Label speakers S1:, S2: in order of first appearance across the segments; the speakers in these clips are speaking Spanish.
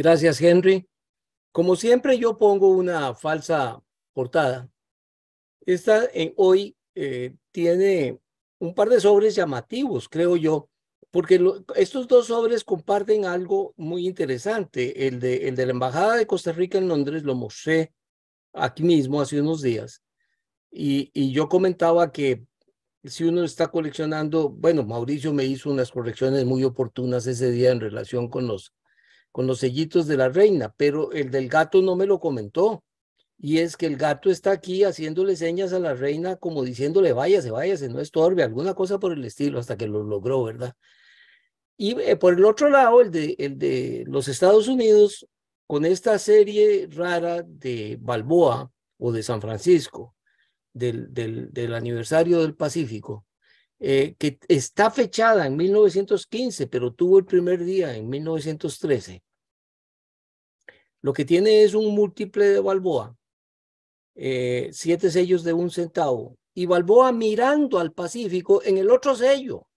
S1: Gracias, Henry. Como siempre,
S2: yo pongo una falsa portada. Esta en, eh, hoy eh, tiene un par de sobres llamativos, creo yo, porque estos dos sobres comparten algo muy interesante. El de, el de la Embajada de Costa Rica en Londres lo mostré aquí mismo hace unos días. Y, y, yo comentaba que si uno está coleccionando, bueno, Mauricio me hizo unas correcciones muy oportunas ese día en relación con los con los sellitos de la reina, pero el del gato no me lo comentó. Y es que el gato está aquí haciéndole señas a la reina como diciéndole, váyase, váyase, no estorbe, alguna cosa por el estilo, hasta que lo logró, ¿verdad? Y eh, por el otro lado, el de, el de los Estados Unidos, con esta serie rara de Balboa o de San Francisco, del, del, aniversario del Pacífico, eh, que está fechada en 1915, pero tuvo el primer día en 1913. Lo que tiene es un múltiple de Balboa, eh, siete sellos de un centavo, y Balboa mirando al Pacífico en el otro sello,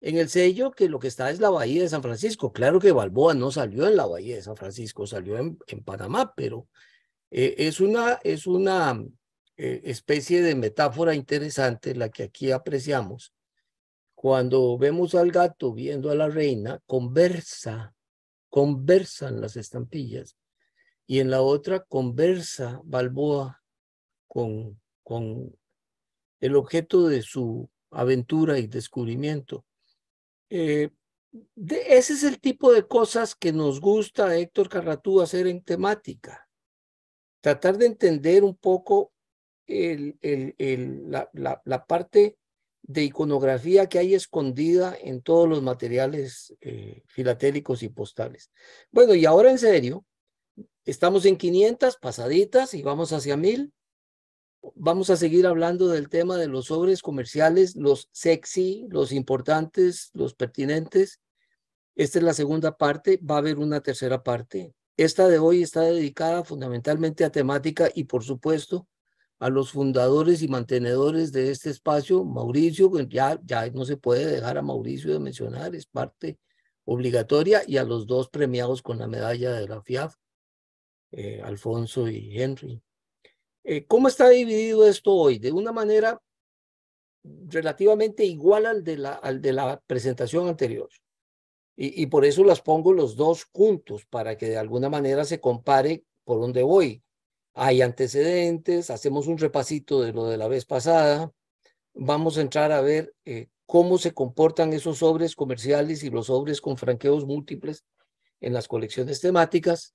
S2: en el sello que lo que está es la Bahía de San Francisco. Claro que Balboa no salió en la Bahía de San Francisco, salió en, Panamá, pero eh, es una, es una eh, especie de metáfora interesante la que aquí apreciamos. Cuando vemos al gato viendo a la reina, conversa conversan las estampillas y en la otra conversa Balboa con, con el objeto de su aventura y descubrimiento. Eh, ese es el tipo de cosas que nos gusta Héctor Carratú hacer en temática. Tratar de entender un poco el, la, la, parte de iconografía que hay escondida en todos los materiales eh, filatélicos y postales. Bueno, y ahora en serio, estamos en 500 pasaditas y vamos hacia 1000. Vamos a seguir hablando del tema de los sobres comerciales, los sexy, los importantes, los pertinentes. Esta es la segunda parte, va a haber una tercera parte. Esta de hoy está dedicada fundamentalmente a temática y por supuesto a los fundadores y mantenedores de este espacio. Mauricio, pues, ya, ya no se puede dejar a Mauricio de mencionar, es parte obligatoria, y a los dos premiados con la medalla de la FIAF, eh, Alfonso y Henry. Eh, ¿Cómo está dividido esto hoy? De una manera relativamente igual al de la, al de la presentación anterior. Y, y por eso las pongo los dos juntos, para que de alguna manera se compare por donde voy hay antecedentes, hacemos un repasito de lo de la vez pasada, vamos a entrar a ver eh, cómo se comportan esos sobres comerciales y los sobres con franqueos múltiples en las colecciones temáticas.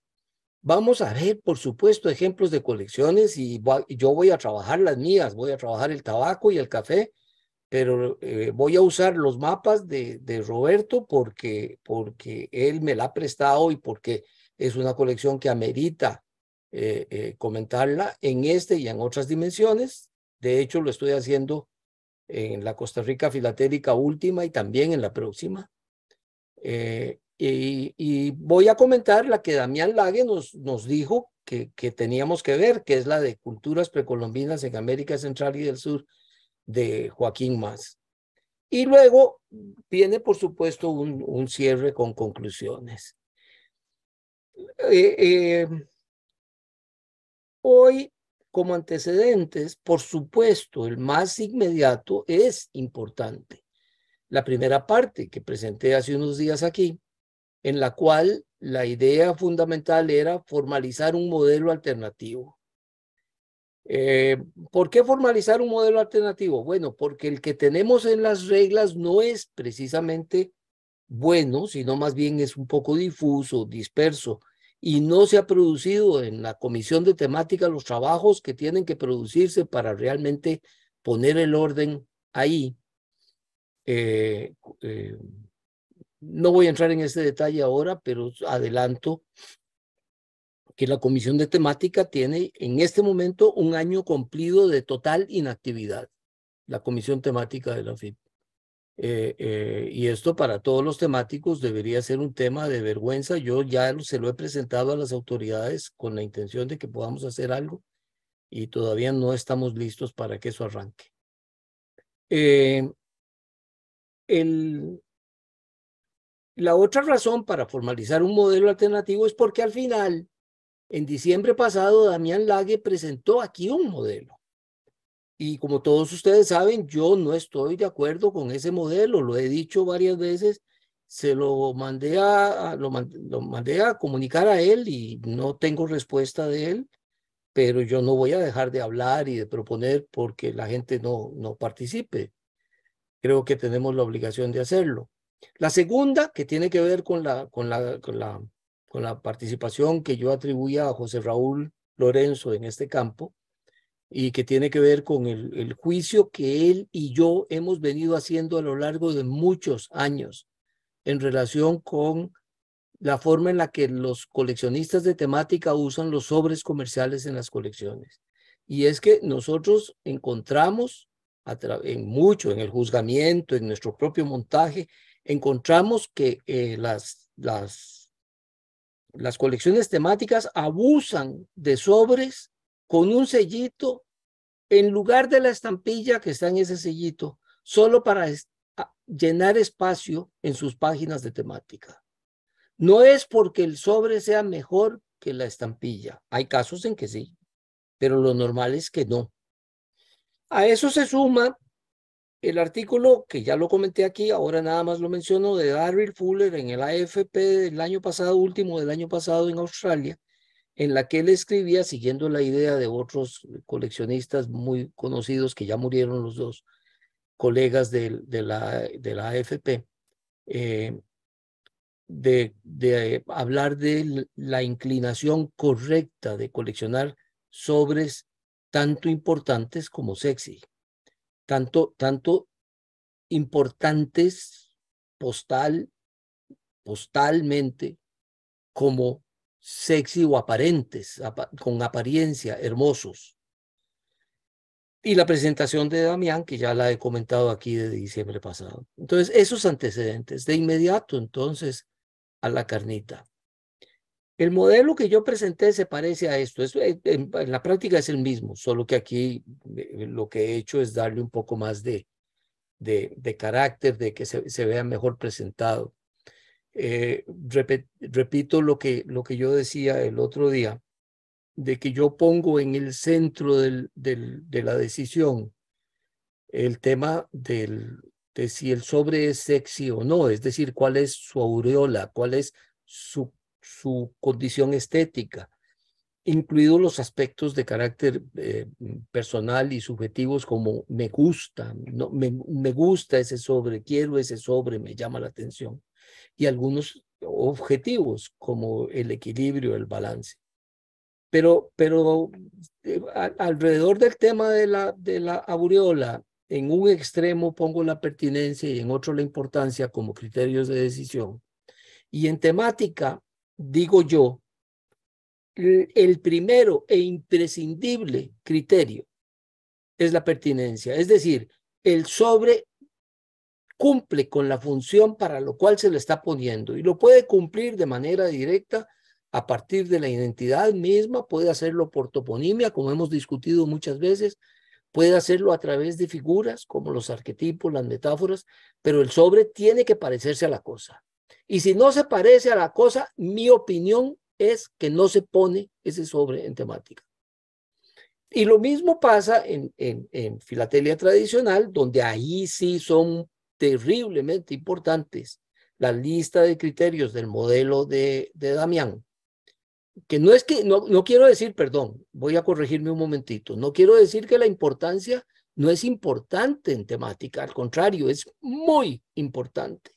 S2: Vamos a ver, por supuesto, ejemplos de colecciones y, yo voy a trabajar las mías, voy a trabajar el tabaco y el café, pero eh, voy a usar los mapas de, Roberto porque, porque él me la ha prestado y porque es una colección que amerita eh, eh, comentarla en este y en otras dimensiones. De hecho, lo estoy haciendo en la Costa Rica Filatélica última y también en la próxima. Eh, y, voy a comentar la que Damián Lague nos, nos dijo que, que teníamos que ver, que es la de culturas precolombinas en América Central y del Sur de Joaquín Más. Y luego viene, por supuesto, un, un cierre con conclusiones. eh, Hoy, como antecedentes, por supuesto, el más inmediato es importante. La primera parte que presenté hace unos días aquí, en la cual la idea fundamental era formalizar un modelo alternativo. Eh, ¿Por qué formalizar un modelo alternativo? Bueno, porque el que tenemos en las reglas no es precisamente bueno, sino más bien es un poco difuso, disperso y no se ha producido en la comisión de temática los trabajos que tienen que producirse para realmente poner el orden ahí. Eh, eh, no voy a entrar en este detalle ahora, pero adelanto que la comisión de temática tiene en este momento un año cumplido de total inactividad, la comisión temática de la FIP. Eh, eh, y esto para todos los temáticos debería ser un tema de vergüenza. Yo ya se lo he presentado a las autoridades con la intención de que podamos hacer algo y todavía no estamos listos para que eso arranque. Eh, la otra razón para formalizar un modelo alternativo es porque al final, en diciembre pasado, Damián Lague presentó aquí un modelo y como todos ustedes saben, yo no estoy de acuerdo con ese modelo, lo he dicho varias veces, se lo mandé a, lo, mandé a comunicar a él y no tengo respuesta de él, pero yo no voy a dejar de hablar y de proponer porque la gente no, no participe. Creo que tenemos la obligación de hacerlo. La segunda, que tiene que ver con la, con la, con la, con la participación que yo atribuía a José Raúl Lorenzo en este campo, y que tiene que ver con el, juicio que él y yo hemos venido haciendo a lo largo de muchos años en relación con la forma en la que los coleccionistas de temática usan los sobres comerciales en las colecciones. Y es que nosotros encontramos, en mucho, en el juzgamiento, en nuestro propio montaje, encontramos que eh, las, las, las colecciones temáticas abusan de sobres con un sellito en lugar de la estampilla que está en ese sellito, solo para llenar espacio en sus páginas de temática. No es porque el sobre sea mejor que la estampilla. Hay casos en que sí, pero lo normal es que no. A eso se suma el artículo que ya lo comenté aquí, ahora nada más lo menciono, de Darryl Fuller en el AFP del año pasado, último del año pasado en Australia, en la que él escribía siguiendo la idea de otros coleccionistas muy conocidos que ya murieron los dos colegas de, de la, de la AFP, eh, de, de hablar de la inclinación correcta de coleccionar sobres tanto importantes como sexy, tanto, tanto importantes postal, postalmente como sexy o aparentes, con apariencia, hermosos. Y la presentación de Damián, que ya la he comentado aquí de diciembre pasado. Entonces, esos antecedentes, de inmediato entonces a la carnita. El modelo que yo presenté se parece a esto. Eh, en, la práctica es el mismo, solo que aquí eh, lo que he hecho es darle un poco más de, de, carácter, de que se, se vea mejor presentado. Eh, repito lo que, lo que yo decía el otro día, de que yo pongo en el centro de la decisión el tema del, de si el sobre es sexy o no, es decir, cuál es su aureola, cuál es su, condición estética, incluidos los aspectos de carácter eh, personal y subjetivos como me gusta, no, me, me gusta ese sobre, quiero ese sobre, me llama la atención y algunos objetivos como el equilibrio, el balance. Pero, pero eh, alrededor del tema de la, de la aureola, en un extremo pongo la pertinencia y en otro la importancia como criterios de decisión. Y en temática, digo yo, el primero e imprescindible criterio es la pertinencia, es decir, el sobre cumple con la función para lo cual se le está poniendo y lo puede cumplir de manera directa a partir de la identidad misma, puede hacerlo por toponimia, como hemos discutido muchas veces, puede hacerlo a través de figuras como los arquetipos, las metáforas, pero el sobre tiene que parecerse a la cosa. Y si no se parece a la cosa, mi opinión es que no se pone ese sobre en temática. Y lo mismo pasa en, filatelia tradicional, donde ahí sí son terriblemente importantes, la lista de criterios del modelo de, de Damián, que no es que, no, quiero decir, perdón, voy a corregirme un momentito, no quiero decir que la importancia no es importante en temática, al contrario, es muy importante.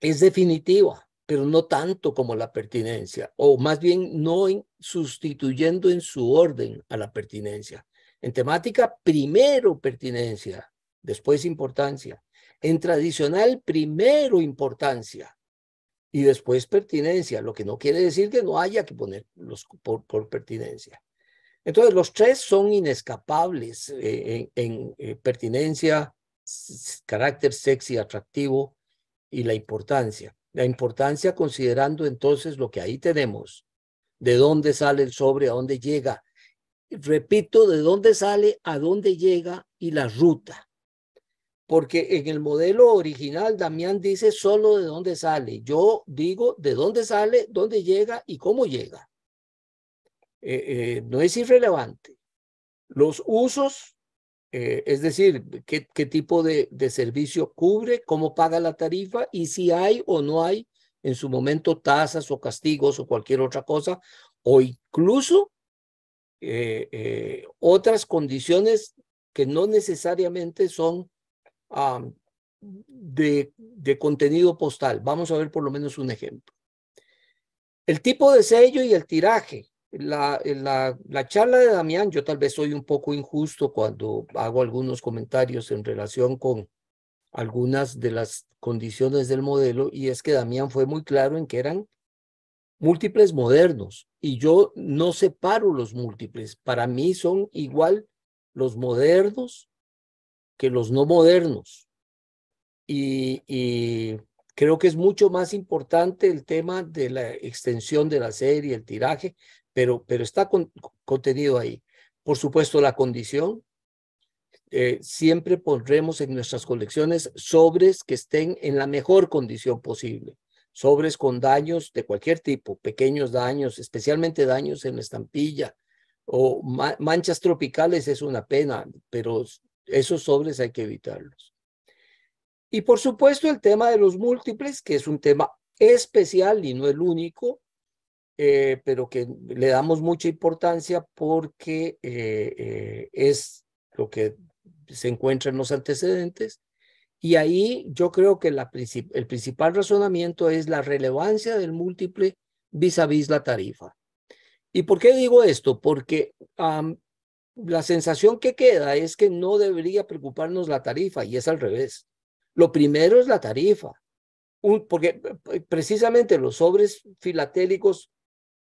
S2: Es definitiva, pero no tanto como la pertinencia, o más bien no sustituyendo en su orden a la pertinencia. En temática, primero pertinencia, después importancia. En tradicional, primero importancia y después pertinencia, lo que no quiere decir que no haya que ponerlos por, pertinencia. Entonces, los tres son inescapables eh, en, eh, pertinencia, carácter sexy, atractivo y la importancia. La importancia considerando entonces lo que ahí tenemos, de dónde sale el sobre, a dónde llega. Repito, de dónde sale, a dónde llega y la ruta porque en el modelo original Damián dice solo de dónde sale. Yo digo de dónde sale, dónde llega y cómo llega. Eh, eh, no es irrelevante. Los usos, eh, es decir, qué, tipo de, de, servicio cubre, cómo paga la tarifa y si hay o no hay en su momento tasas o castigos o cualquier otra cosa, o incluso otras condiciones que no necesariamente son de, de contenido postal. Vamos a ver por lo menos un ejemplo. El tipo de sello y el tiraje. La, la, la, charla de Damián, yo tal vez soy un poco injusto cuando hago algunos comentarios en relación con algunas de las condiciones del modelo, y es que Damián fue muy claro en que eran múltiples modernos, y yo no separo los múltiples, para mí son igual los modernos que los no modernos. Y, creo que es mucho más importante el tema de la extensión de la serie, el tiraje, pero, pero está contenido ahí. Por supuesto, la condición. Eh, siempre pondremos en nuestras colecciones sobres que estén en la mejor condición posible sobres con daños de cualquier tipo, pequeños daños, especialmente daños en la estampilla o manchas tropicales es una pena, pero esos sobres hay que evitarlos. Y por supuesto el tema de los múltiples, que es un tema especial y no el único, eh, pero que le damos mucha importancia porque eh, eh, es lo que se encuentra en los antecedentes. Y ahí yo creo que la el principal razonamiento es la relevancia del múltiple vis a vis la tarifa. ¿Y por qué digo esto? Porque la sensación que queda es que no debería preocuparnos la tarifa y es al revés. Lo primero es la tarifa, porque eh, precisamente los sobres filatélicos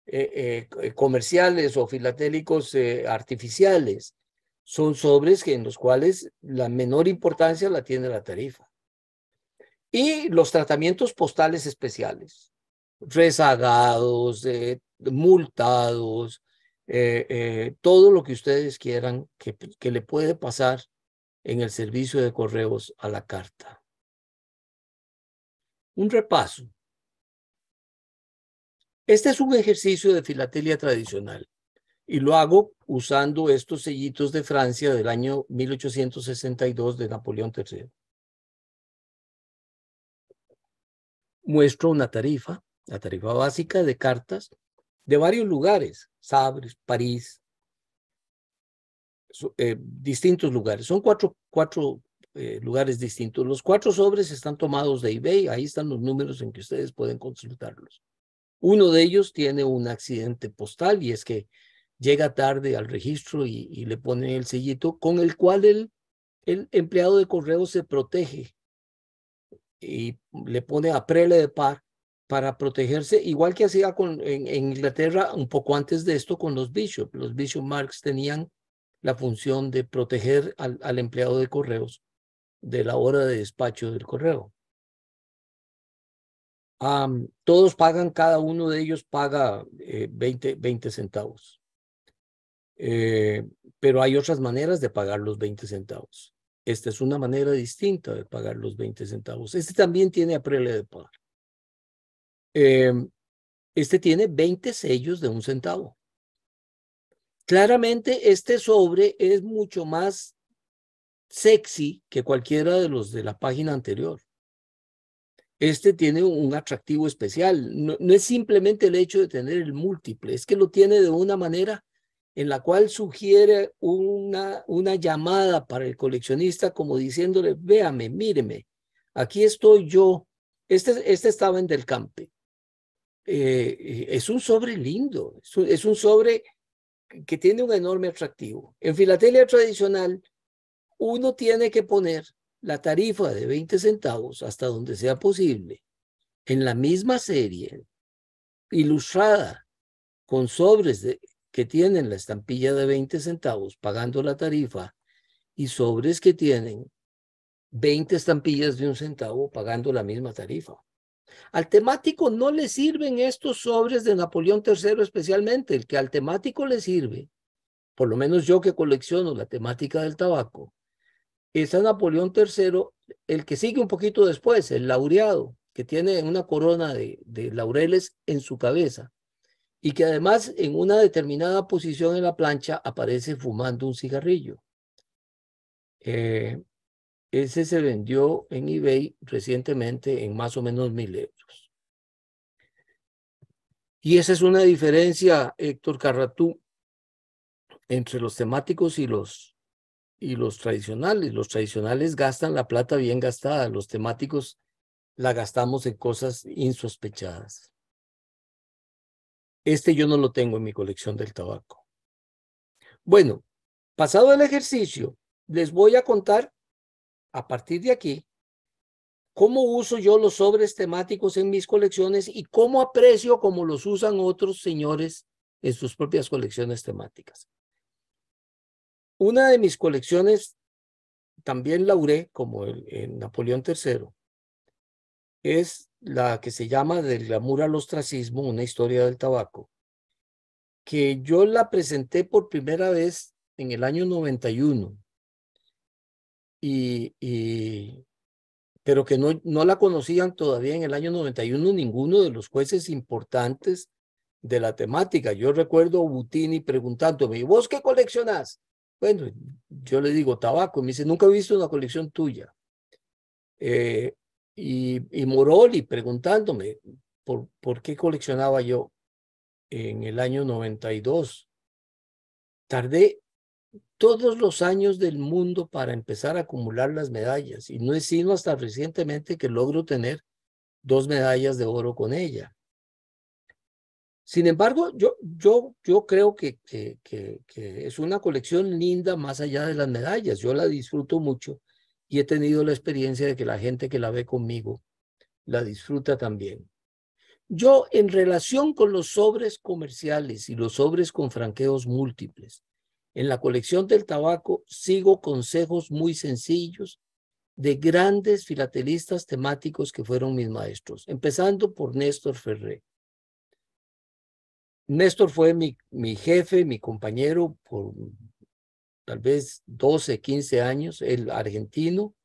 S2: eh, eh, comerciales o filatélicos artificiales son sobres en los cuales la menor importancia la tiene la tarifa. Y los tratamientos postales especiales, rezagados, multados, eh, eh, todo lo que ustedes quieran que, que le puede pasar en el servicio de correos a la carta. Un
S1: repaso. Este es un ejercicio
S2: de filatelia tradicional y lo hago usando estos sellitos de Francia del año 1862 de Napoleón III. Muestro una tarifa, la tarifa básica de cartas de varios lugares Sabres, París, eh, distintos lugares. Son cuatro, cuatro eh, lugares distintos. Los cuatro sobres están tomados de eBay, ahí están los números en que ustedes pueden consultarlos. Uno de ellos tiene un accidente postal y es que llega tarde al registro y, le ponen el sellito con el cual el, el empleado de correo se protege y le pone a prele de par para protegerse, igual que hacía en, Inglaterra un poco antes de esto con los bishops. Los bishop marks tenían la función de proteger al, empleado de correos de la hora de despacho del correo. todos pagan, cada uno de ellos paga 20, eh, centavos. Eh, pero hay otras maneras de pagar los 20 centavos. Esta es una manera distinta de pagar los 20 centavos. Este también tiene a de pagar. Em, este tiene 20 sellos de un centavo. Claramente este sobre es mucho más sexy que cualquiera de los de la página anterior. Este tiene un atractivo especial. No, es simplemente el hecho de tener el múltiple, es que lo tiene de una manera en la cual sugiere una, una llamada para el coleccionista como diciéndole, véame, míreme, aquí estoy yo. Este, este estaba en Del Campe. Eh, es un sobre lindo, es un, sobre que tiene un enorme atractivo. En filatelia tradicional, uno tiene que poner la tarifa de 20 centavos hasta donde sea posible en la misma serie, ilustrada con sobres que tienen la estampilla de 20 centavos pagando la tarifa y sobres que tienen 20 estampillas de un centavo pagando la misma tarifa. Al temático no le sirven estos sobres de Napoleón III especialmente. El que al temático le sirve, por lo menos yo que colecciono la temática del tabaco, es a Napoleón III, el que sigue un poquito después, el laureado, que tiene una corona de, laureles en su cabeza y que además en una determinada posición en la plancha aparece fumando un cigarrillo. Eh, ese se vendió en eBay recientemente en más o menos mil euros. Y esa es una diferencia, Héctor Carratú, entre los temáticos y los, y los tradicionales. Los tradicionales gastan la plata bien gastada, los temáticos la gastamos en cosas insospechadas. Este yo no lo tengo en mi colección del tabaco. Bueno, pasado el ejercicio, les voy a contar a partir de aquí, cómo uso yo los sobres temáticos en mis colecciones y cómo aprecio cómo los usan otros señores en sus propias colecciones temáticas. Una de mis colecciones también lauré, como el, Napoleón III, es la que se llama Del glamour al ostracismo, una historia del tabaco, que yo la presenté por primera vez en el año 91 y, pero que no, no la conocían todavía en el año 91 ninguno de los jueces importantes de la temática. Yo recuerdo a Butini preguntándome, ¿y vos qué coleccionás? Bueno, yo le digo tabaco, me dice, nunca he visto una colección tuya. Eh, y, y, Moroli preguntándome por, por qué coleccionaba yo en el año 92. Tardé todos los años del mundo para empezar a acumular las medallas. Y no es sino hasta recientemente que logro tener dos medallas de oro con ella. Sin embargo, yo, yo, yo creo que, que, que es una colección linda más allá de las medallas. Yo la disfruto mucho y he tenido la experiencia de que la gente que la ve conmigo la disfruta también. Yo en relación con los sobres comerciales y los sobres con franqueos múltiples, en la colección del tabaco sigo consejos muy sencillos de grandes filatelistas temáticos que fueron mis maestros, empezando por Néstor Ferré. Néstor fue mi, mi jefe, mi compañero por tal vez 12, 15 años, el argentino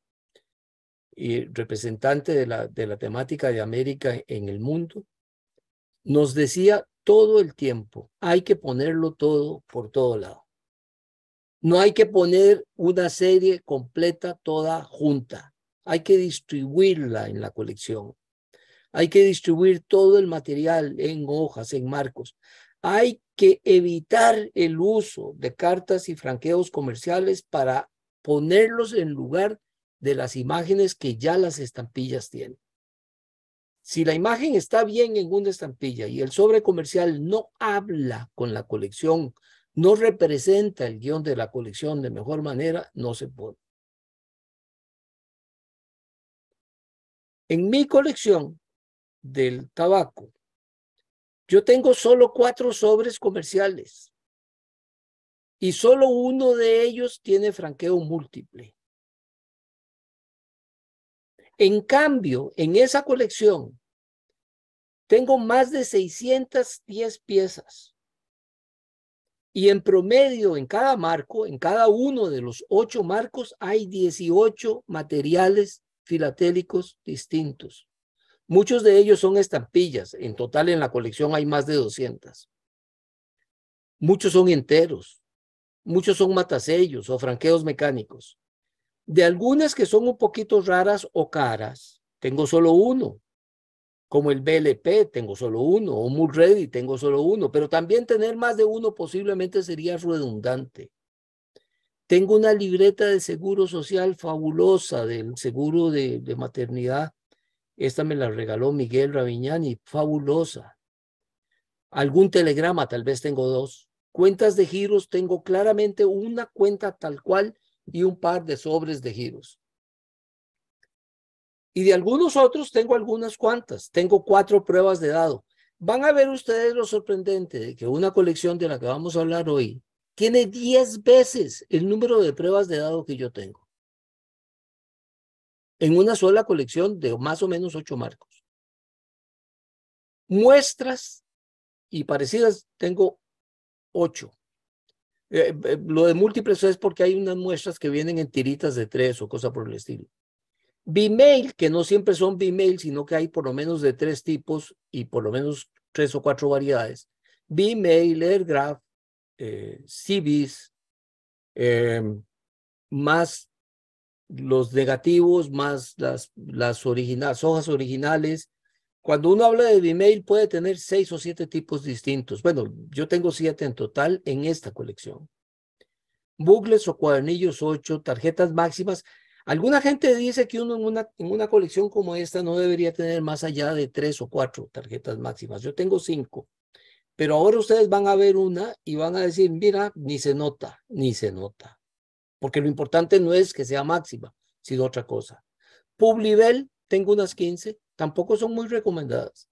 S2: y representante de la, de la temática de América en el mundo. Nos decía todo el tiempo, hay que ponerlo todo por todo lado. No hay que poner una serie completa toda junta. Hay que distribuirla en la colección. Hay que distribuir todo el material en hojas, en marcos. Hay que evitar el uso de cartas y franqueos comerciales para ponerlos en lugar de las imágenes que ya las estampillas tienen. Si la imagen está bien en una estampilla y el sobre comercial no habla con la colección
S1: no representa el guión de la colección de mejor manera, no se puede. En mi colección del tabaco, yo tengo solo cuatro sobres comerciales y solo uno de ellos tiene franqueo múltiple. En cambio, en esa colección tengo más de 610 piezas
S2: y en promedio, en cada marco, en cada uno de los ocho marcos, hay 18 materiales filatélicos distintos. Muchos de ellos son estampillas. En total, en la colección hay más de 200. Muchos son enteros. Muchos son matasellos o franqueos mecánicos. De algunas que son un poquito raras o caras, tengo solo uno como el BLP, tengo solo uno, o Mulready, tengo solo uno, pero también tener más de uno posiblemente sería redundante. Tengo una libreta de seguro social fabulosa, del seguro de, de maternidad. Esta me la regaló Miguel Raviñani, fabulosa. Algún telegrama, tal vez tengo dos. Cuentas de giros, tengo claramente una cuenta tal cual y un par de sobres de giros. Y de algunos otros tengo algunas cuantas. Tengo cuatro pruebas de dado. Van a ver ustedes lo sorprendente de que una colección de la que vamos a hablar hoy tiene diez veces el número de pruebas de dado que yo tengo.
S1: En una sola colección de más o menos ocho marcos. Muestras y parecidas tengo ocho.
S2: Eh, eh, lo de múltiples es porque hay unas muestras que vienen en tiritas de tres o cosas por el estilo. B-mail, que no siempre son B-mail, sino que hay por lo menos de tres tipos y por lo menos tres o cuatro variedades. B-mail, AirGraph, eh, eh más los negativos, más las, las hojas originales. Cuando uno habla de B-mail puede tener seis o siete tipos distintos. Bueno, yo tengo siete en total en esta colección. Bugles o cuadernillos ocho, tarjetas máximas Alguna gente dice que uno en una, colección como esta no debería tener más allá de tres o cuatro tarjetas máximas. Yo tengo cinco, pero ahora ustedes van a ver una y van a decir, mira, ni se nota, ni se nota. Porque lo importante no es que sea máxima,
S1: sino otra cosa. Publivel, tengo unas 15, tampoco son muy recomendadas.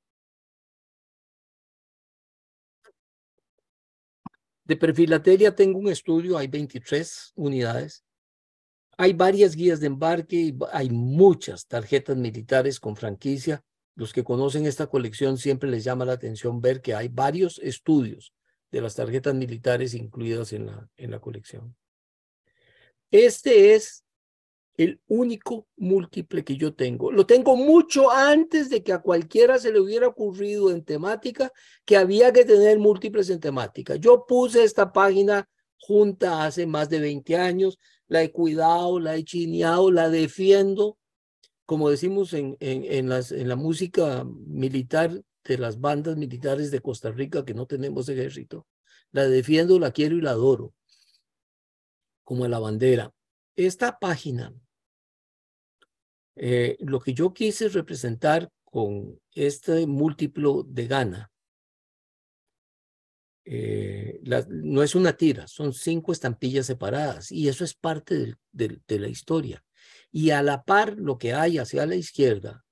S1: De perfilateria tengo un estudio, hay 23 unidades. Hay varias guías
S2: de embarque, y hay muchas tarjetas militares con franquicia. Los que conocen esta colección siempre les llama la atención ver que hay varios estudios de las tarjetas militares incluidas en la, en la colección. Este es el único múltiple que yo tengo. Lo tengo mucho antes de que a cualquiera se le hubiera ocurrido en temática que había que tener múltiples en temática. Yo puse esta página junta hace más de 20 años la he cuidado, la he chineado, la defiendo, como decimos en, en, las, en la música militar de las bandas militares de Costa Rica que no tenemos ejército. La defiendo, la quiero y la adoro, como la bandera. Esta página, eh, lo que yo quise representar con este múltiplo de gana, eh, no es una tira, son cinco estampillas separadas y eso es parte de, la historia. Y a la par, lo que hay hacia la izquierda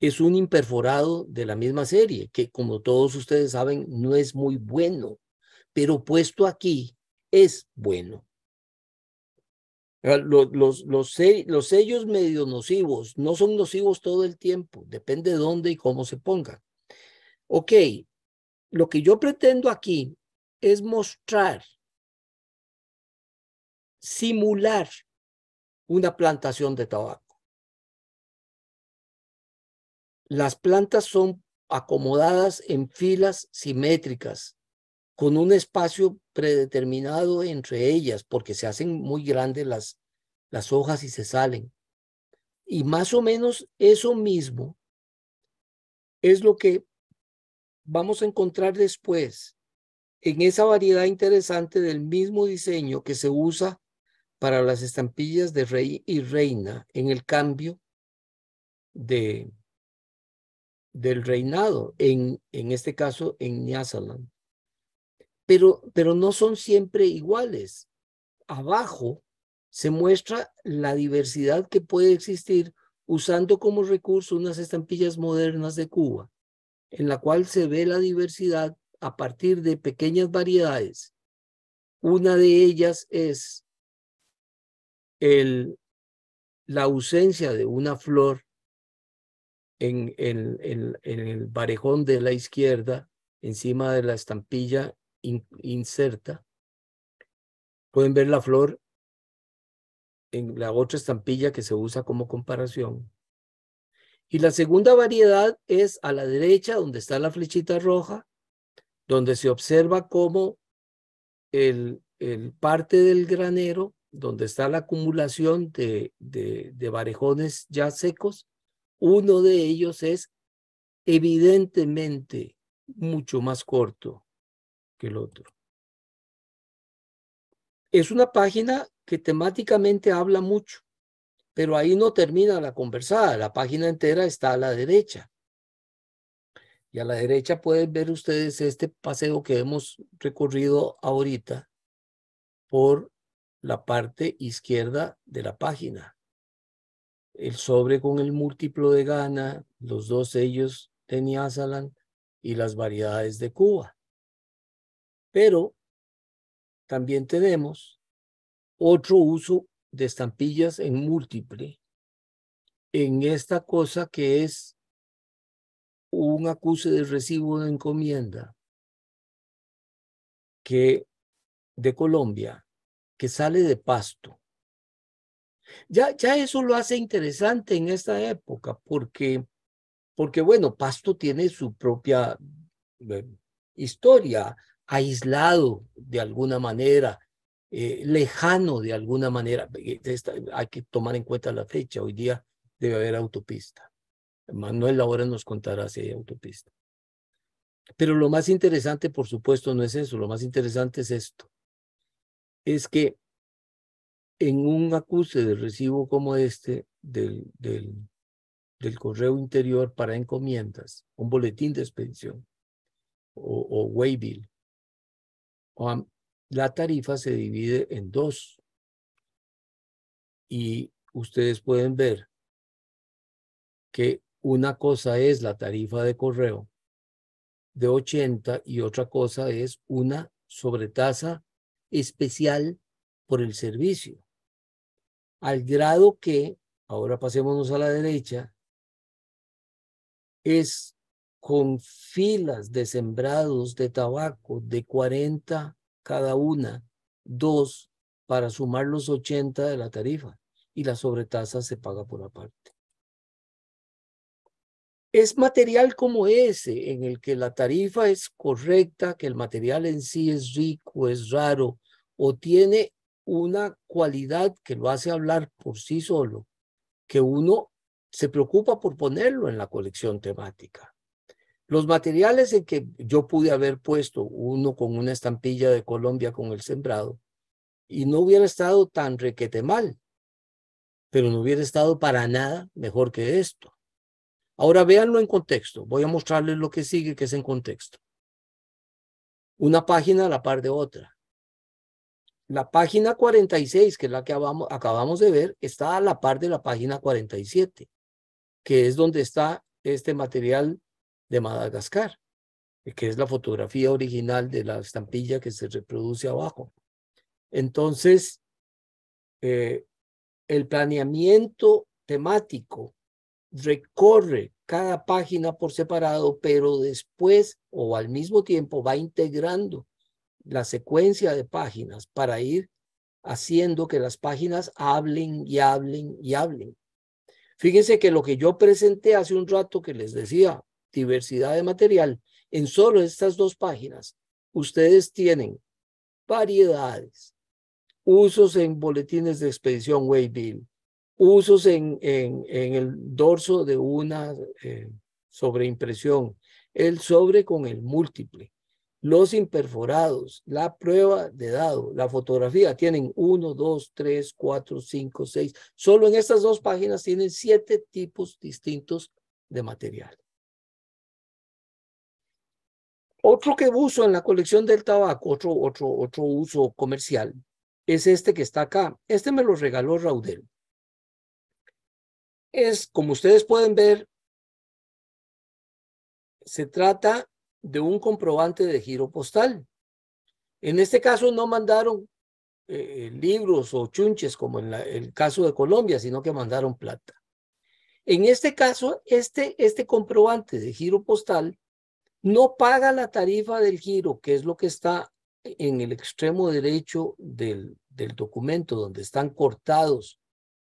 S2: es un imperforado de la misma serie, que como todos ustedes saben, no es muy bueno, pero puesto aquí es bueno. Los, sellos medio nocivos no son nocivos todo el tiempo, depende de dónde y cómo se pongan.
S1: Ok, lo que yo pretendo aquí es mostrar, simular una plantación de tabaco. Las plantas son acomodadas en filas simétricas, con un espacio
S2: predeterminado entre ellas, porque se hacen muy grandes las, las hojas y se salen. Y más o menos eso mismo es lo que vamos a encontrar después en esa variedad interesante del mismo diseño que se usa para las estampillas de rey y reina en el cambio de, del reinado, en, en este caso en Nyasaland. Pero, pero no son siempre iguales. Abajo se muestra la diversidad que puede existir usando como recurso unas estampillas modernas de Cuba en la cual se ve la diversidad a partir de pequeñas variedades.
S1: Una de ellas es la ausencia de una flor en, el
S2: barejón de la izquierda, encima de la estampilla inserta. Pueden ver la flor en la otra estampilla que se usa como comparación. Y la segunda variedad es a la derecha, donde está la flechita roja, donde se observa cómo el, parte del granero, donde está la acumulación de, de, de varejones ya secos, uno de ellos es evidentemente mucho más corto que el otro. Es una página que temáticamente habla mucho. Pero ahí no termina la conversada, la página entera está a la derecha. Y a la derecha pueden ver ustedes este paseo que hemos recorrido ahorita por la parte izquierda de la página. El sobre con el múltiplo de Ghana, los dos sellos de Niazalan y las variedades de Cuba. Pero también tenemos otro uso de estampillas en múltiple
S1: en esta cosa que es un acuse de recibo de encomienda que de Colombia que sale de pasto. Ya, ya
S2: eso lo hace interesante en esta época porque, porque bueno, pasto tiene su propia eh, historia, aislado de alguna manera, eh, lejano de alguna manera. Eh, hay que tomar en cuenta la fecha. Hoy día debe haber autopista. Manuel ahora nos contará si hay autopista. Pero lo más interesante, por supuesto, no es eso. Lo más interesante es esto. Es que en un acuse de recibo como este del, del, correo interior para encomiendas, un boletín de expedición o, o waybill, la tarifa se divide en dos. Y ustedes pueden ver que una cosa es la tarifa de correo de 80 y otra cosa es una sobretasa especial por el servicio. Al grado que, ahora pasémonos a la derecha, es con filas de sembrados de tabaco de 40 cada una, dos para sumar los 80 de la tarifa y la sobretasa se paga por aparte. Es material como ese, en el que la tarifa es correcta, que el material en sí es rico, es raro, o tiene una cualidad que lo hace hablar por sí solo, que uno se preocupa por ponerlo en la colección temática. Los materiales en que yo pude haber puesto uno con una estampilla de Colombia con el sembrado y no hubiera estado tan requete mal, pero no hubiera estado para nada mejor que esto. Ahora véanlo en contexto. Voy a mostrarles lo que sigue, que es en contexto. Una página a la par de otra. La página 46, que es la que acabamos, acabamos de ver, está a la par de la página 47, que es donde está este material de Madagascar, eh, que es la fotografía original de la estampilla que se reproduce abajo. Entonces, eh, el planeamiento temático recorre cada página por separado, pero después o al mismo tiempo va integrando la secuencia de páginas para ir haciendo que las páginas hablen y hablen y hablen. Fíjense que lo que yo presenté hace un rato que les decía, diversidad de material, en solo estas dos páginas, ustedes tienen variedades, usos en boletines de expedición Waybill, usos en, en, el dorso de una eh, sobreimpresión, el sobre con el múltiple, los imperforados, la prueba de dado, la fotografía, tienen uno, dos, tres, cuatro, cinco, seis, Solo en estas dos páginas tienen siete tipos distintos de material. Otro que uso en la colección del tabaco, otro, otro, otro uso comercial, es este que está acá. Este me lo regaló Raudel. Es, como ustedes pueden ver, se trata de un comprobante de giro postal. En este caso no mandaron eh, libros o chunches como en el caso de Colombia, sino que mandaron plata. En este caso, este, este comprobante de giro postal no paga la tarifa del giro, que es lo que está en el extremo derecho del, documento, donde están cortados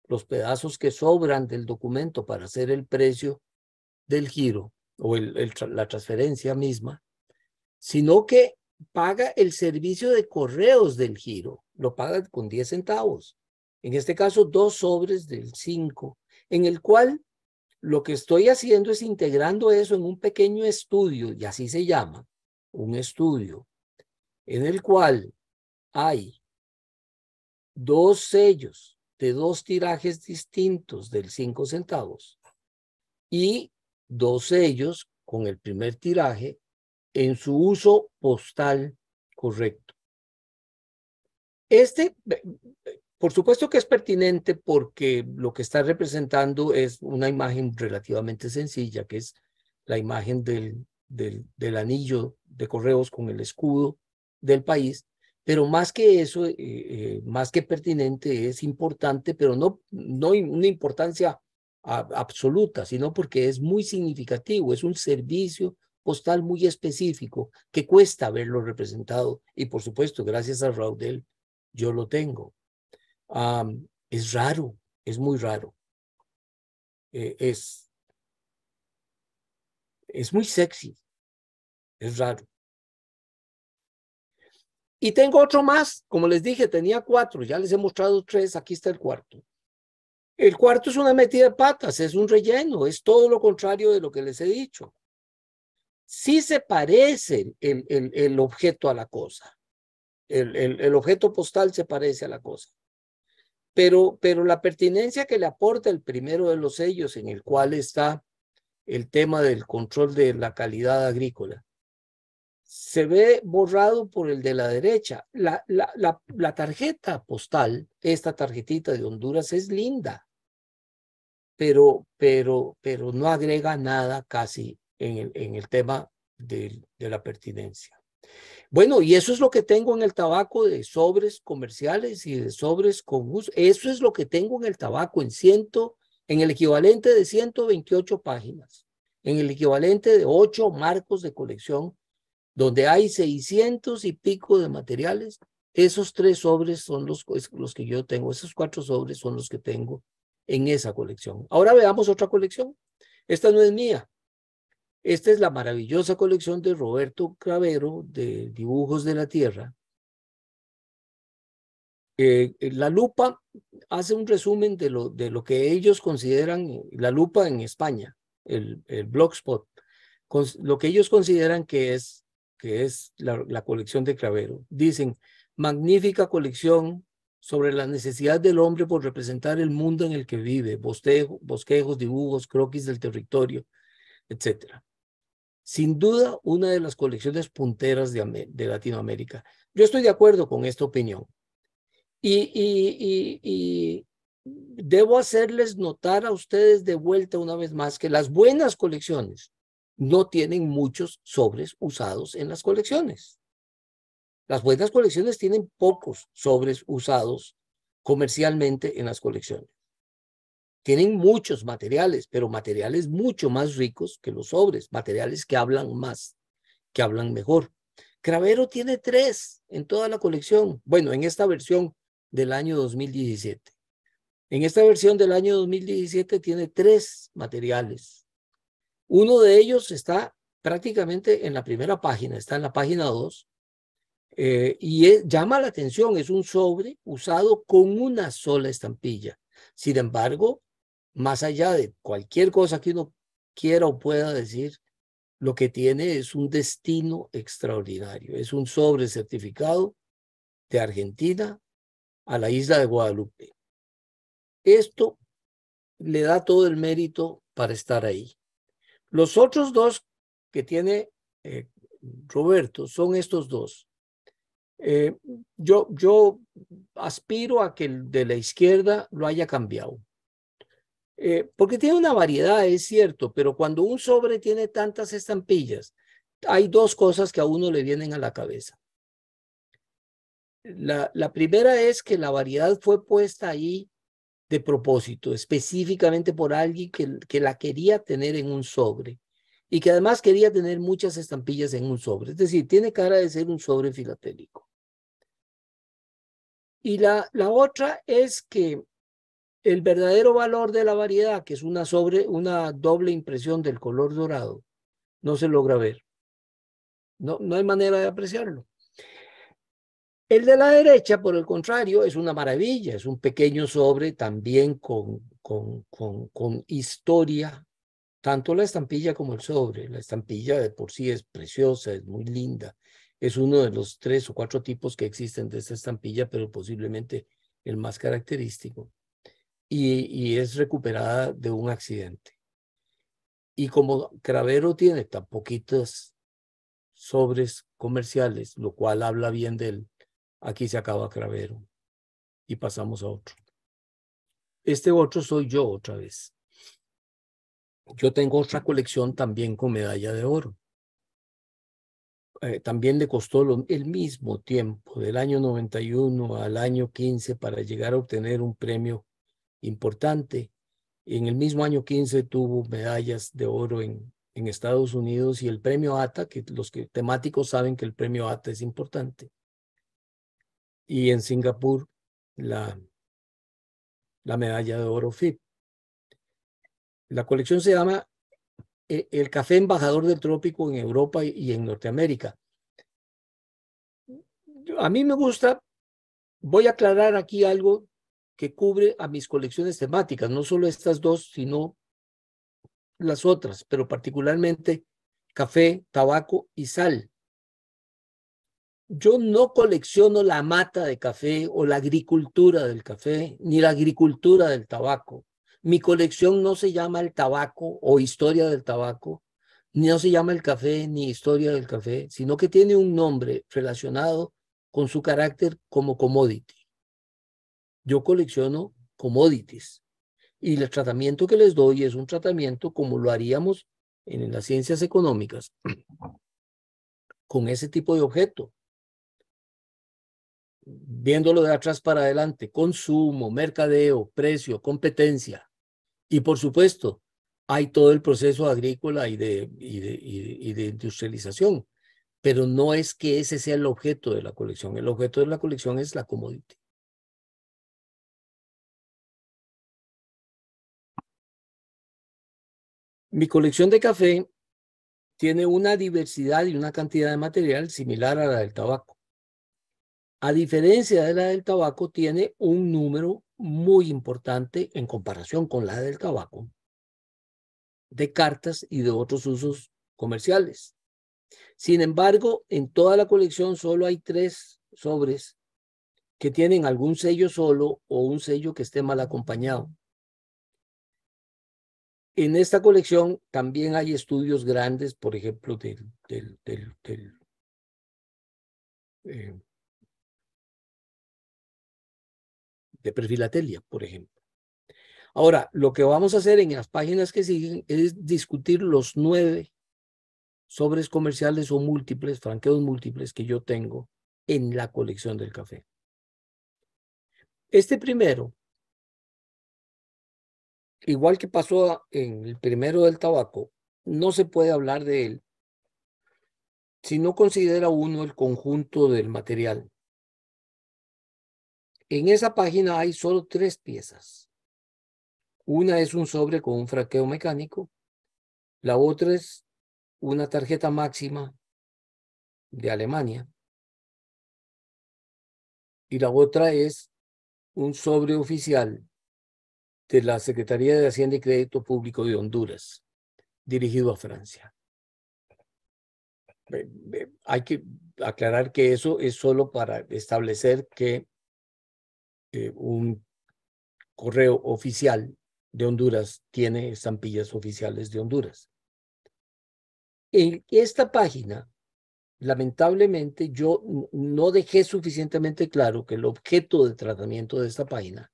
S2: los pedazos que sobran del documento para hacer el precio del giro o la transferencia misma, sino que paga el servicio de correos del giro, lo paga con 10 centavos. En este caso, dos sobres del 5, en el cual lo que estoy haciendo es integrando eso en un pequeño estudio, y así se llama, un estudio, en el cual hay dos sellos de dos tirajes distintos del 5 centavos y dos sellos con el primer tiraje en su uso postal correcto. Este, por supuesto que es pertinente porque lo que está representando es una imagen relativamente sencilla, que es la imagen del, del, anillo de correos con el escudo del país, pero más que eso, eh, eh, más que pertinente, es importante, pero no, no una importancia absoluta, sino porque es muy significativo, es un servicio postal muy específico que cuesta haberlo representado y por supuesto, gracias a Raudel, yo lo tengo es raro, es muy raro.
S1: Eh, es, es muy sexy, es raro. Y tengo otro
S2: más, como les dije, tenía cuatro, ya les he mostrado tres, aquí está el cuarto. El cuarto es una metida de patas, es un relleno, es todo lo contrario de lo que les he dicho. Sí se parece el, el, objeto a la cosa. El, el, objeto postal se parece a la cosa pero, la pertinencia que le aporta el primero de los sellos, en el cual está el tema del control de la calidad agrícola, se ve borrado por el de la derecha. La, tarjeta postal, esta tarjetita de Honduras, es linda, pero, pero, pero no agrega nada casi en el, tema de la pertinencia. Bueno, y eso es lo que tengo en el tabaco de sobres comerciales y de sobres con uso. Eso es lo que tengo en el tabaco en ciento, en el equivalente de 128 páginas, en el equivalente de ocho marcos de colección, donde hay 600 y pico de materiales. Esos tres sobres son los, los que yo tengo, esos cuatro sobres son los que tengo en esa colección. Ahora veamos otra colección. Esta no es mía, esta es la maravillosa colección de Roberto Cravero de Dibujos de la Tierra. Eh, la lupa hace un resumen de lo, de lo que ellos consideran, la lupa en España, el, el blogspot, lo que ellos consideran que es, que es la, colección de Cravero. Dicen, magnífica colección sobre la necesidad del hombre por representar el mundo en el que vive, bosquejos, dibujos, croquis del territorio, etcétera sin duda una de las colecciones punteras de, Latinoamérica. Yo estoy de acuerdo con esta opinión. y, debo hacerles notar a ustedes de vuelta una vez más que las buenas colecciones no tienen muchos sobres usados en las colecciones. Las buenas colecciones tienen pocos sobres usados comercialmente en las colecciones. Tienen muchos materiales, pero materiales mucho más ricos que los sobres, materiales que hablan más, que hablan mejor. Cravero tiene tres en toda la colección, bueno, en esta versión del año 2017. En esta versión del año 2017 tiene tres materiales. Uno de ellos está prácticamente en la primera página, está en la página 2, eh, y llama la atención, es un sobre usado con una sola estampilla. Sin embargo, más allá de cualquier cosa que uno quiera o pueda decir, lo que tiene es un destino extraordinario. Es un sobre certificado de Argentina a la isla de Guadalupe. Esto le da todo el mérito para estar ahí. Los otros dos que tiene eh, Roberto son estos dos. Eh, yo, yo aspiro a que el de la izquierda lo haya cambiado. Eh, porque tiene una variedad, es cierto, pero cuando un sobre tiene tantas estampillas, hay dos cosas que a uno le vienen a la cabeza. La, primera es que la variedad fue puesta ahí de propósito, específicamente por alguien que, la quería tener en un sobre y que además quería tener muchas estampillas en un sobre. Es decir, tiene cara de ser un sobre filatélico. Y la otra es que el verdadero valor de la variedad, que es una, sobre, una doble impresión del color dorado, no se logra ver. No, no hay manera de apreciarlo. El de la derecha, por el contrario, es una maravilla, es un pequeño sobre también con, con, con, con, historia, tanto la estampilla como el sobre. La estampilla de por sí es preciosa, es muy linda. Es uno de los tres o cuatro tipos que existen de esta estampilla, pero posiblemente el más característico y, es recuperada de un accidente. Y como Cravero tiene tan poquitas sobres comerciales, lo cual habla bien de él, aquí se acaba Cravero y pasamos a otro. Este otro soy yo otra vez. Yo tengo otra colección también con medalla de oro. Eh, también le costó el mismo tiempo, del año 91 al año 15, para llegar a obtener un premio importante. En el mismo año 15 tuvo medallas de oro en, en Estados Unidos y el premio ATA, que los que, temáticos saben que el premio ATA es importante. Y en Singapur, la, la medalla de oro FIP. La colección se llama eh, el café embajador del trópico en Europa y en Norteamérica. A mí me gusta, voy a aclarar aquí algo que cubre a mis colecciones temáticas, no solo estas dos, sino las otras, pero particularmente café, tabaco y sal. Yo no colecciono la mata de café o la agricultura del café, ni la agricultura del tabaco. Mi colección no se llama el tabaco o historia del tabaco, ni no se llama el café ni historia del café, sino que tiene un nombre relacionado con su carácter como commodity yo colecciono commodities y el tratamiento que les doy es un tratamiento como lo haríamos en las ciencias económicas con ese tipo de objeto. Viéndolo de atrás para adelante, consumo, mercadeo, precio, competencia. Y por supuesto, hay todo el proceso agrícola y de,
S1: industrialización, pero no es que ese sea el objeto de la colección. El objeto de la colección es la commodity. Mi colección de café tiene una
S2: diversidad y una cantidad de material similar a la del tabaco. A diferencia de la del tabaco, tiene un número muy importante en comparación con la del tabaco de cartas y de otros usos comerciales. Sin embargo, en toda la colección solo hay tres sobres que tienen algún sello solo o un sello que esté mal acompañado. En esta colección también hay estudios grandes, por ejemplo,
S1: del, eh, de perfilatelia, por ejemplo. Ahora, lo
S2: que vamos a hacer en las páginas que siguen es discutir los nueve sobres comerciales o múltiples, franqueos múltiples que yo tengo en la colección del café.
S1: Este primero igual que pasó en el primero del tabaco, no se puede hablar de él
S2: si no considera uno el conjunto del material. En esa página hay solo tres piezas. Una
S1: es un sobre con un fraqueo mecánico, la otra es una tarjeta máxima de Alemania y la otra es un sobre oficial de la Secretaría
S2: de Hacienda y Crédito Público de Honduras, dirigido a Francia. Hay que aclarar que eso es solo para establecer que eh, un correo oficial de Honduras tiene estampillas oficiales de Honduras.
S1: En esta
S2: página, lamentablemente, yo no dejé suficientemente claro que el objeto de tratamiento de esta página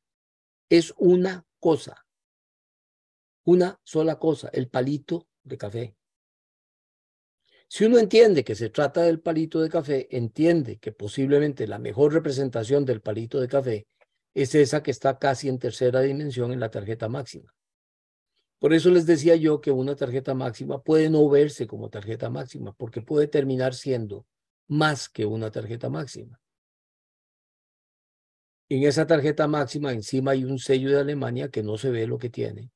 S2: es una cosa. Una sola cosa, el palito de café. Si uno entiende que se trata del palito de café, entiende que posiblemente la mejor representación del palito de café es esa que está casi en tercera dimensión en la tarjeta máxima. Por eso les decía yo que una tarjeta máxima puede no verse como tarjeta máxima, porque puede terminar siendo más que una tarjeta máxima. En esa tarjeta máxima encima hay un sello de Alemania que no se ve lo que tiene.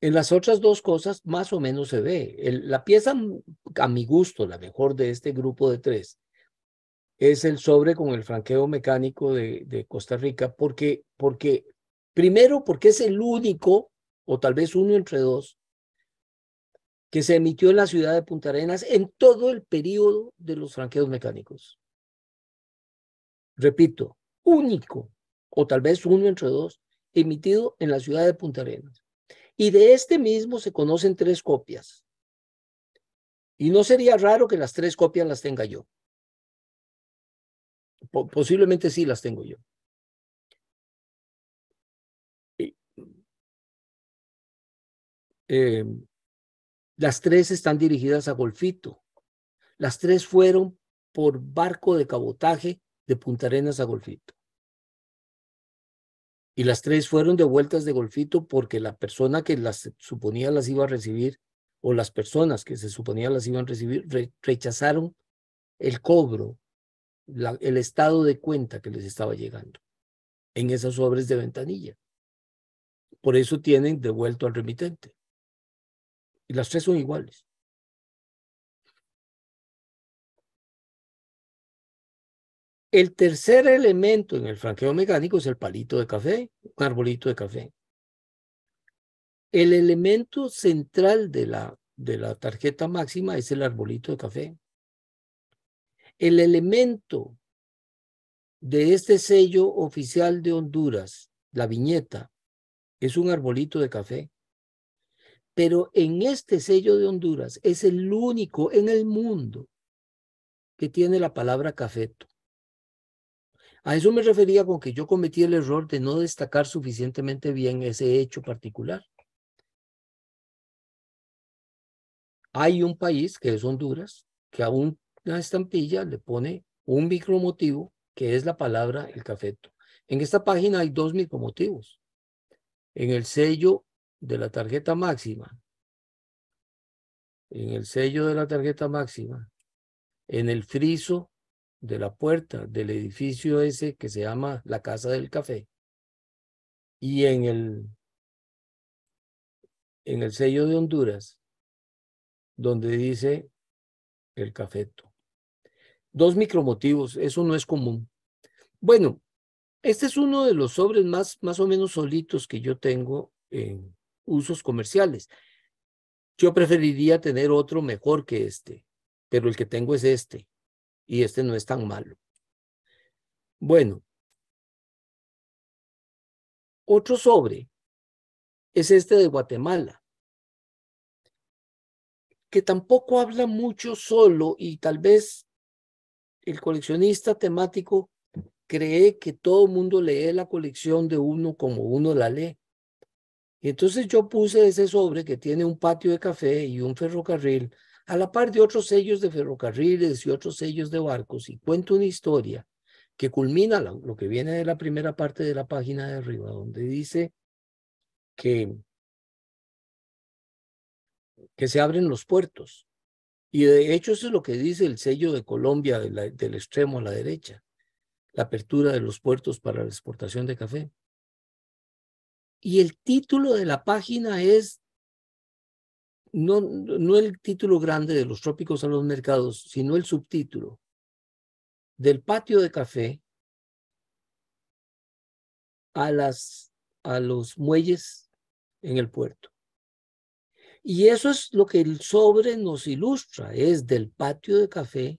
S2: En las otras dos cosas más o menos se ve. la pieza, a mi gusto, la mejor de este grupo de tres, es el sobre con el franqueo mecánico de, Costa Rica, porque, porque, primero, porque es el único, o tal vez uno entre dos, que se emitió en la ciudad de Punta Arenas en todo el periodo de los franqueos mecánicos repito, único, o tal vez uno entre dos, emitido en la ciudad de Punta Arenas. Y de este mismo se conocen tres copias.
S1: Y no sería raro que las tres copias las tenga yo. Posiblemente sí las tengo yo. Em, las tres están
S2: dirigidas a Golfito. Las tres fueron por barco de cabotaje de Punta Arenas a Golfito. Y las tres fueron devueltas de Golfito porque la persona que las suponía las iba a recibir o las personas que se suponía las iban a recibir rechazaron el cobro, el estado de cuenta que les estaba llegando en esas sobres de ventanilla.
S1: Por eso tienen devuelto al remitente. Y las tres son iguales. El tercer elemento en el franqueo mecánico es el palito de café, un arbolito de café.
S2: El elemento central de la, de la tarjeta máxima es el arbolito de café. El elemento de este sello oficial de Honduras, la viñeta, es un arbolito de café. Pero en este sello de Honduras es el único en el mundo que tiene la palabra cafeto. A eso me refería con que yo cometí el error de no destacar suficientemente bien ese hecho particular. Hay un país, que es Honduras, que a una estampilla le pone un micromotivo, que es la palabra el cafeto. En esta página hay dos micromotivos. En el sello de la tarjeta máxima, en el sello de la tarjeta máxima, en el friso de la puerta del edificio ese que se llama la Casa del Café
S1: y en el, en el sello de Honduras, donde
S2: dice el cafeto. Dos micromotivos, eso no es común. Bueno, este es uno de los sobres más, más o menos solitos que yo tengo en usos comerciales. Yo preferiría tener otro mejor
S1: que este, pero el que tengo es este y este no es tan malo. Bueno, otro sobre es este de Guatemala, que tampoco
S2: habla mucho solo y tal vez el coleccionista temático cree que todo mundo lee la colección de uno como uno la lee. Y entonces yo puse ese sobre que tiene un patio de café y un ferrocarril a la par de otros sellos de ferrocarriles y otros sellos de barcos, y cuento una historia que culmina lo, que viene de la primera parte de la página de arriba, donde dice que, que se abren los puertos. Y de hecho eso es lo que dice el sello de Colombia del extremo a la derecha, la apertura de los puertos para la exportación de café. Y el título de la página es no, el título grande de los trópicos a los mercados, sino el subtítulo del patio de café a, las, a los muelles en el puerto.
S1: Y eso es lo que el sobre nos
S2: ilustra, es del patio de café.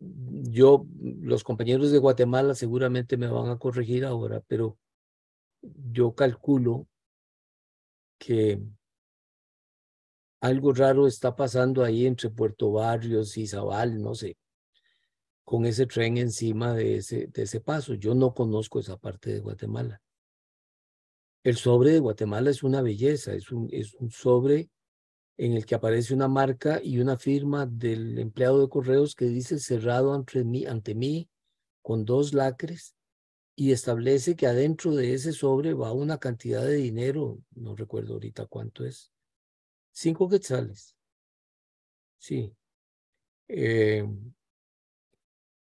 S2: Yo, los compañeros de Guatemala seguramente me van a corregir ahora, pero yo calculo que algo raro está pasando ahí entre Puerto Barrios y Zabal, no sé, con ese tren encima de ese, de ese paso. Yo no conozco esa parte de Guatemala. El sobre de Guatemala es una belleza, es un, es un sobre en el que aparece una marca y una firma del empleado de correos que dice cerrado ante mí con dos lacres y establece que adentro de ese sobre va una cantidad de dinero, no recuerdo ahorita cuánto es, cinco
S1: quetzales. Sí. Eh,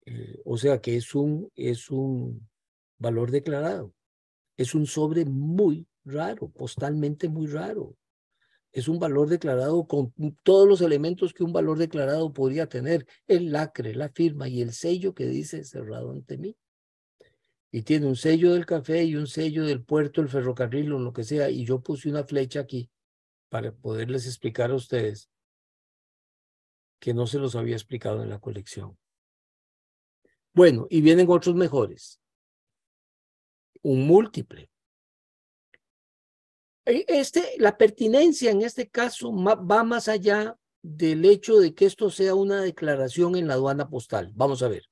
S1: eh, o sea que es un, es un valor declarado. Es
S2: un sobre muy raro, postalmente muy raro. Es un valor declarado con todos los elementos que un valor declarado podría tener, el lacre, la firma y el sello que dice cerrado ante mí y tiene un sello del café y un sello del puerto, el ferrocarril o lo que sea, y yo puse una flecha aquí para poderles explicar a
S1: ustedes que no se los había explicado en la colección. Bueno, y vienen otros mejores. Un múltiple. E, este, la pertinencia en este caso va
S2: más allá del hecho de que esto sea una declaración en la aduana postal. Vamos a ver.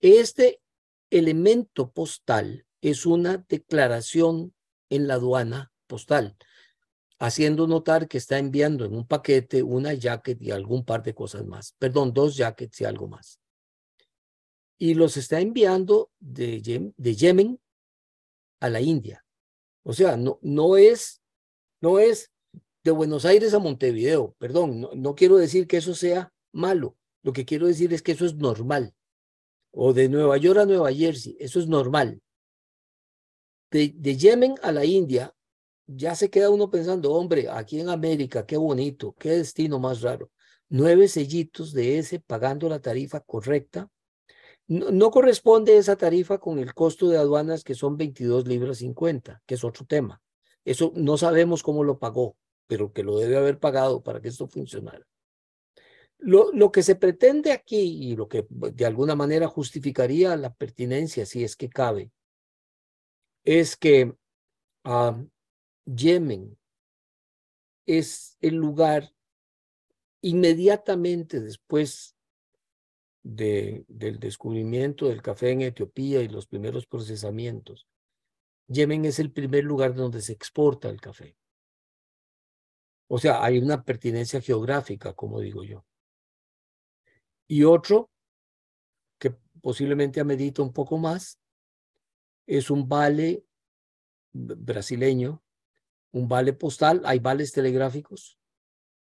S2: Este elemento postal es una declaración en la aduana postal, haciendo notar que está enviando en un paquete una jacket y algún par de cosas más, perdón, dos jackets y algo más. Y los está enviando de, Yemen a la India. O sea, no, no, es, no es de Buenos Aires a Montevideo, perdón, no quiero decir que eso sea malo, lo que quiero decir es que eso es normal o de Nueva York a Nueva Jersey, eso es normal. De, Yemen a la India, ya se queda uno pensando, hombre, aquí en América, qué bonito, qué destino más raro. Nueve sellitos de ese pagando la tarifa correcta. No, no corresponde esa tarifa con el costo de aduanas que son 22 libras 50, que es otro tema. Eso no sabemos cómo lo pagó, pero que lo debe haber pagado para que esto funcionara. Lo, que se pretende aquí y lo que pues, de alguna manera justificaría la pertinencia, si es que cabe, es que ah, Yemen es el lugar inmediatamente después de, del descubrimiento del café en Etiopía y los primeros procesamientos. Yemen es el primer lugar donde se exporta el café. O sea, hay una pertinencia geográfica, como digo yo. Y otro, que posiblemente medido un poco más, es un vale brasileño, un vale postal, hay vales telegráficos.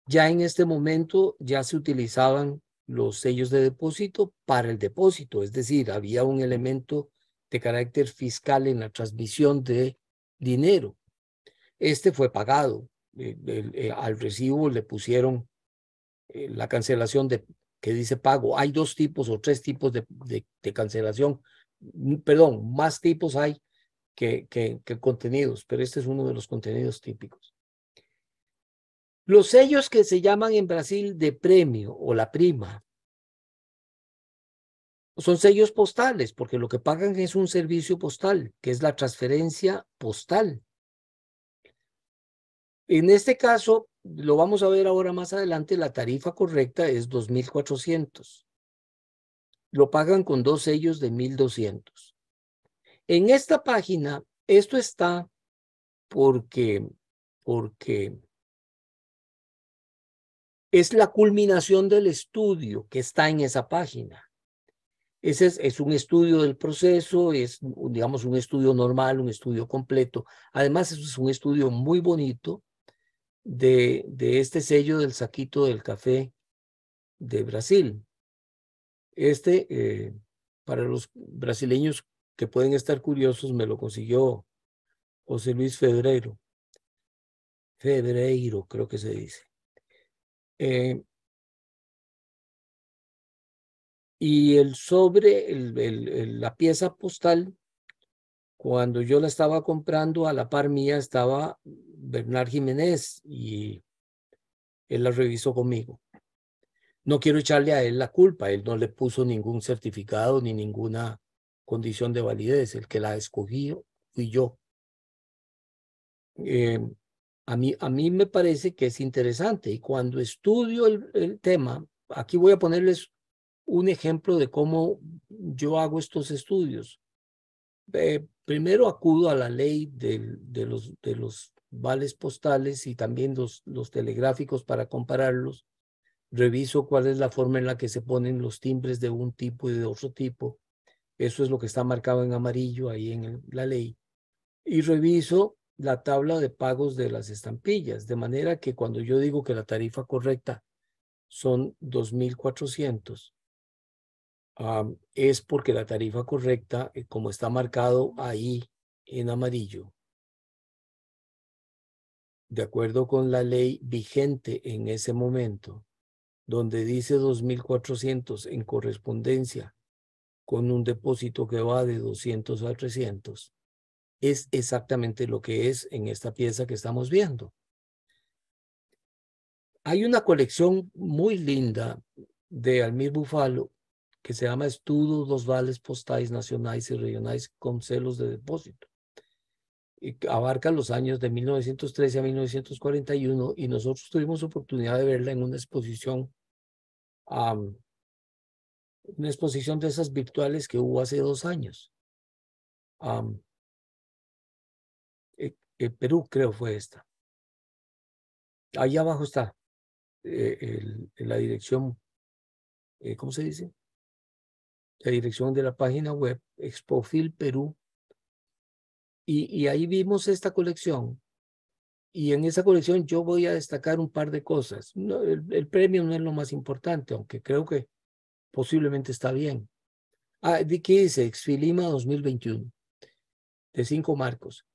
S2: Ya en este momento ya se utilizaban los sellos de depósito para el depósito, es decir, había un elemento de carácter fiscal en la transmisión de dinero. Este fue pagado, eh, eh, al recibo le pusieron eh, la cancelación de que dice pago. Hay dos tipos o tres tipos de, cancelación, mm, perdón, más tipos hay que contenidos, pero este es uno de los contenidos típicos. Los sellos que se llaman en Brasil de premio o la prima son sellos postales, porque lo que pagan es un servicio postal, que es la transferencia postal. En este caso, lo vamos a ver ahora más adelante, la tarifa correcta es 2.400. Lo pagan con dos sellos de 1.200. En esta página, esto está porque, porque es la culminación del estudio que está en esa página. Ese es, es, un estudio del proceso, es, digamos, un estudio normal, un estudio completo. Además, es un estudio muy bonito de, este sello del saquito del café de Brasil. Este, eh, para los brasileños que pueden estar curiosos, me lo consiguió
S1: José Luis Febrero. Febreiro creo que se dice. Eh, y el sobre, la pieza postal cuando yo la estaba
S2: comprando, a la par mía estaba Bernard Jiménez y él la revisó conmigo. No quiero echarle a él la culpa, él no le puso ningún certificado ni ninguna condición de validez, el que la escogió fui yo. Eh, a, mí, a mí me parece que es interesante y cuando estudio el tema, aquí voy a ponerles un ejemplo de cómo yo hago estos estudios. Eh, primero acudo a la ley de, los, de los vales postales y también los, telegráficos para compararlos. Reviso cuál es la forma en la que se ponen los timbres de un tipo y de otro tipo. Eso es lo que está marcado en amarillo ahí en la ley. Y reviso la tabla de pagos de las estampillas, de manera que cuando yo digo que la tarifa correcta son 2.400 es porque la tarifa correcta, eh, como está marcado ahí en amarillo, de acuerdo con la ley vigente en ese momento, donde dice 2.400 en correspondencia con un depósito que va de 200 a 300, es exactamente lo que es en esta pieza que estamos viendo. Hay una colección muy linda de Almir Bufalo que se llama Estudos dos Vales Postais Nacionales y Regionales con Celos de Depósito. Y abarca los años de 1913 a 1941 y nosotros tuvimos oportunidad
S1: de verla en una exposición, una exposición de esas virtuales que hubo hace dos años. Eh, Perú creo fue esta. Ahí abajo está eh, la dirección, eh, ¿cómo se dice? la dirección de la página web, Expofil Perú, y, ahí
S2: vimos esta colección. Y en esa colección yo voy a destacar un par de cosas. el, premio no es lo más importante, aunque creo que posiblemente está bien. Ah, ¿de qué dice? Exfilima 2021, de cinco marcos.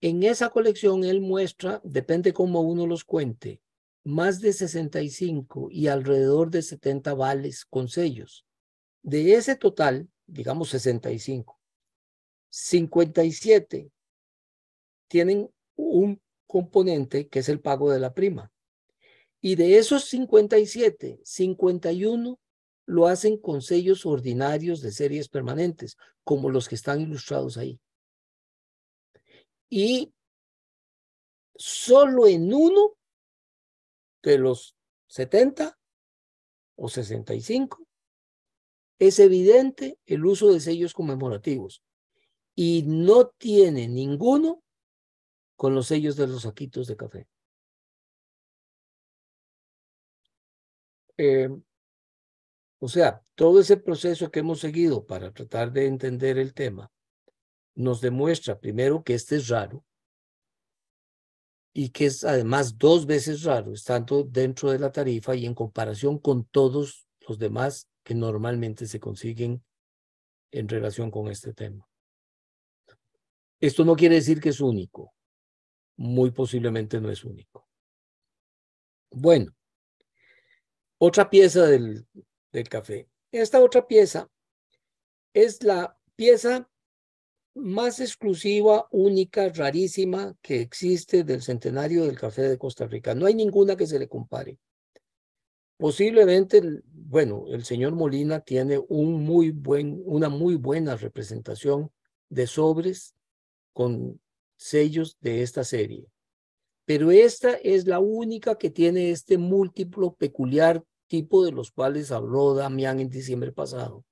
S2: En esa colección él muestra, depende cómo uno los cuente, más de 65 y alrededor de 70 vales con sellos. De ese total, digamos 65, 57 tienen un componente que es el pago de la prima. Y de esos 57, 51 lo hacen con sellos ordinarios
S1: de series permanentes, como los que están ilustrados ahí. Y solo en uno de los 70 o 65 es evidente
S2: el uso de sellos conmemorativos y no tiene ninguno
S1: con los sellos de los saquitos de café. Eh, o sea, todo ese proceso que hemos
S2: seguido para tratar de entender el tema nos demuestra primero que este es raro y que es además dos veces raro, estando dentro de la tarifa y en comparación con todos los demás normalmente se consiguen
S1: en relación con este tema. Esto no quiere decir que es único. Muy posiblemente no es único. Bueno,
S2: otra pieza del, del café. Esta otra pieza es la pieza más exclusiva, única, rarísima que existe del centenario del café de Costa Rica. No hay ninguna que se le compare. Posiblemente, bueno, el señor Molina tiene una muy buena representación de sobres con sellos de esta serie. Pero esta es la única que tiene este múltiplo peculiar tipo de los cuales habló Damián en diciembre pasado,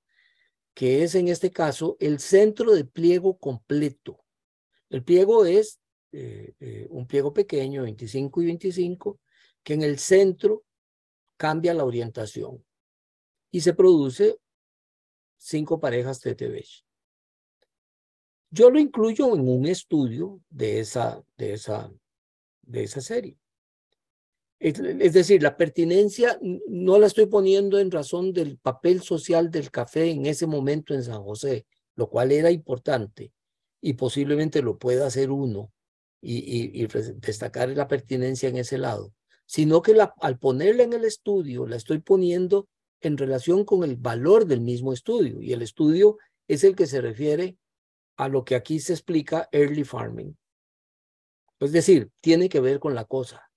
S2: que es en este caso el centro de pliego completo. El pliego es eh, eh, un pliego pequeño, 25 y 25, que en el centro cambia la orientación y se produce cinco parejas TTV.
S1: Yo lo incluyo en un estudio
S2: de esa, de esa, de esa serie. Es, decir, la pertinencia no la estoy poniendo en razón del papel social del café en ese momento en San José, lo cual era importante y posiblemente lo pueda hacer uno y destacar la pertinencia en ese lado sino que al ponerla en el estudio la estoy poniendo en relación con el valor del mismo estudio y el estudio es el que se refiere a lo que aquí se explica early farming. Es decir, tiene que ver con la cosa.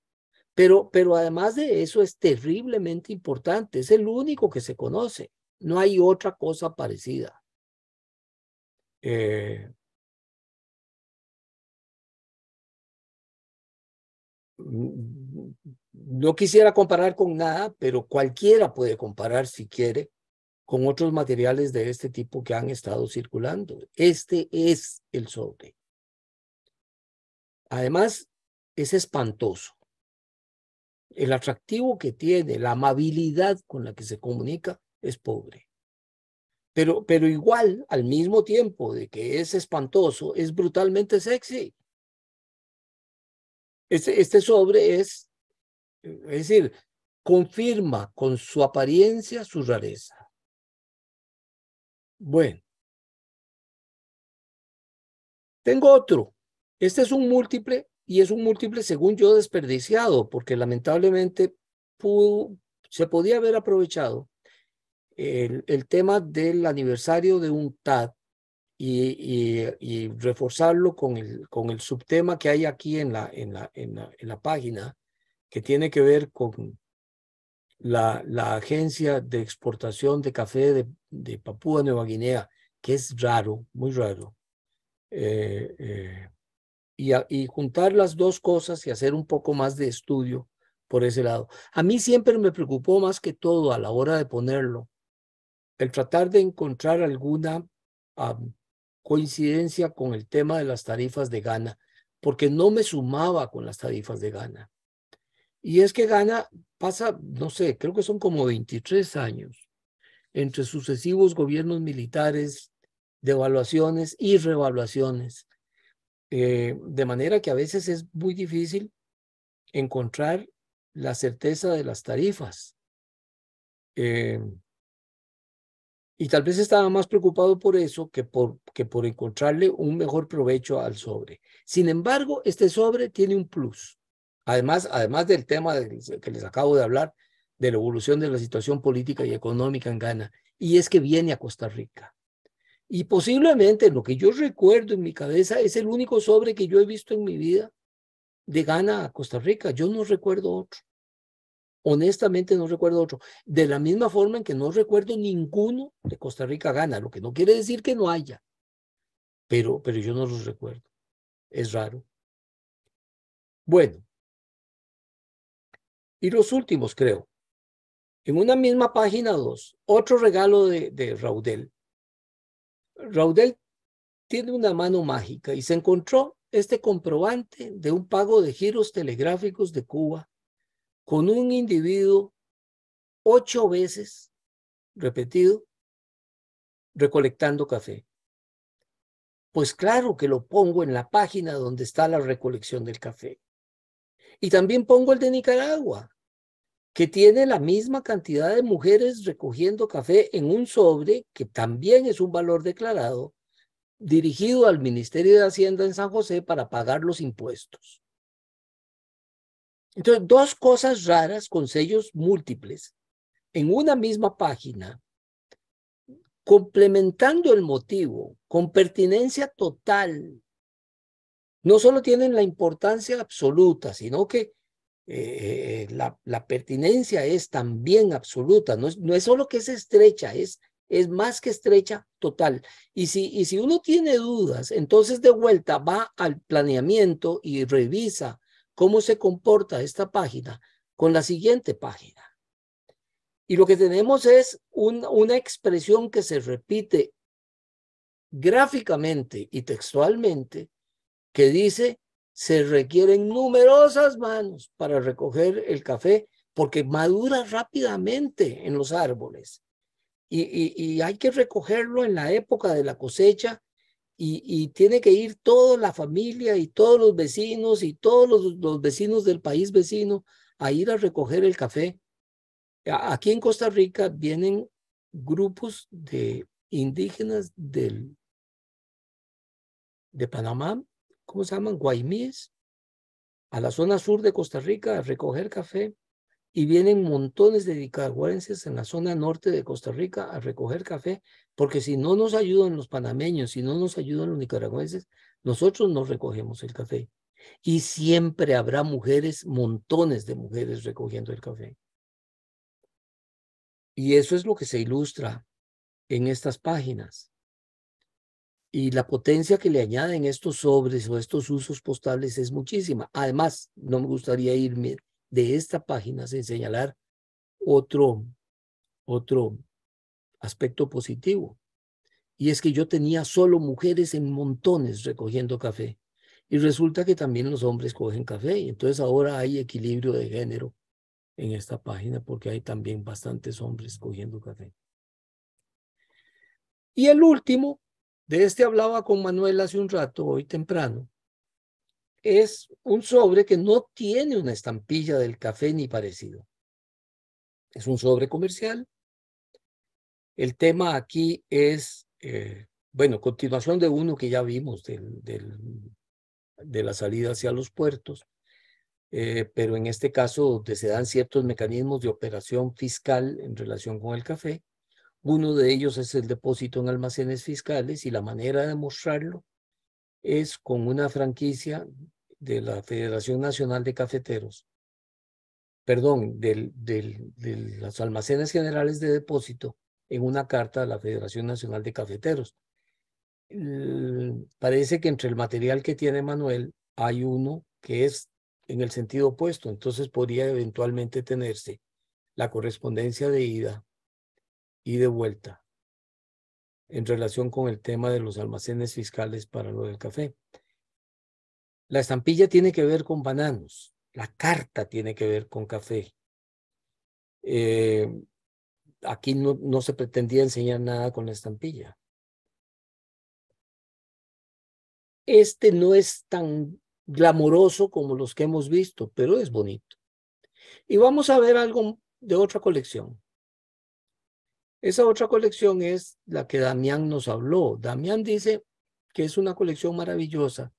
S2: Pero, pero además de eso es terriblemente importante, es el único que se conoce, no hay otra cosa
S1: parecida. Eh, no quisiera comparar
S2: con nada, pero cualquiera puede comparar si quiere con otros materiales de este tipo que han estado circulando. Este es el sobre. Además, es espantoso. El atractivo que tiene, la amabilidad con la que se comunica es pobre. Pero, pero igual, al mismo tiempo de que es espantoso, es brutalmente sexy.
S1: Este, este, sobre es, es decir, confirma con su apariencia su rareza. Bueno. Tengo otro. Este es un múltiple y es un múltiple, según yo, desperdiciado, porque lamentablemente
S2: se podía haber aprovechado el, el, tema del aniversario de un TAD y, reforzarlo con el, con el subtema que hay aquí en la, en la, en la, página, que tiene que ver con la, la agencia de exportación de café de, de Papúa Nueva Guinea, que es raro, muy raro. Eh, eh, y, y juntar las dos cosas y hacer un poco más de estudio por ese lado. A mí siempre me preocupó más que todo a la hora de ponerlo el tratar de encontrar alguna coincidencia con el tema de las tarifas de Ghana, porque no me sumaba con las tarifas de Ghana. Y es que Ghana pasa, no sé, creo que son como 23 años entre sucesivos gobiernos militares, devaluaciones y revaluaciones. Eh, de manera que a veces es muy difícil encontrar la certeza de las tarifas. Eh, y tal vez estaba más preocupado por eso que por, por encontrarle un mejor provecho al sobre. Sin embargo, este sobre tiene un plus. Además, además del tema que les acabo de hablar, de la evolución de la situación política y económica en Ghana, y es que viene a Costa Rica. Y posiblemente lo que yo recuerdo en mi cabeza es el único sobre que yo he visto en mi vida de Ghana a Costa Rica. Yo no recuerdo otro. Honestamente no recuerdo otro. De la misma forma en que no recuerdo ninguno de Costa Rica gana,
S1: lo que no quiere decir que no haya, pero, pero yo no los recuerdo. Es raro. Bueno. Y los últimos, creo. En una misma página dos, otro regalo de, de Raudel.
S2: Raudel tiene una mano mágica y se encontró este comprobante de un pago de giros telegráficos de Cuba con un individuo
S1: ocho veces,
S2: repetido, recolectando café. Pues claro que lo pongo en la página donde está la recolección del café. Y también pongo el de Nicaragua, que tiene la misma cantidad de mujeres recogiendo café en un sobre, que también es un valor declarado, dirigido al Ministerio de Hacienda en San José para pagar los impuestos. Entonces, dos cosas raras con sellos múltiples en una misma página, complementando el motivo con pertinencia total, no solo tienen la importancia absoluta, sino que eh, eh, la, pertinencia es también absoluta, no es, solo que es estrecha, es, es más que estrecha total. y si uno tiene dudas, entonces de vuelta va al planeamiento y revisa cómo se comporta esta página con la siguiente página. Y lo que tenemos es una expresión que se repite gráficamente y textualmente que dice, se requieren numerosas manos para recoger el café porque madura rápidamente en los árboles. y hay que recogerlo en la época de la cosecha y, tiene que ir toda la familia y todos los vecinos y todos los, vecinos del país vecino a ir a recoger el café. Aquí en Costa Rica vienen grupos de indígenas del, de Panamá, ¿cómo se llaman? Guaymíes, a la zona sur de Costa Rica a recoger café y vienen montones de nicaragüenses en la zona norte de Costa Rica a recoger café, porque si no nos ayudan los panameños, si no nos ayudan los nicaragüenses, nosotros no recogemos el café. Y siempre habrá mujeres, montones de mujeres recogiendo el café. Y eso es lo que se ilustra en estas páginas. Y la potencia que le añaden estos sobres o estos usos postales es muchísima. Además, no me gustaría irme de esta página sin señalar otro, otro aspecto positivo. Y es que yo tenía solo mujeres en montones recogiendo café. Y resulta que también los hombres cogen café. Y entonces ahora hay equilibrio de género en esta página porque hay también bastantes hombres cogiendo café. Y el último, de este hablaba con Manuel hace un rato, hoy temprano, es un sobre que no tiene una estampilla del café ni parecido. Es un sobre comercial. El tema aquí es, eh, bueno, continuación de uno que ya vimos de la salida hacia los puertos, eh, pero en este caso donde se dan ciertos mecanismos de operación fiscal en relación con el café. Uno de ellos es el depósito en almacenes fiscales y la manera de mostrarlo es con una franquicia de la Federación Nacional de Cafeteros, perdón, del, de los almacenes generales de depósito en una carta de la Federación Nacional de Cafeteros. Parece que entre el material que tiene Manuel hay uno que es en el sentido opuesto, entonces podría eventualmente tenerse la correspondencia de ida y de vuelta en relación con el tema de los almacenes fiscales para lo del café. La estampilla tiene que ver con bananos, la carta tiene que ver con café.
S1: Eh, aquí no, no se pretendía enseñar nada con la estampilla.
S2: Este no es tan glamoroso como los que hemos visto, pero es bonito. Y vamos a ver algo de otra colección. Esa otra colección es la que Damián nos habló. Damián dice que es una colección maravillosa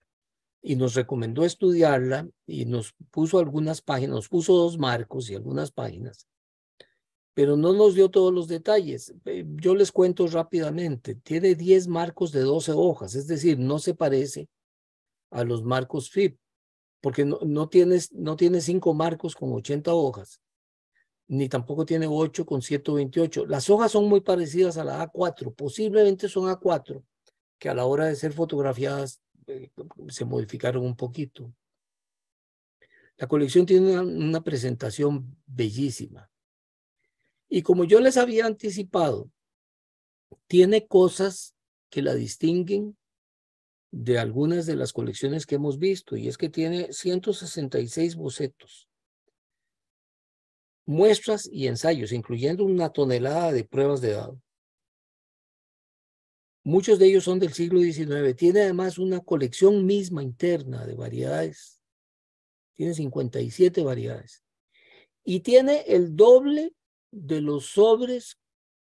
S2: y nos recomendó estudiarla y nos puso algunas páginas, nos puso dos marcos y algunas páginas, pero no nos dio todos los detalles. Eh, yo les cuento rápidamente, tiene 10 marcos de 12 hojas, es decir, no se parece a los marcos FIP, porque no, no tiene cinco marcos con 80 hojas, ni tampoco tiene 8 con 128. Las hojas son muy parecidas a la A4, posiblemente son A4, que a la hora de ser fotografiadas eh, se modificaron un poquito. La colección tiene una, una presentación bellísima. Y como yo les había anticipado, tiene cosas que la distinguen de algunas de las colecciones que hemos visto, y es que tiene 166 bocetos muestras y ensayos, incluyendo una tonelada de pruebas de dado. Muchos de ellos son del siglo XIX. Tiene además una colección misma interna de variedades. Tiene 57 variedades. Y tiene el doble de los sobres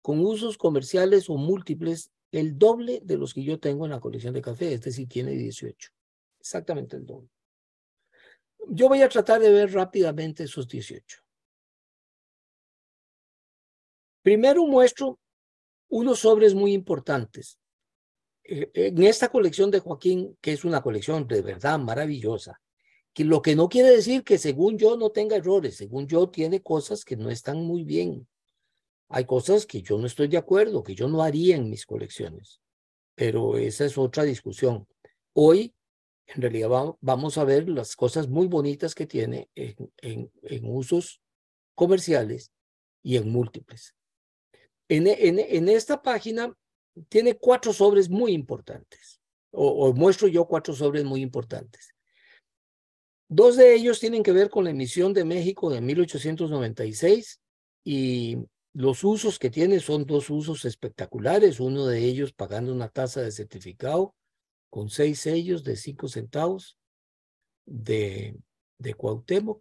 S2: con usos comerciales o múltiples, el doble de los que yo tengo en la colección de café. Este sí tiene 18. Exactamente el doble.
S1: Yo voy a tratar de ver rápidamente esos 18. Primero muestro unos sobres muy importantes.
S2: Eh, eh, en esta colección de Joaquín, que es una colección de verdad maravillosa, que lo que no quiere decir que según yo no tenga errores, según yo tiene cosas que no están muy bien. Hay cosas que yo no estoy de acuerdo, que yo no haría en mis colecciones, pero esa es otra discusión. Hoy, en realidad, vamos a ver las cosas muy bonitas que tiene en, en usos comerciales y en múltiples en, esta página tiene cuatro sobres muy importantes, o, muestro yo cuatro sobres muy importantes. Dos de ellos tienen que ver con la emisión de México de 1896 y los usos que tiene son dos usos espectaculares, uno de ellos pagando una tasa de certificado con seis sellos de cinco centavos de, de Cuauhtémoc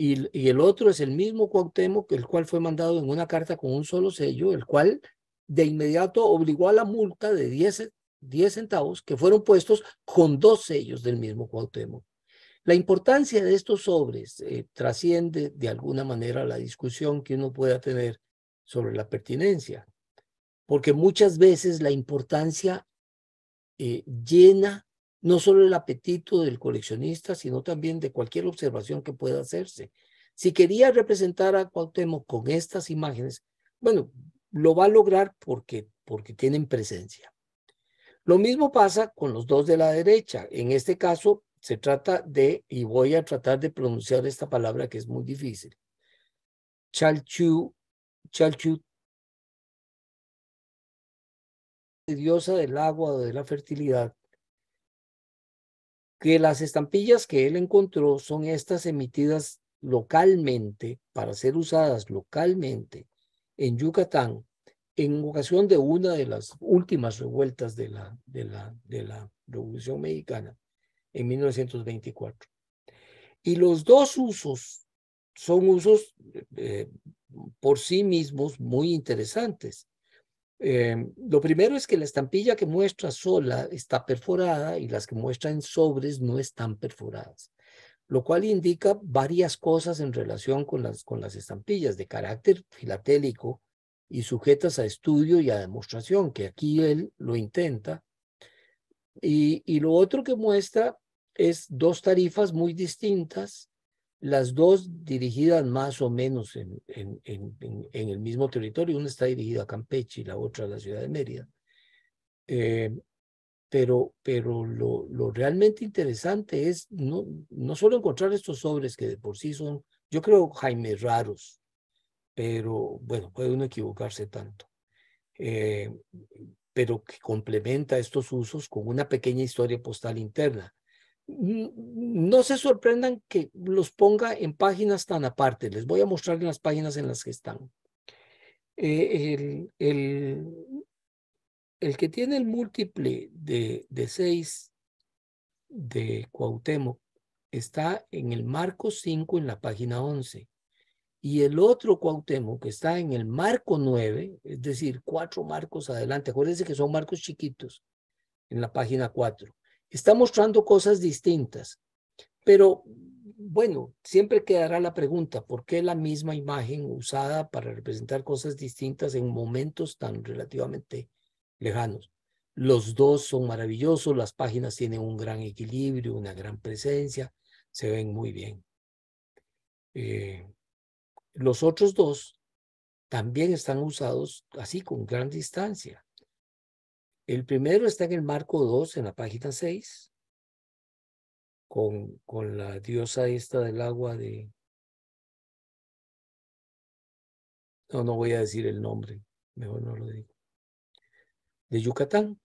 S2: y, el otro es el mismo Cuauhtémoc, el cual fue mandado en una carta con un solo sello, el cual de inmediato obligó a la multa de 10, centavos que fueron puestos con dos sellos del mismo Cuauhtémoc. La importancia de estos sobres eh, trasciende de alguna manera la discusión que uno pueda tener sobre la pertinencia, porque muchas veces la importancia eh, llena no solo el apetito del coleccionista, sino también de cualquier observación que pueda hacerse. Si quería representar a Cuauhtémoc con estas imágenes, bueno, lo va a lograr porque, porque tienen presencia. Lo mismo pasa con los dos de la derecha. En este caso, se
S1: trata de, y voy a tratar de pronunciar esta palabra que es muy difícil, Chalchu, Chalchu, diosa del agua o de la fertilidad, que las
S2: estampillas que él encontró son estas emitidas localmente, para ser usadas localmente en Yucatán, en ocasión de una de las últimas revueltas de la, de la, de la Revolución Mexicana en 1924. Y los dos usos son usos eh, por sí mismos muy interesantes. Em, lo primero es que la estampilla que muestra sola está perforada y las que muestran sobres no están perforadas, lo cual indica varias cosas en relación con las, con las estampillas de carácter filatélico y sujetas a estudio y a demostración, que aquí él lo intenta. Y, y lo otro que muestra es dos tarifas muy distintas las dos dirigidas más o menos en, en, en, el mismo territorio. Una está dirigida a Campeche y la otra a la ciudad de Mérida. Eh, pero pero lo, lo, realmente interesante es no, no solo encontrar estos sobres que de por sí son, yo creo, Jaime, raros, pero bueno, puede uno equivocarse tanto. Eh, pero que complementa estos usos con una pequeña historia postal interna no se sorprendan que los ponga en páginas tan aparte. Les voy a mostrar las páginas en las que están. Eh, el, que tiene el múltiple de, seis 6 de Cuauhtémoc está en el marco 5 en la página 11. Y el otro Cuauhtémoc que está en el marco 9, es decir, cuatro marcos adelante. Acuérdense que son marcos chiquitos en la página 4 está mostrando cosas distintas. Pero bueno, siempre quedará la pregunta, ¿por qué la misma imagen usada para representar cosas distintas en momentos tan relativamente lejanos? Los dos son maravillosos, las páginas tienen un gran equilibrio, una gran presencia, se ven muy bien. Eh, los otros dos también están usados así con gran distancia. El primero está en el marco 2, en la página 6,
S1: con, la diosa esta del agua de... No, no voy a decir el nombre, mejor no lo digo.
S2: De Yucatán.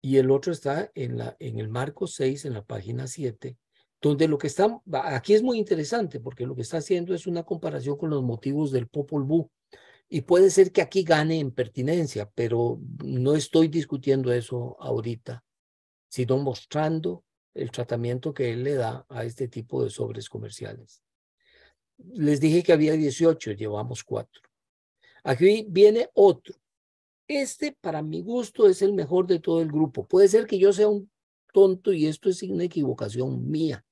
S2: Y el otro está en, la, en el marco 6, en la página 7, donde lo que está, aquí es muy interesante porque lo que está haciendo es una comparación con los motivos del Popol Vuh, y puede ser que aquí gane en pertinencia, pero no estoy discutiendo eso ahorita, sino mostrando el tratamiento que él le da a este tipo de sobres comerciales. Les dije que había 18, llevamos cuatro. Aquí viene otro. Este, para mi gusto, es el mejor de todo el grupo. Puede ser que yo sea un tonto y esto es una equivocación mía.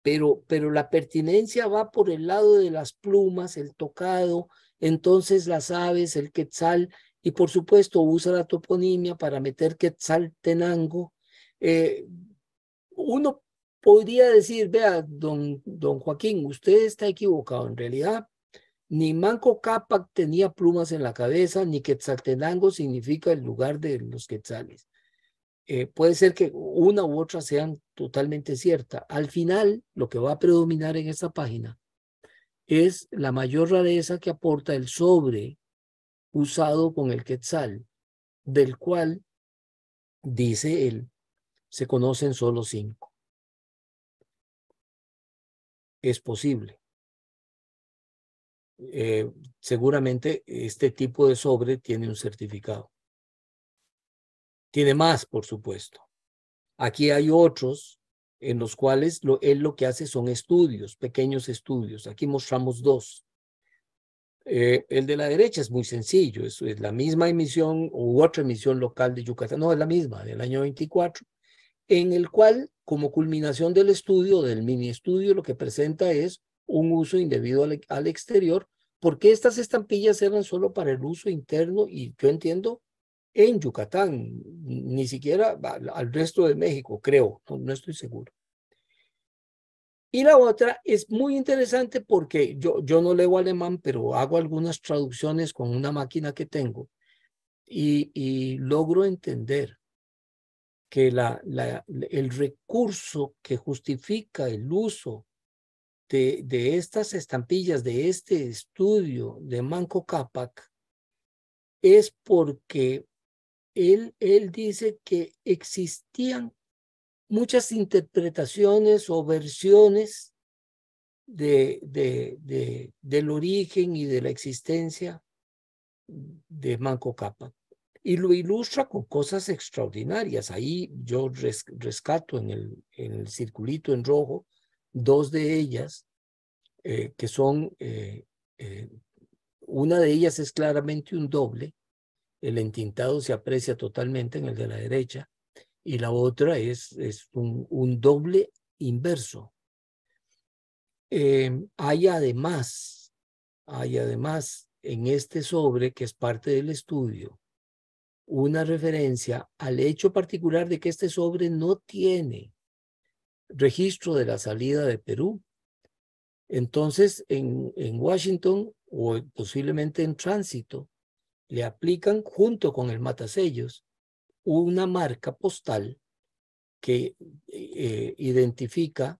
S2: Pero, pero la pertinencia va por el lado de las plumas, el tocado, entonces las aves, el quetzal, y por supuesto usa la toponimia para meter quetzaltenango. Eh, uno podría decir, vea, don, don Joaquín, usted está equivocado. En realidad, ni Manco Cápac tenía plumas en la cabeza, ni Quetzaltenango significa el lugar de los quetzales. Eh, puede ser que una u otra sean totalmente ciertas. Al final, lo que va a predominar en esta página es la mayor rareza que aporta el sobre usado con el quetzal,
S1: del cual, dice él, se conocen solo cinco. Es posible. Eh, seguramente este tipo de sobre tiene un certificado.
S2: Tiene más, por supuesto. Aquí hay otros en los cuales lo, él lo que hace son estudios, pequeños estudios. Aquí mostramos dos. Eh, el de la derecha es muy sencillo, es, la misma emisión u otra emisión local de Yucatán, no, es la misma, del año 24, en el cual, como culminación del estudio, del mini estudio, lo que presenta es un uso indebido al, al exterior, porque estas estampillas eran solo para el uso interno y yo entiendo en Yucatán, ni siquiera al, resto de México, creo, no, no, estoy seguro. Y la otra es muy interesante porque yo, yo no leo alemán, pero hago algunas traducciones con una máquina que tengo y, logro entender que la, el recurso que justifica el uso de, de, estas estampillas, de este estudio de Manco Cápac, es porque él, dice que existían muchas interpretaciones o versiones de, del origen y de la existencia de Manco Cápac. Y lo ilustra con cosas extraordinarias. Ahí yo rescato en el, en el circulito en rojo dos de ellas, eh, que son, eh, eh, una de ellas es claramente un doble, el entintado se aprecia totalmente en el de la derecha, y la otra es, un, doble inverso. Em, hay además, hay además en este sobre que es parte del estudio, una referencia al hecho particular de que este sobre no tiene registro de la salida de Perú. Entonces, en Washington o posiblemente en tránsito, le aplican junto con el matasellos una marca postal que eh, eh, identifica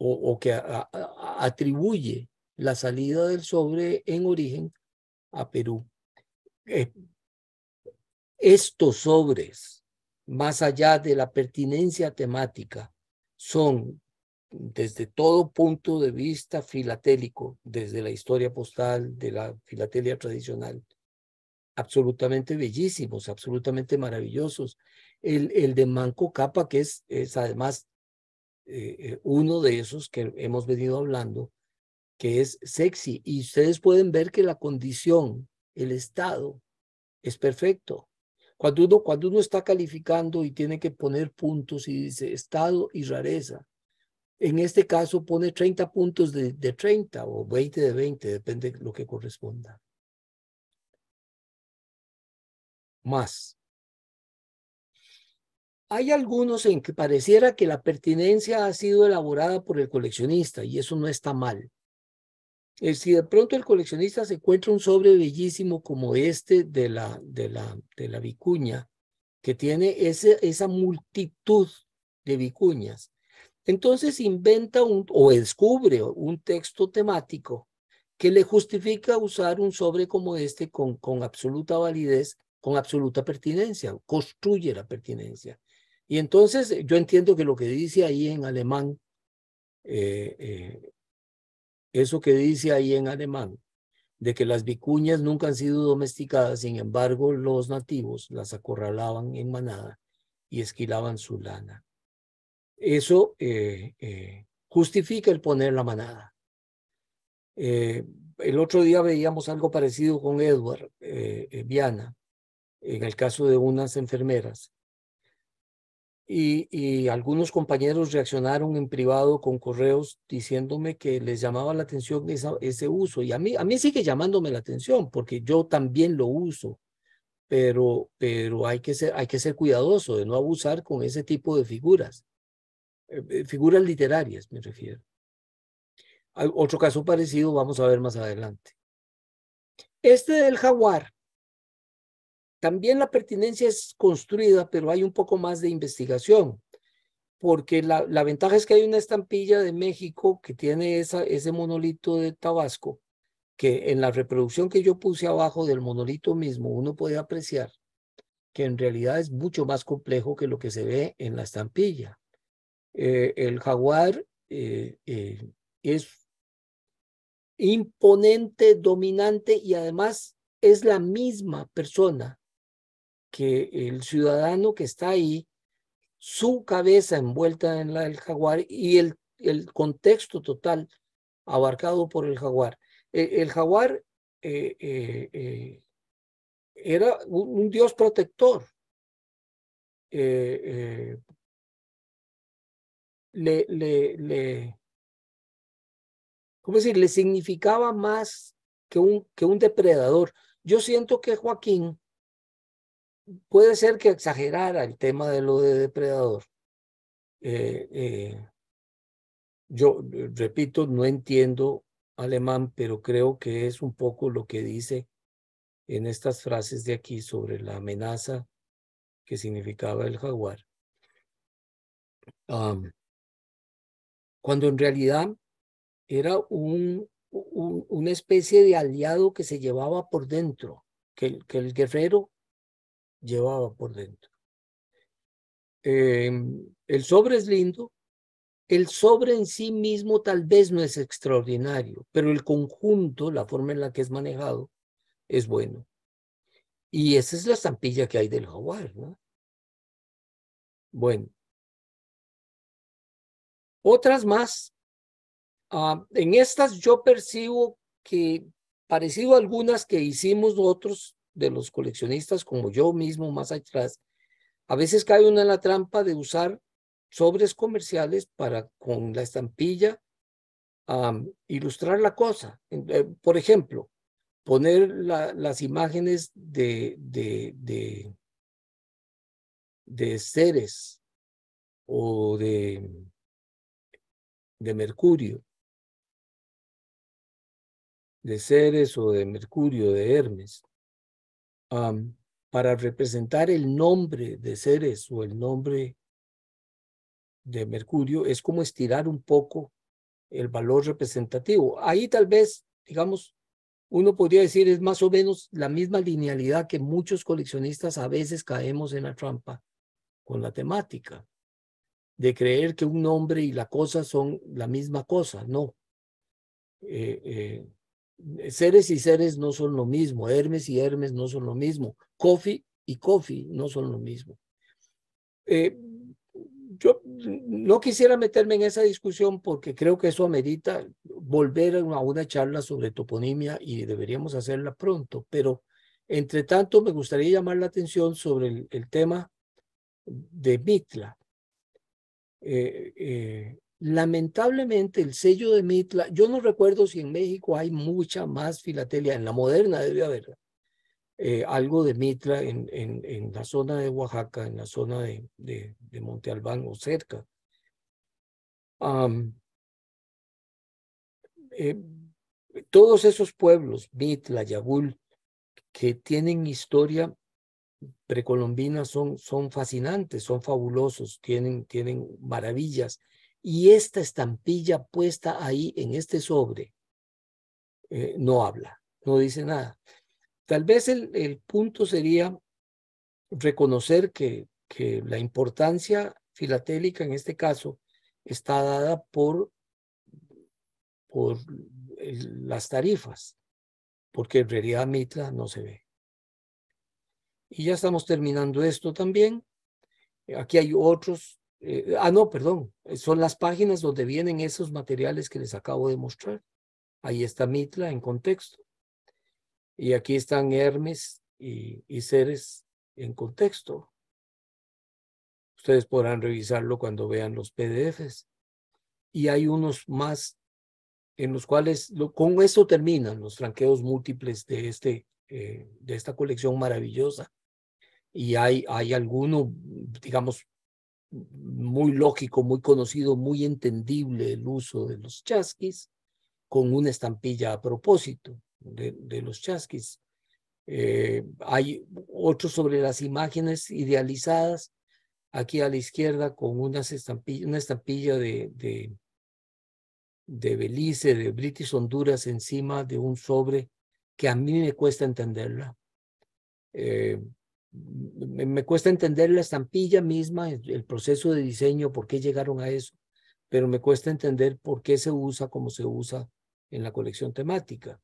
S2: o, que atribuye la salida del sobre en origen a Perú. Eh, estos sobres, más allá de la pertinencia temática, son desde todo punto de vista filatélico, desde la historia postal, de la filatelia tradicional, absolutamente bellísimos, absolutamente maravillosos. El, el de Manco Capa, que es, además eh, eh, uno de esos que hemos venido hablando, que es sexy. Y ustedes pueden ver que la condición, el estado, es perfecto. Cuando uno, cuando uno está calificando y tiene que poner puntos y dice estado y rareza, en este caso pone 30 puntos de, de 30 o 20 de
S1: 20, depende de lo que corresponda. más. Hay algunos en que pareciera que la
S2: pertinencia ha sido elaborada por el coleccionista y eso no está mal. Eh, si de pronto el coleccionista se encuentra un sobre bellísimo como este de la, de la, de la vicuña, que tiene esa multitud de vicuñas, entonces inventa un, o descubre un texto temático que le justifica usar un sobre como este con absoluta validez con absoluta pertinencia, construye la pertinencia. Y entonces eh, yo entiendo que lo que dice ahí en alemán, eh, eh, eso que dice ahí en alemán, de que las vicuñas nunca han sido domesticadas, sin embargo los nativos las acorralaban en manada y esquilaban su lana. Eso justifica el poner la manada. el otro día veíamos algo parecido con Edward Viana en el caso de unas enfermeras. Y, algunos compañeros reaccionaron en privado con correos diciéndome que les llamaba la atención ese uso. Y a mí, a mí sigue llamándome la atención porque yo también lo uso, pero, pero hay, que ser, hay que ser cuidadoso de no abusar con ese tipo de figuras, eh, eh, figuras literarias me refiero. otro caso parecido vamos a ver más adelante. Este del jaguar también la pertinencia es construida, pero hay un poco más de investigación, porque la, ventaja es que hay una estampilla de México que tiene esa, ese monolito de Tabasco, que en la reproducción que yo puse abajo del monolito mismo uno puede apreciar que en realidad es mucho más complejo que lo que se ve en la estampilla. Eh, el jaguar eh, eh, es imponente, dominante y además es la misma persona que el ciudadano que está ahí, su cabeza envuelta en la del jaguar y el, el contexto total abarcado por el jaguar.
S1: E-, el, jaguar eh, eh, eh, era un, dios protector. le, le, le, ¿cómo decir? le significaba
S2: más que un, que un depredador. Yo siento que Joaquín puede ser que exagerara el tema de lo de depredador. Eh, eh, yo, eh, repito, no entiendo alemán, pero creo que es un poco lo que dice en estas frases de aquí sobre la
S1: amenaza que significaba el jaguar. cuando en realidad era un, una
S2: especie de aliado que se llevaba por dentro, que, que el guerrero llevaba por dentro. Em, el sobre es lindo, el sobre en sí mismo tal vez no es extraordinario, pero el conjunto,
S1: la forma en la que es manejado, es bueno. Y esa es la estampilla que hay del jaguar, ¿no? Bueno. Otras más. Ah, en estas yo percibo
S2: que, parecido a algunas que hicimos nosotros, de los coleccionistas como yo mismo más atrás, a veces cae una en la trampa de usar sobres comerciales para con la estampilla ilustrar la cosa. Eh, por ejemplo, poner las imágenes de, de,
S1: seres o de, de Mercurio, de Ceres o de Mercurio, de Hermes para
S2: representar el nombre de seres o el nombre de Mercurio es como estirar un poco el valor representativo. Ahí tal vez, digamos, uno podría decir es más o menos la misma linealidad que muchos coleccionistas a veces caemos en la trampa con la temática, de creer que un nombre y la cosa son la misma cosa. No. Eh, eh, seres y seres no son lo mismo, Hermes y Hermes no son lo mismo, coffee y coffee no son lo mismo. Eh, yo no quisiera meterme en esa discusión porque creo que eso amerita volver a una charla sobre toponimia y deberíamos hacerla pronto, pero entre tanto me gustaría llamar la atención sobre el, tema de Mitla. Eh, eh, Lamentablemente el sello de Mitla, yo no recuerdo si en México hay mucha más filatelia, en la moderna debe haber eh, algo de Mitla en, en, la zona de Oaxaca, en la zona de, de, Monte Albán o cerca.
S1: Eh, todos esos pueblos, Mitla, Yagul que tienen historia
S2: precolombina son, son fascinantes, son fabulosos, tienen, tienen maravillas. Y esta estampilla puesta ahí en este sobre eh, no habla, no dice nada. Tal vez el, punto sería reconocer que, que la importancia filatélica en este caso está dada por, por las tarifas, porque en realidad Mitra no se ve. Y ya estamos terminando esto también. Aquí hay otros eh, ah, no, perdón. Eh, son las páginas donde vienen esos materiales que les acabo de mostrar. Ahí está Mitla en contexto. Y aquí están Hermes y, y Ceres en contexto. Ustedes podrán revisarlo cuando vean los PDFs. Y hay unos más en los cuales, con eso terminan los franqueos múltiples de, este, eh, de esta colección maravillosa. Y hay, hay alguno, digamos, muy lógico, muy conocido, muy entendible el uso de los chasquis con una estampilla a propósito de, los chasquis. Eh, hay otro sobre las imágenes idealizadas, aquí a la izquierda con unas estampilla, una estampilla de, de, Belice, de British Honduras encima de un sobre que a mí me cuesta entenderla. Eh, me, cuesta entender la estampilla misma, el proceso de diseño, por qué llegaron a eso, pero me cuesta entender por qué se usa como se usa en la colección temática.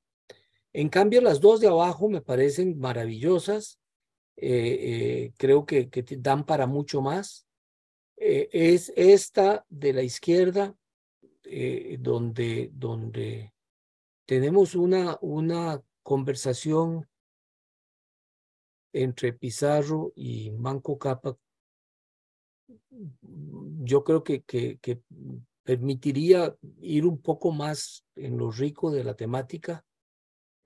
S2: En cambio, las dos de abajo me parecen maravillosas, eh, eh, creo que, que dan para mucho más. Eh, es esta de la izquierda, donde, donde tenemos una, una conversación entre Pizarro y Manco Cápac, yo creo que, que, permitiría ir un poco más en lo rico de la temática.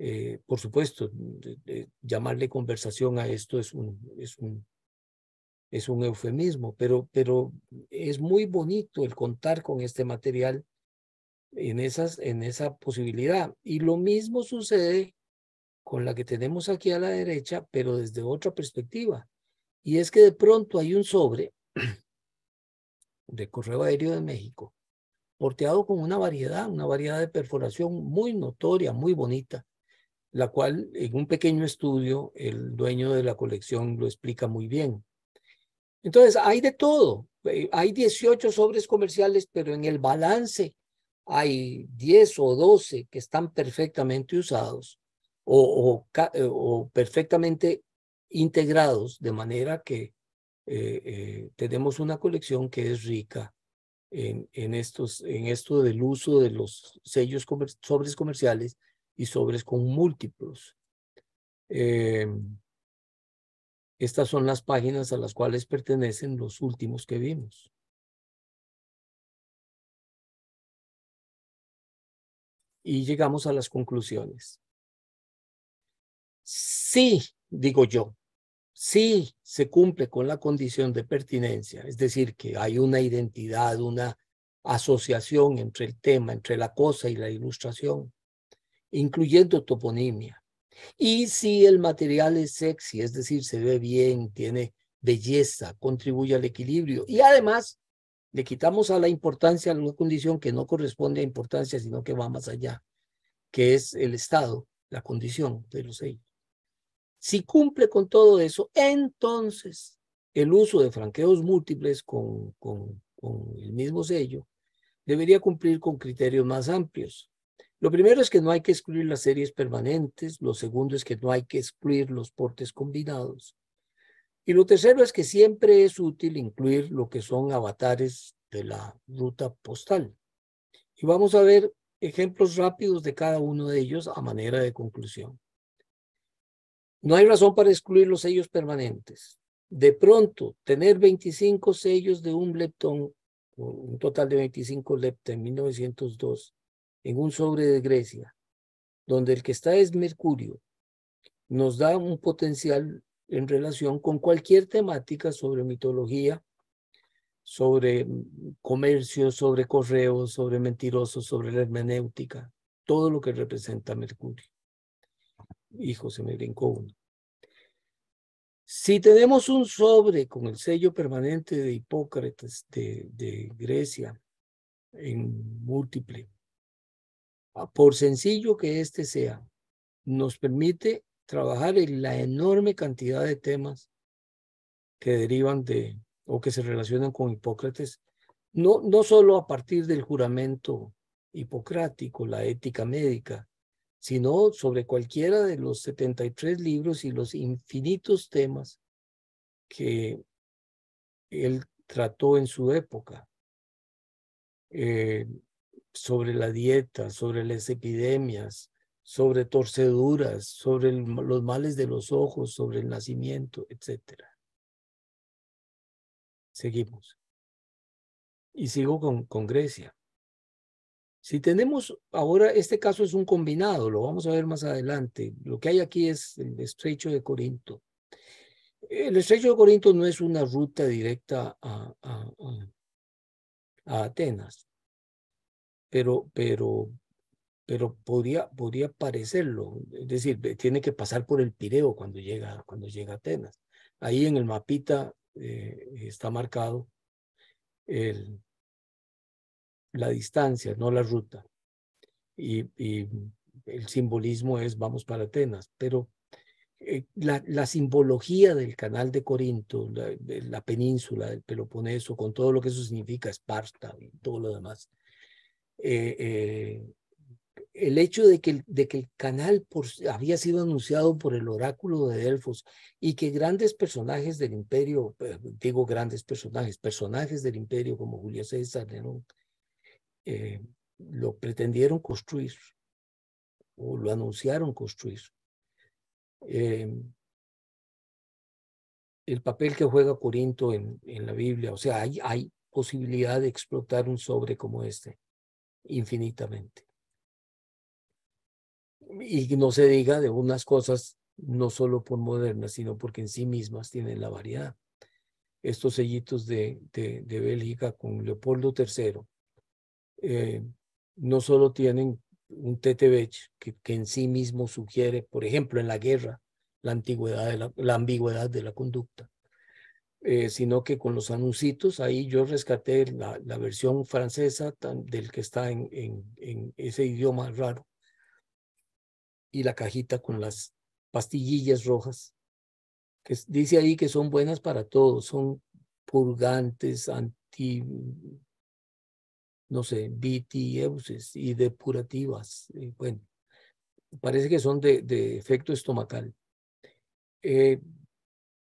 S2: Eh, por supuesto, llamarle conversación a esto es un, un, es un eufemismo, pero, pero es muy bonito el contar con este material en, esas, en esa posibilidad. Y lo mismo sucede con la que tenemos aquí a la derecha, pero desde otra perspectiva. Y es que de pronto hay un sobre de Correo Aéreo de México, porteado con una variedad, una variedad de perforación muy notoria, muy bonita, la cual en un pequeño estudio el dueño de la colección lo explica muy bien. Entonces, hay de todo. Eh, hay 18 sobres comerciales, pero en el balance hay 10 o 12 que están perfectamente usados eh, o, perfectamente integrados, de manera que eh, eh, tenemos una colección que es rica en, esto del uso de los sellos sobres comerciales y sobres con múltiplos. Em, estas
S1: son las páginas a las cuales pertenecen los últimos que vimos. Y llegamos a las conclusiones sí, digo yo, sí
S2: se cumple con la condición de pertinencia, es decir, que hay una identidad, una asociación entre el tema, entre la cosa y la ilustración, incluyendo toponimia. Y si el material es sexy, es decir, se ve bien, tiene belleza, contribuye al equilibrio y además le quitamos a la importancia una condición que no corresponde a importancia, sino que va más allá, que es el estado, la condición de los sellos. Si cumple con todo eso, entonces el uso de franqueos múltiples con, el mismo sello debería cumplir con criterios más amplios. Lo primero es que no hay que excluir las series permanentes, lo segundo es que no hay que excluir los portes combinados. Y lo tercero es que siempre es útil incluir lo que son avatares de la ruta postal. Y vamos a ver ejemplos rápidos de cada uno de ellos a manera de conclusión. No hay razón para excluir los sellos permanentes. De pronto, tener 25 sellos de un leptón, un total de 25 lepta en 1902, en un sobre de Grecia, donde el que está es Mercurio, nos da un potencial en relación con cualquier temática sobre mitología, sobre comercio, sobre correos, sobre mentirosos, sobre la hermenéutica, todo lo que representa Mercurio hijo, se me brincó uno. Si tenemos un sobre con el sello permanente de Hipócrates de, Grecia en múltiple, ah, por sencillo que éste sea, nos permite trabajar en la enorme cantidad de temas que derivan de o que se relacionan con Hipócrates, no, no solo a partir del juramento hipocrático, la ética médica, sino sobre cualquiera de los 73 libros y los infinitos temas que él trató en su época, eh, sobre la dieta, sobre las epidemias, sobre torceduras, sobre los males de los ojos, sobre el nacimiento, etc.
S1: Seguimos. Y sigo con, con Grecia. Si tenemos ahora, este caso es un combinado, lo vamos
S2: a ver más adelante. Lo que hay aquí es el estrecho de Corinto. El estrecho de Corinto no es una ruta directa a, Atenas, pero, pero, pero podría, podría parecerlo. Es decir, tiene que pasar por el Pireo cuando llega, cuando llega a Atenas. Ahí en el mapita eh, está marcado el, la distancia, no la ruta. Y, el simbolismo es vamos para Atenas, pero eh, la, simbología del canal de Corinto, la, península del Peloponeso, con todo lo que eso significa, Esparta y todo lo demás, eh, eh, el hecho de que, de que el canal había sido anunciado por el oráculo de Delfos y que grandes personajes del imperio, digo grandes personajes, personajes del imperio como Julio César, Nerón, eh, lo pretendieron construir o lo anunciaron construir. Em, el papel que juega Corinto en, en la Biblia, o sea, hay, hay posibilidad de explotar un sobre como este infinitamente. Y no se diga de unas cosas no solo por modernas, sino porque en sí mismas tienen la variedad. Estos sellitos de, de Bélgica con Leopoldo III eh, no solo tienen un TTB que, que, en sí mismo sugiere, por ejemplo, en la guerra, la, antigüedad la, ambigüedad de la conducta, eh, sino que con los anuncios, ahí yo rescaté la, versión francesa del que está en, en, ese idioma raro, y la cajita con las pastillillas rojas, que dice ahí que son buenas para todos, son purgantes, anti no sé, bitieuses y depurativas. Eh, bueno, parece que son de, efecto estomacal. Eh,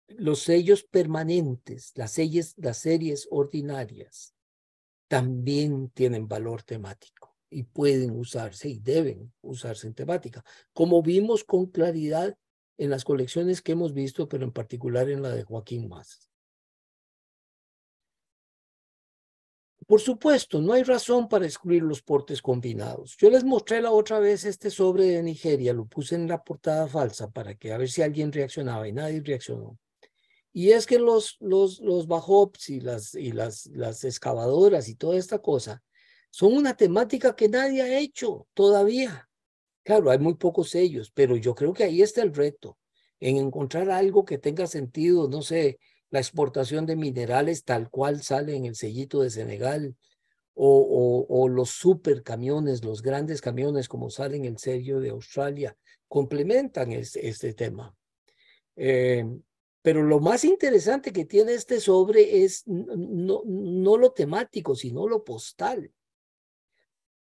S2: los sellos permanentes, las, selles, las series ordinarias, también tienen valor temático y pueden usarse y deben usarse en temática, como vimos con claridad en las colecciones que hemos visto, pero en particular en la de
S1: Joaquín Más. Por supuesto, no hay razón para excluir los portes combinados. Yo les mostré la otra vez este sobre de Nigeria,
S2: lo puse en la portada falsa para que a ver si alguien reaccionaba y nadie reaccionó. Y es que los, los, los bajops y, las, y las, las excavadoras y toda esta cosa son una temática que nadie ha hecho todavía. Claro, hay muy pocos sellos, pero yo creo que ahí está el reto, en encontrar algo que tenga sentido, no sé, la exportación de minerales tal cual sale en el sellito de Senegal, o, los supercamiones, los grandes camiones como sale en el sello de Australia, complementan este tema. Eh, pero lo más interesante que tiene este sobre es no, no lo temático, sino lo postal.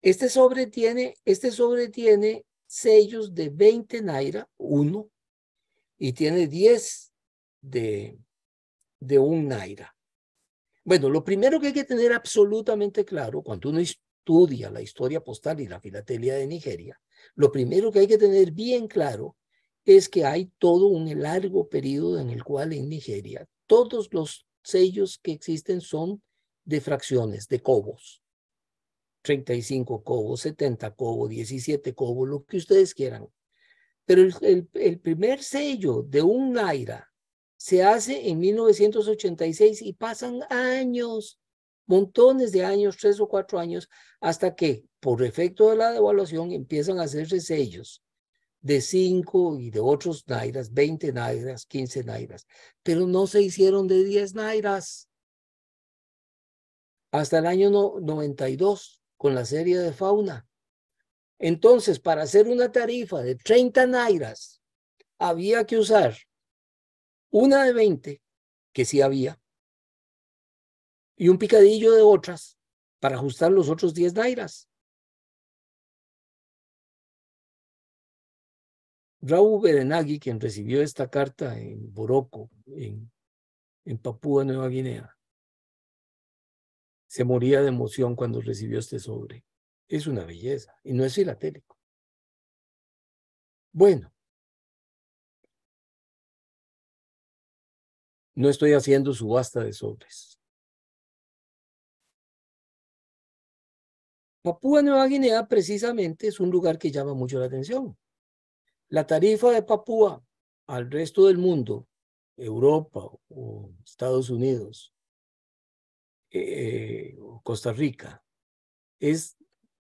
S2: Este sobre tiene, este sobre tiene sellos de 20 naira, uno, y tiene 10 de, de un naira. Bueno, lo primero que hay que tener absolutamente claro cuando uno estudia la historia postal y la filatelia de Nigeria, lo primero que hay que tener bien claro es que hay todo un largo periodo en el cual en Nigeria todos los sellos que existen son de fracciones, de cobos. 35 cobos, 70 cobos, 17 cobos, lo que ustedes quieran. Pero el, primer sello de un naira se hace en 1986 y pasan años, montones de años, tres o cuatro años, hasta que por efecto de la devaluación empiezan a hacerse sellos de cinco y de otros nairas, 20 nairas, 15 nairas, pero no se hicieron de 10 nairas. Hasta el año 92, con la serie de fauna. Entonces, para hacer una tarifa de 30 nairas, había que usar una de 20,
S1: que sí había, y un picadillo de otras para ajustar los otros 10 dairas Raúl Berenagui, quien recibió esta carta en Boroco, en, en Papúa Nueva Guinea, se moría de emoción cuando recibió este sobre. Es una belleza y no es filatélico. Bueno, No estoy haciendo subasta de sobres. Papúa Nueva Guinea precisamente es un lugar que llama mucho la atención.
S2: La tarifa de Papúa al resto del mundo, Europa o Estados Unidos eh, Costa Rica, es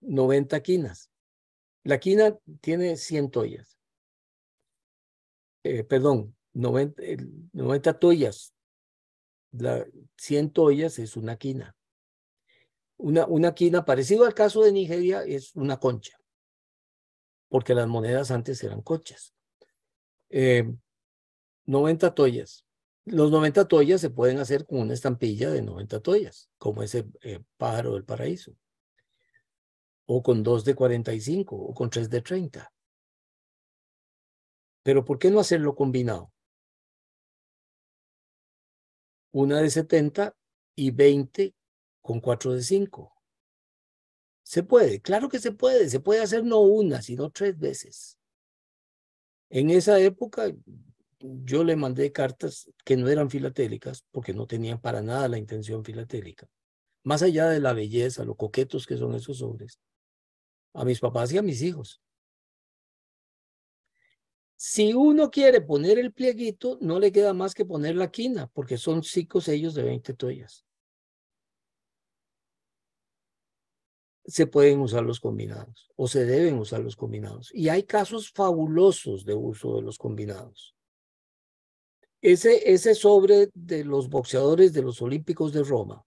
S2: 90 quinas. La quina tiene 100 ollas. Eh, perdón, 90, 90 100 tollas es una quina. Una, quina, parecido al caso de Nigeria, es una concha, porque las monedas antes eran conchas. 90 eh, tollas, Los 90 tollas se pueden hacer con una estampilla de 90 tollas, como ese paro eh, pájaro del paraíso.
S1: O con 2 de 45, o con 3 de 30. Pero ¿por qué no hacerlo combinado? una de 70 y 20 con 4 de 5.
S2: Se puede, claro que se puede, se puede hacer no una, sino tres veces. En esa época yo le mandé cartas que no eran filatélicas porque no tenían para nada la intención filatélica. Más allá de la belleza, lo coquetos que son esos hombres, a mis papás y a mis hijos. Si uno quiere poner el plieguito, no le queda más que poner la quina, porque son cinco sellos de 20 toallas. Se pueden usar los combinados o se deben usar los combinados. Y hay casos fabulosos de uso de los combinados. Ese, ese sobre de los boxeadores de los Olímpicos de Roma,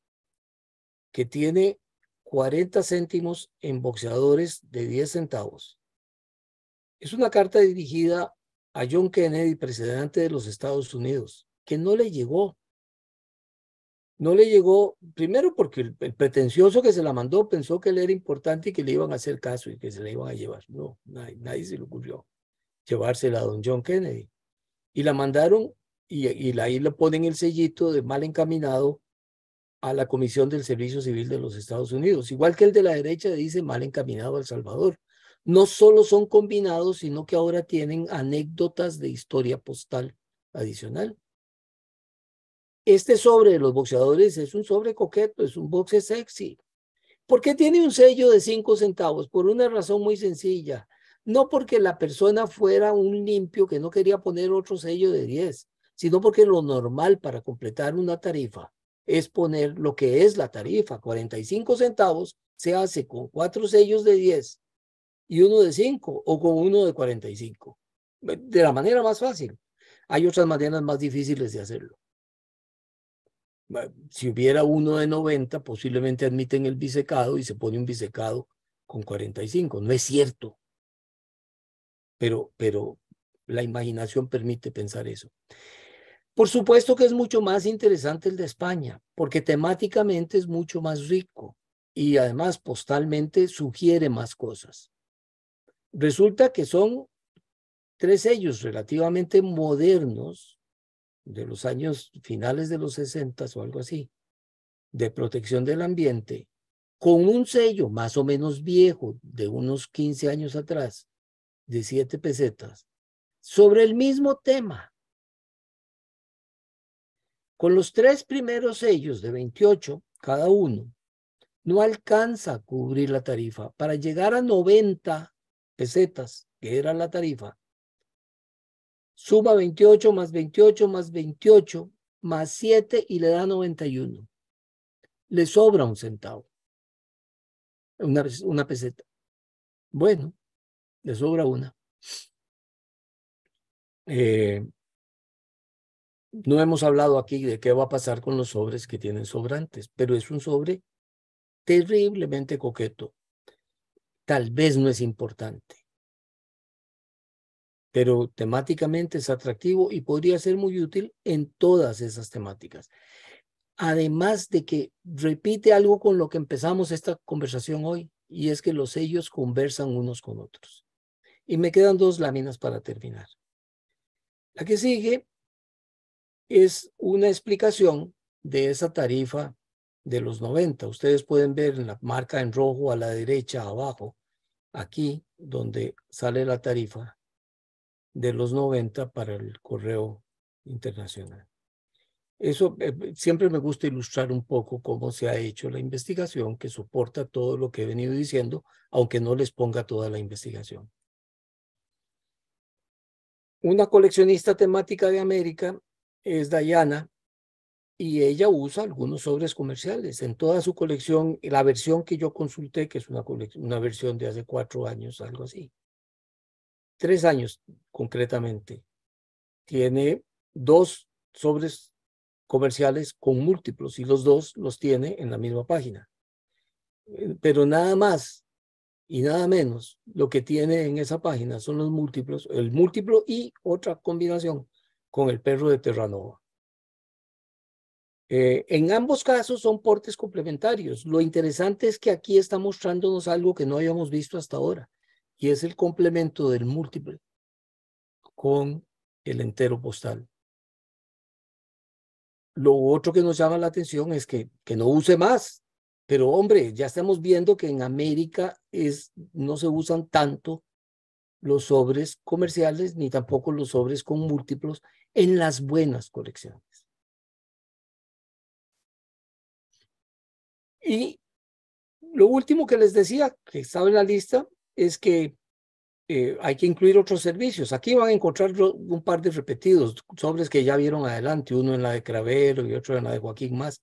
S2: que tiene 40 céntimos en boxeadores de 10 centavos. Es una carta dirigida a John Kennedy, presidente de los Estados Unidos, que no le llegó. No le llegó, primero porque el, pretencioso que se la mandó pensó que él era importante y que le iban a hacer caso y que se la iban a llevar. No, nadie, se le ocurrió llevársela a don John Kennedy. Y la mandaron y, y ahí le ponen el sellito de mal encaminado a la Comisión del Servicio Civil de los Estados Unidos, igual que el de la derecha dice mal encaminado a El Salvador no solo son combinados, sino que ahora tienen anécdotas de historia postal adicional. Este sobre de los boxeadores es un sobre coqueto, es un boxe sexy. ¿Por qué tiene un sello de cinco centavos? Por una razón muy sencilla. No porque la persona fuera un limpio que no quería poner otro sello de 10, sino porque lo normal para completar una tarifa es poner lo que es la tarifa. 45 centavos se hace con cuatro sellos de 10 y uno de 5 o con uno de 45. De la manera más fácil. Hay otras maneras más difíciles de hacerlo. Si hubiera uno de 90, posiblemente admiten el bisecado y se pone un bisecado con 45. No es cierto. Pero, pero la imaginación permite pensar eso. Por supuesto que es mucho más interesante el de España, porque temáticamente es mucho más rico y además postalmente sugiere más cosas. Resulta que son tres sellos relativamente modernos de los años finales de los 60 o algo así, de protección del ambiente, con un sello más o menos viejo de unos 15 años atrás, de 7 pesetas, sobre el mismo tema. Con los tres primeros sellos de 28 cada uno, no alcanza a cubrir la tarifa. Para llegar a 90 pesetas, que era la tarifa, suma 28 más 28 más 28 más 7 y le da 91. Le sobra un centavo,
S1: una, peseta. Bueno, le sobra una. Eh, no hemos hablado aquí
S2: de qué va a pasar con los sobres que tienen sobrantes, pero es un sobre terriblemente coqueto tal vez no es importante. Pero temáticamente es atractivo y podría ser muy útil en todas esas temáticas. Además de que repite algo con lo que empezamos esta conversación hoy, y es que los sellos conversan unos con otros. Y me quedan dos láminas para terminar. La que sigue es una explicación de esa tarifa de los 90. Ustedes pueden ver en la marca en rojo a la derecha abajo aquí donde sale la tarifa de los 90 para el correo internacional. Eso eh, siempre me gusta ilustrar un poco cómo se ha hecho la investigación que soporta todo lo que he venido diciendo, aunque no les ponga toda la investigación. Una coleccionista temática de América es Dayana y ella usa algunos sobres comerciales. En toda su colección, la versión que yo consulté, que es una, una versión de hace cuatro años, algo así, tres años concretamente, tiene dos sobres comerciales con múltiplos y los dos los tiene en la misma página. Eh, pero nada más y nada menos, lo que tiene en esa página son los múltiplos, el múltiplo y otra combinación con el perro de Terranova. Eh, en ambos casos son portes complementarios. Lo interesante es que aquí está mostrándonos algo que no habíamos visto hasta ahora, y es el complemento del múltiple con el entero postal. Lo otro que nos llama la atención es que, no use más, pero hombre, ya estamos viendo que en América no se usan tanto los sobres
S1: comerciales ni tampoco los sobres con múltiplos en las buenas colecciones. Y lo último que les decía, que estaba en la lista, es que eh, hay que incluir otros
S2: servicios. Aquí van a encontrar un par de repetidos, sobres que ya vieron adelante, uno en la de Cravero y otro en la de Joaquín Más,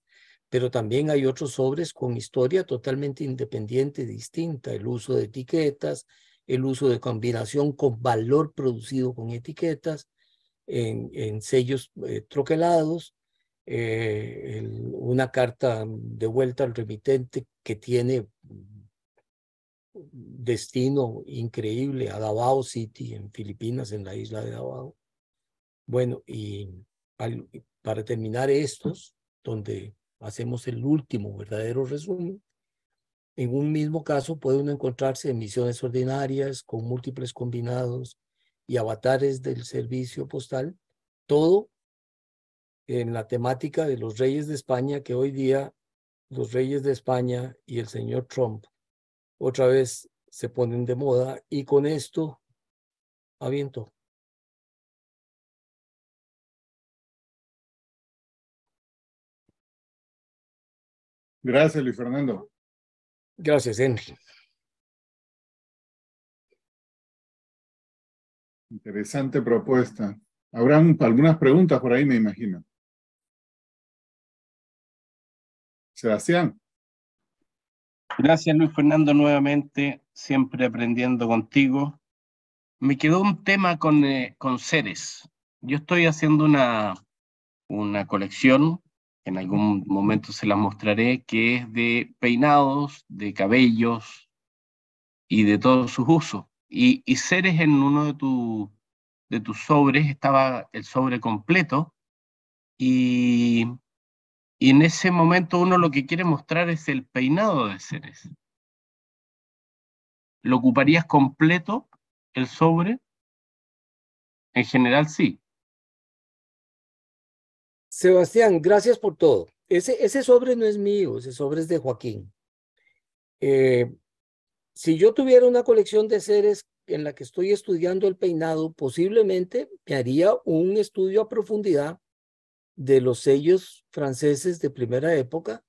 S2: pero también hay otros sobres con historia totalmente independiente, distinta, el uso de etiquetas, el uso de combinación con valor producido con etiquetas, en, sellos eh, troquelados, eh, una carta de vuelta al remitente que tiene destino increíble a Davao City, en Filipinas, en la isla de Davao. Bueno, y para terminar estos, donde hacemos el último verdadero resumen, en un mismo caso puede uno encontrarse en misiones ordinarias, con múltiples combinados y avatares del servicio postal, todo en la temática de los reyes de España, que hoy día los reyes de España y el señor Trump
S1: otra vez se ponen de moda y con esto aviento. Gracias, Luis Fernando. Gracias, Enrique Interesante propuesta. Habrán algunas preguntas por ahí, me imagino. Sebastián. Gracias Luis Fernando nuevamente, siempre aprendiendo contigo. Me quedó un
S2: tema con, eh, con seres. Yo estoy haciendo una, una colección, en algún momento se la mostraré, que es de peinados, de cabellos y de todos sus usos. Y, y seres en uno de, de tus sobres estaba el sobre completo y y en ese momento uno lo que quiere mostrar es el peinado de seres.
S1: ¿Lo ocuparías completo el sobre? En general, sí. Sebastián, gracias por todo. Ese, sobre no es mío, ese sobre es de Joaquín.
S2: Eh, si yo tuviera una colección de seres en la que estoy estudiando el peinado, posiblemente me haría un estudio a profundidad de los sellos franceses de primera época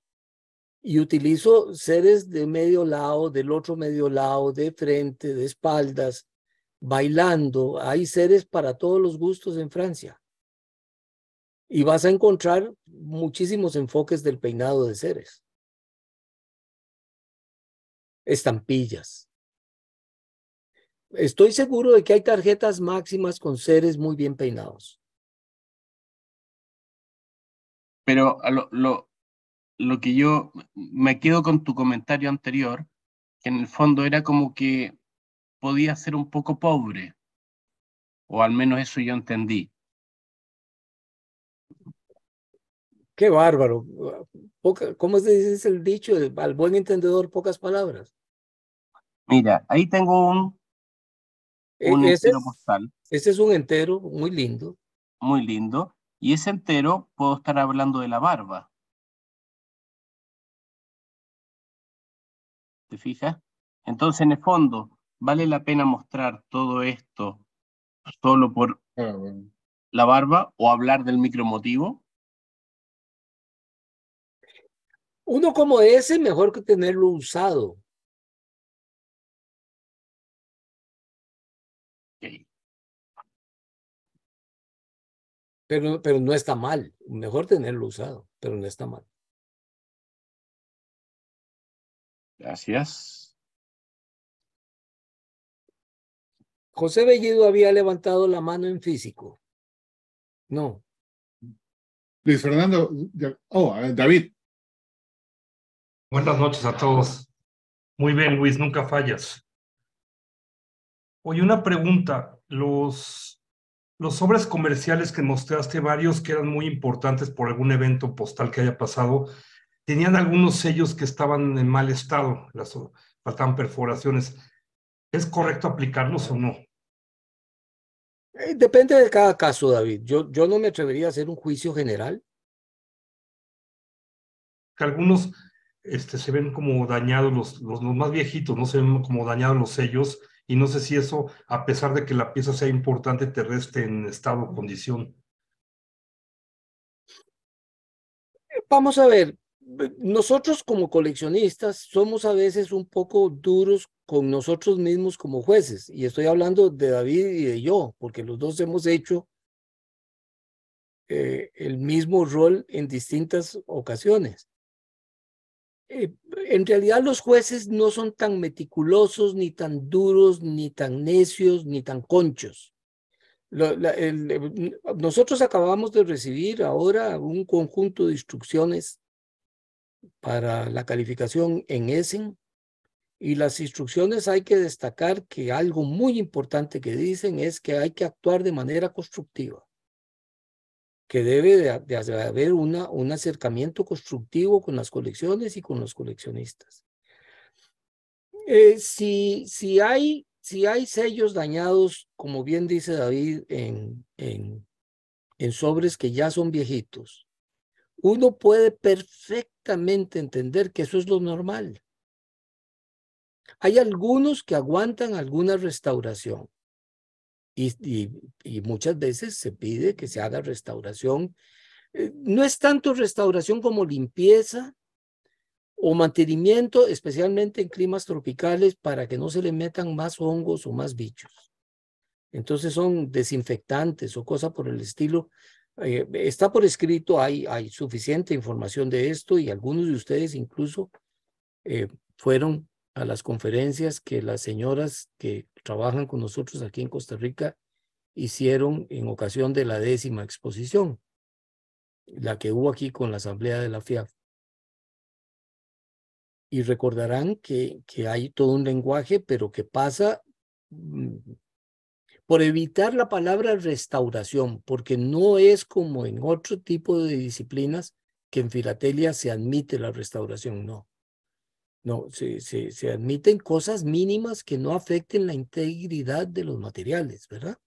S2: y utilizo seres de medio lado, del otro medio lado, de frente, de espaldas, bailando. Hay seres para todos los gustos en Francia. Y vas a encontrar
S1: muchísimos enfoques del peinado de seres. Estampillas. Estoy seguro de que hay tarjetas máximas con seres muy bien peinados. Pero lo, lo, lo que yo me quedo con tu comentario anterior, que en el fondo era como que podía ser un poco pobre, o al menos eso yo entendí. Qué bárbaro.
S2: ¿Cómo se dice el dicho? Al buen entendedor, pocas palabras.
S1: Mira, ahí tengo un, e, entero postal. Este es un entero muy lindo. Muy lindo y ese entero, puedo estar hablando de la barba. ¿Te fijas? Entonces, en el fondo, ¿vale la pena mostrar todo esto solo por la barba o hablar del micromotivo? Uno como ese, mejor que tenerlo usado. Pero, no está mal. Mejor tenerlo usado, pero no está mal. Gracias. José Bellido había levantado la mano en físico. No. Luis Fernando, oh, David. Buenas noches a todos. Muy bien, Luis, nunca fallas. Oye, una pregunta.
S3: Los los sobres comerciales que mostraste, varios que eran muy importantes por algún evento postal que haya pasado, tenían algunos sellos que estaban en mal estado, las, faltaban perforaciones. ¿Es correcto aplicarlos o no?
S2: Eh, depende de cada caso, David. Yo, yo no me atrevería a hacer un juicio general.
S3: algunos este, se ven como dañados, los, los más viejitos, no se ven como dañados los sellos y no sé si eso, a pesar de que la pieza sea importante, te reste en estado o condición.
S2: Vamos a ver, nosotros como coleccionistas somos a veces un poco duros con nosotros mismos como jueces, y estoy hablando de David y de yo, porque los dos hemos hecho eh, el mismo rol en distintas ocasiones. Eh, en realidad los jueces no son tan meticulosos, ni tan duros, ni tan necios, ni tan conchos. Eh, nosotros acabamos de recibir ahora un conjunto de instrucciones para la calificación en ESEN y las instrucciones hay que destacar que algo muy importante que dicen es que hay que actuar de manera constructiva que debe de, haber un acercamiento constructivo con las colecciones y con los coleccionistas. Eh, si, hay, si hay sellos dañados, como bien dice David, en, en sobres que ya son viejitos, uno puede perfectamente entender que eso es lo normal. Hay algunos que aguantan alguna restauración, y, muchas veces se pide que se haga restauración. Eh, no es tanto restauración como limpieza o mantenimiento, especialmente en climas tropicales, para que no se le metan más hongos o más bichos. Entonces son desinfectantes o cosas por el estilo. Eh, está por escrito, hay, hay suficiente información de esto y algunos de ustedes incluso eh, fueron a las conferencias que las señoras que trabajan con nosotros aquí en Costa Rica hicieron en ocasión de la décima exposición, la que hubo aquí con la Asamblea de la FIAF. Y recordarán que, que hay todo un lenguaje, pero que pasa mm, por evitar la palabra restauración, porque no es como en otro tipo de disciplinas que en filatelia se admite la restauración, no. No, se, admiten cosas mínimas que no afecten la integridad de los materiales, ¿verdad?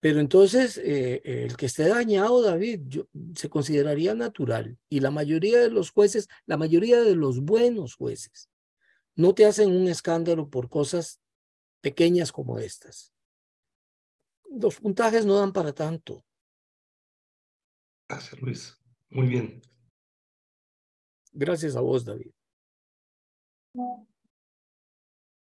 S2: Pero entonces, eh, el que esté dañado, David, se consideraría natural. Y la mayoría de los jueces, la mayoría de los buenos jueces, no te hacen un escándalo por cosas pequeñas como estas.
S1: Los puntajes no dan para tanto. Gracias, Luis. Muy bien. Gracias a vos, David.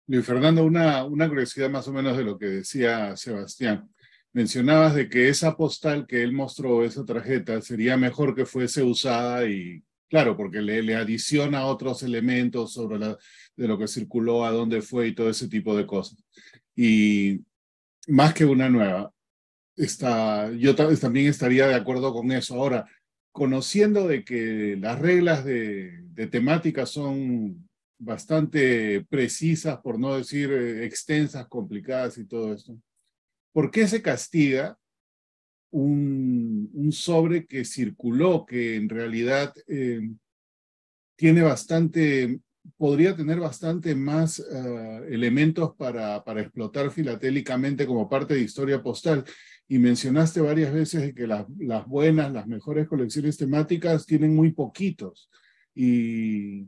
S1: Luis Fernando, una, una curiosidad más o menos de lo
S4: que decía Sebastián. Mencionabas de que esa postal que él mostró, esa tarjeta, sería mejor que fuese usada y, claro, porque le, le adiciona otros elementos sobre la, de lo que circuló, a dónde fue y todo ese tipo de cosas. Y más que una nueva, está, yo también estaría de acuerdo con eso. Ahora, conociendo de que las reglas de, temática son bastante precisas, por no decir eh, extensas, complicadas y todo esto, ¿por qué se castiga un, sobre que circuló, que en realidad eh, tiene bastante, podría tener bastante más eh, elementos para, para explotar filatélicamente como parte de historia postal? y mencionaste varias veces que las, las buenas, las mejores colecciones temáticas tienen muy poquitos. Y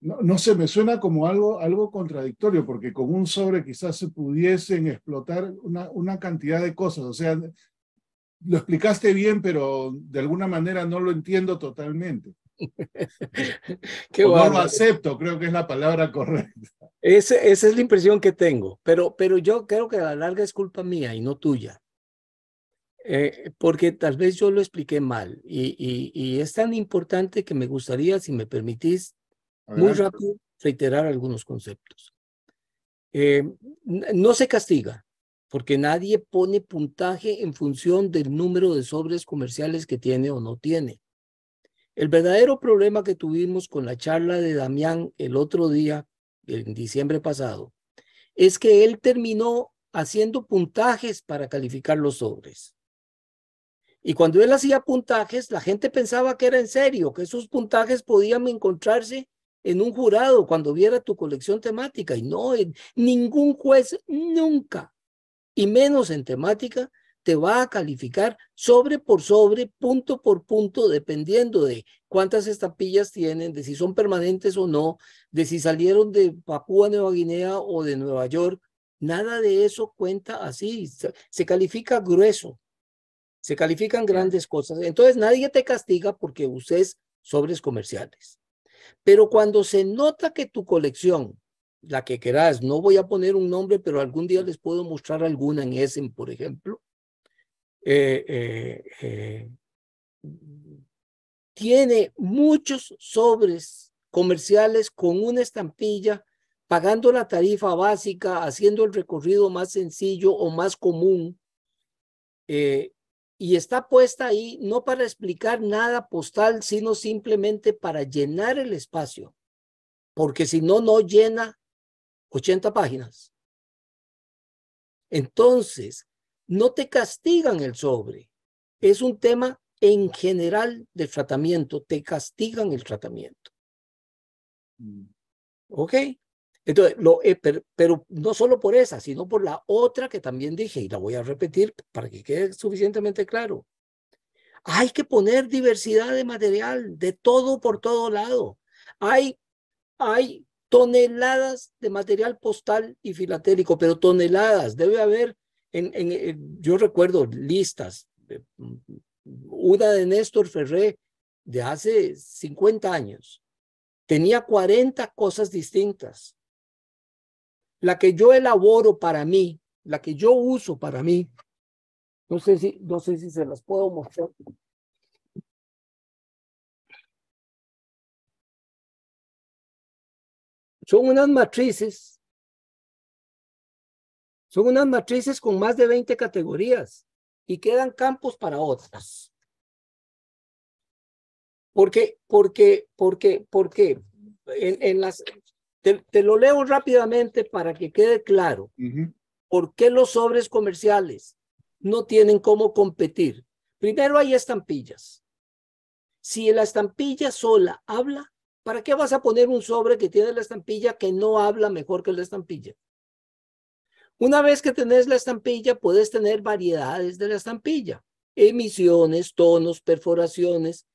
S4: no, no, sé, me suena como algo, algo contradictorio, porque con un sobre quizás se pudiesen explotar una, una, cantidad de cosas. O sea, lo explicaste bien, pero de alguna manera no lo entiendo totalmente. Qué no lo acepto, creo que es la palabra correcta.
S2: Ese, esa es la impresión que tengo, pero, pero yo creo que a la larga es culpa mía y no tuya. Eh, porque tal vez yo lo expliqué mal y, es tan importante que me gustaría, si me permitís, muy rápido reiterar algunos conceptos. Eh, no se castiga, porque nadie pone puntaje en función del número de sobres comerciales que tiene o no tiene. El verdadero problema que tuvimos con la charla de Damián el otro día, en diciembre pasado, es que él terminó haciendo puntajes para calificar los sobres. Y cuando él hacía puntajes, la gente pensaba que era en serio, que esos puntajes podían encontrarse en un jurado cuando viera tu colección temática. Y no, ningún juez nunca, y menos en temática, te va a calificar sobre por sobre, punto por punto, dependiendo de cuántas estampillas tienen, de si son permanentes o no, de si salieron de Papúa Nueva Guinea o de Nueva York. Nada de eso cuenta así. Se califica grueso se califican grandes cosas. Entonces nadie te castiga porque uses sobres comerciales. Pero cuando se nota que tu colección, la que querás, no voy a poner un nombre, pero algún día les puedo mostrar alguna en Essen, por ejemplo,
S4: eh, eh, eh,
S2: tiene muchos sobres comerciales con una estampilla, pagando la tarifa básica, haciendo el recorrido más sencillo o más común y está puesta ahí no para explicar nada postal, sino simplemente para llenar el espacio, porque si no, no llena 80 páginas. Entonces, no te castigan el sobre. Es un tema en general del tratamiento, te castigan el tratamiento. Mm. ¿Ok? Entonces, eh, pero, no solo por esa, sino por la otra que también dije, y la voy a repetir para que quede suficientemente claro. Hay que poner diversidad de material, de todo por todo lado. Hay, hay toneladas de material postal y filatélico, pero toneladas. Debe haber, en, yo recuerdo listas, mm, una de Néstor Ferré de hace 50 años, tenía 40 cosas distintas la que yo elaboro para mí, la que
S1: yo uso para mí. No sé si, no sé si se las puedo mostrar. Son unas matrices. Son unas matrices con más de 20 categorías y quedan campos para otras.
S2: ¿Por qué? Porque, porque, porque en, en las, te, lo leo rápidamente para que quede claro. ¿Por qué los sobres comerciales no tienen cómo competir? Primero hay estampillas. Si la estampilla sola habla, ¿para qué vas a poner un sobre que tiene la estampilla que no habla mejor que la estampilla? Una vez que tenés la estampilla, puedes tener variedades de la estampilla, emisiones, tonos, perforaciones,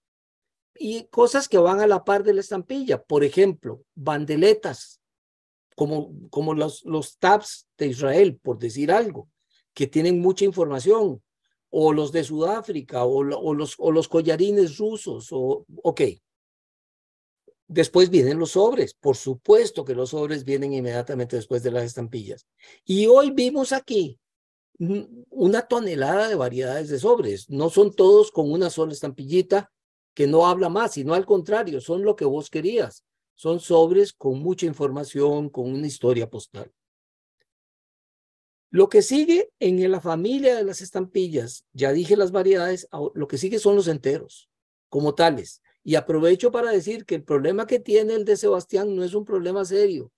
S2: y cosas que van a la par de la estampilla. Por ejemplo, bandeletas, como, como los, los tabs de Israel, por decir algo, que tienen mucha información, o los de Sudáfrica, o, o los, o los collarines rusos, o, ok. Después vienen los sobres, por supuesto que los sobres vienen inmediatamente después de las estampillas. Y hoy vimos aquí una tonelada de variedades de sobres, no son todos con una sola estampillita, que no habla más, sino al contrario, son lo que vos querías. Son sobres con mucha información, con una historia postal. Lo que sigue en la familia de las estampillas, ya dije las variedades, lo que sigue son los enteros, como tales. Y aprovecho para decir que el problema que tiene el de Sebastián no es un problema serio.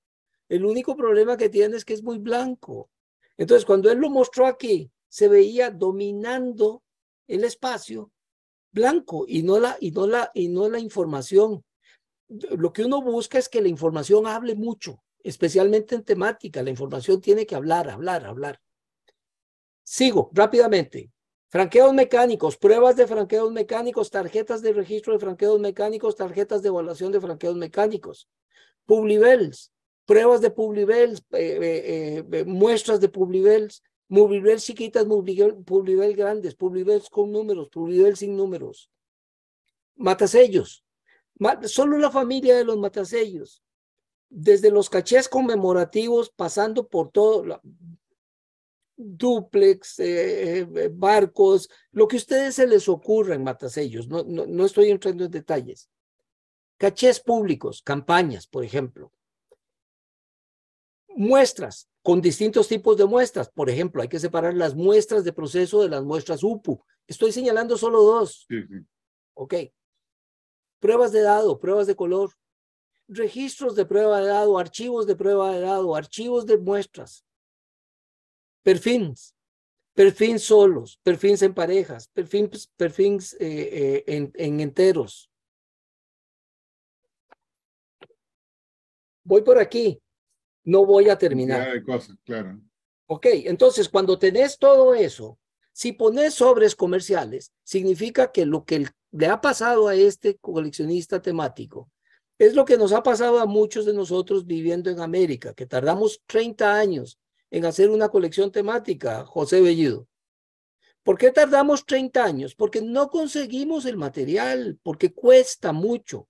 S2: El único problema que tiene es que es muy blanco. Entonces, cuando él lo mostró aquí, se veía dominando el espacio blanco y no la, y no la, y no la información. Lo que uno busca es que la información hable mucho, especialmente en temática. La información tiene que hablar, hablar, hablar. Sigo rápidamente. Franqueos mecánicos, pruebas de franqueos mecánicos, tarjetas de registro de franqueos mecánicos, tarjetas de evaluación de franqueos mecánicos. Publibels, pruebas de Publibels, eh, eh, eh, muestras de Publibels, Publivel chiquitas, Publivel grandes, Publivel con números, Publivel sin números. Matasellos. Solo la familia de los matasellos. Desde los cachés conmemorativos, pasando por todo, la, duplex, eh, eh, barcos, lo que a ustedes se les ocurra en Matasellos. No, no, no estoy entrando en detalles. Cachés públicos, campañas, por ejemplo. Muestras, con distintos tipos de muestras. Por ejemplo, hay que separar las muestras de proceso de las muestras UPU. Estoy señalando solo dos. Ok. Pruebas de dado, pruebas de color, registros de prueba de dado, archivos de prueba de dado, archivos de muestras, perfins, perfins solos, perfins en parejas, perfins eh,
S1: eh, en enteros. Voy por aquí no voy a terminar. claro. Ok, entonces
S2: cuando tenés todo eso, si pones sobres comerciales, significa que lo que le ha pasado a este coleccionista temático es lo que nos ha pasado a muchos de nosotros viviendo en América, que tardamos 30 años en hacer una colección temática, José Bellido. ¿Por qué tardamos 30 años? Porque no conseguimos el material, porque cuesta mucho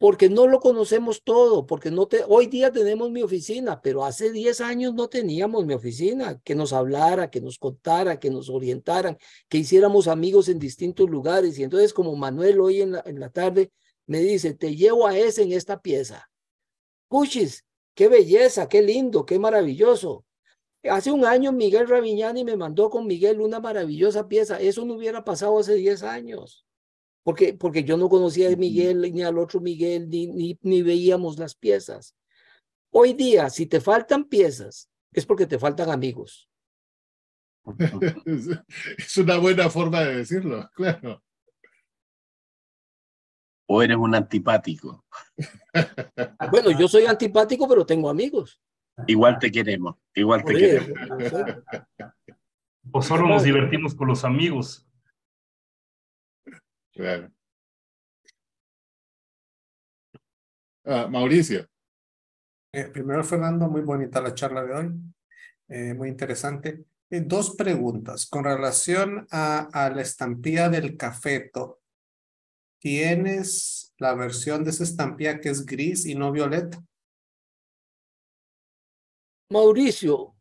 S2: porque no lo conocemos todo, porque no te, hoy día tenemos mi oficina, pero hace 10 años no teníamos mi oficina, que nos hablara, que nos contara, que nos orientaran, que hiciéramos amigos en distintos lugares. Y entonces como Manuel hoy en la, tarde me dice, te llevo a ese en esta pieza. Cuchis, qué belleza, qué lindo, qué maravilloso. Hace un año Miguel Raviñani me mandó con Miguel una maravillosa pieza. Eso no hubiera pasado hace 10 años porque, porque yo no conocía a Miguel ni al otro Miguel, ni, ni, veíamos las piezas. Hoy día, si te faltan piezas, es porque te faltan amigos.
S1: es una buena forma de decirlo, claro.
S2: O eres un antipático.
S1: bueno,
S2: yo soy antipático, pero tengo amigos.
S1: Igual te queremos, igual te
S2: queremos.
S1: O solo nos divertimos con los amigos. Claro. Ah, Mauricio. Eh, primero, Fernando, muy bonita la charla de hoy, eh, muy interesante.
S4: Eh, dos preguntas con relación a, la estampilla del cafeto.
S1: ¿Tienes la versión de esa estampilla que es gris y no violeta? Mauricio,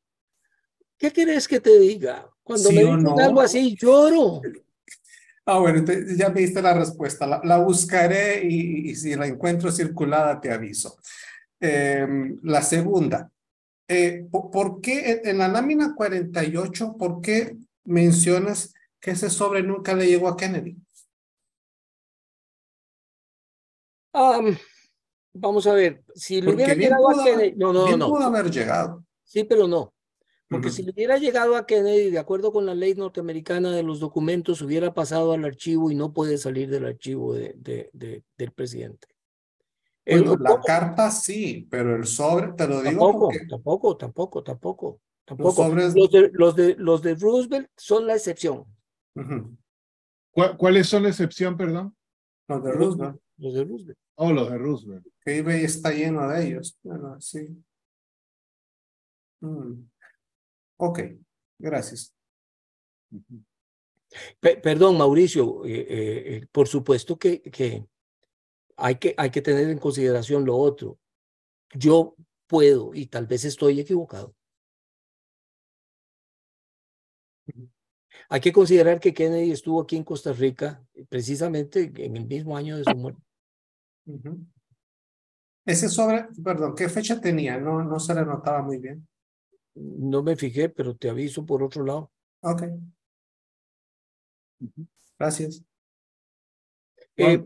S1: ¿qué quieres que te diga? Cuando me dicen algo así, lloro. Ah, bueno, ya
S4: me diste la respuesta. La, buscaré y, si la encuentro circulada te aviso. Em, la segunda, eh, ¿por qué en la lámina
S1: 48, por qué mencionas que ese sobre nunca le llegó a Kennedy? vamos a ver, si lo hubiera llegado a Kennedy. No, no, bien no. pudo haber llegado. Sí, pero no. Porque si le hubiera
S2: llegado a Kennedy, de acuerdo con la ley norteamericana de los documentos, hubiera pasado al archivo y no puede salir del archivo de, del presidente. la carta sí,
S4: pero el sobre, te lo digo.
S2: Tampoco, tampoco, tampoco, tampoco. Los, de, los, de, Roosevelt son la excepción. ¿Cuáles son
S4: la excepción, perdón? Los de Roosevelt.
S2: Los de Roosevelt. Oh, los de Roosevelt.
S4: Que está lleno de
S1: ellos. Bueno, sí. Mm. Ok, gracias. perdón, Mauricio, eh, eh,
S2: eh, por supuesto que, hay que hay que tener en consideración lo otro. Yo puedo y tal vez estoy equivocado. Hay que considerar que Kennedy estuvo aquí en Costa Rica precisamente en el mismo año de su muerte. Ese sobre,
S1: perdón, ¿qué fecha tenía? No, no se le notaba muy bien.
S2: No me fijé, pero te aviso
S1: por otro lado. Ok. Gracias. Eh,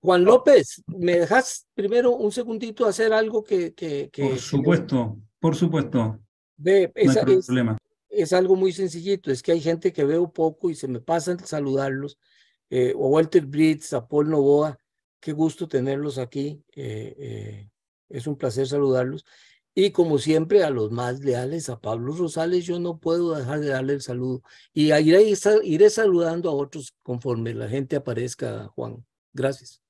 S1: Juan López, ¿me dejas primero un segundito hacer algo
S2: que... por supuesto,
S3: por supuesto.
S2: es, algo muy sencillito, es que hay gente que veo poco y se me pasa saludarlos. Eh, o Walter Brits, a Paul Novoa, qué gusto tenerlos aquí. Eh, es un placer saludarlos. Y como siempre, a los más leales, a Pablo Rosales, yo no puedo dejar de darle el saludo. Y iré, iré saludando a otros conforme la gente aparezca, Juan. Gracias.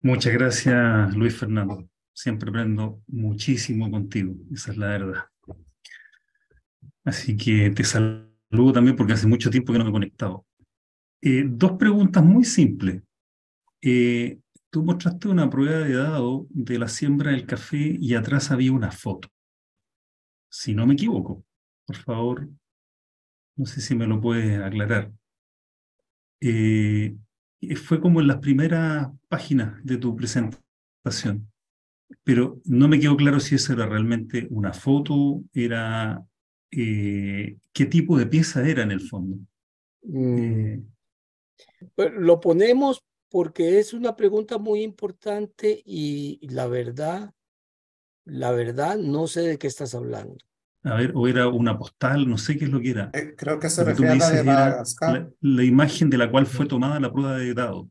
S3: Muchas gracias, Luis Fernando. Siempre aprendo muchísimo contigo, esa es la verdad. Así que te saludo también porque hace mucho tiempo que no me he conectado. Eh, dos preguntas muy simples. Eh, tú mostraste una prueba de dado de la siembra del café y atrás había una foto. Si no me equivoco, por favor, no sé si me lo puedes aclarar. Eh, eh, fue como en las primeras páginas de tu presentación, pero no me quedó claro si esa era realmente una foto, era eh, qué tipo de pieza era en el fondo. Mm.
S2: Pues, lo ponemos porque es una pregunta muy importante y la verdad, la verdad no sé de qué estás hablando.
S3: A ver, o era una postal, no sé qué es lo que era. Eh, creo que se refiere a la Madagascar. La, imagen de la cual fue tomada la prueba de dado.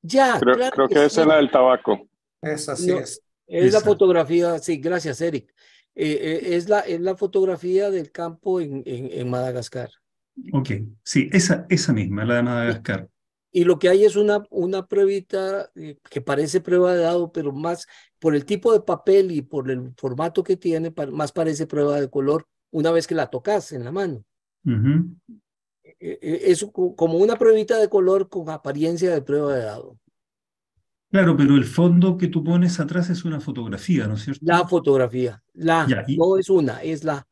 S2: Ya, creo, que, es la del tabaco. Esa sí es. Es la fotografía, sí, gracias Eric. Eh, eh, es, la, es la fotografía del campo en, en, Madagascar.
S3: Ok, sí, esa, esa misma, la de Madagascar
S2: y lo que hay es una, una pruebita eh, que parece prueba de dado, pero más por el tipo de papel y por el formato que tiene, más parece prueba de color una vez que la tocas en la mano.
S1: E,
S2: e, es como una pruebita de color con apariencia de prueba de dado.
S3: Claro, pero el fondo que tú pones atrás es una fotografía, ¿no es cierto?
S2: La fotografía, la, no es una, es la.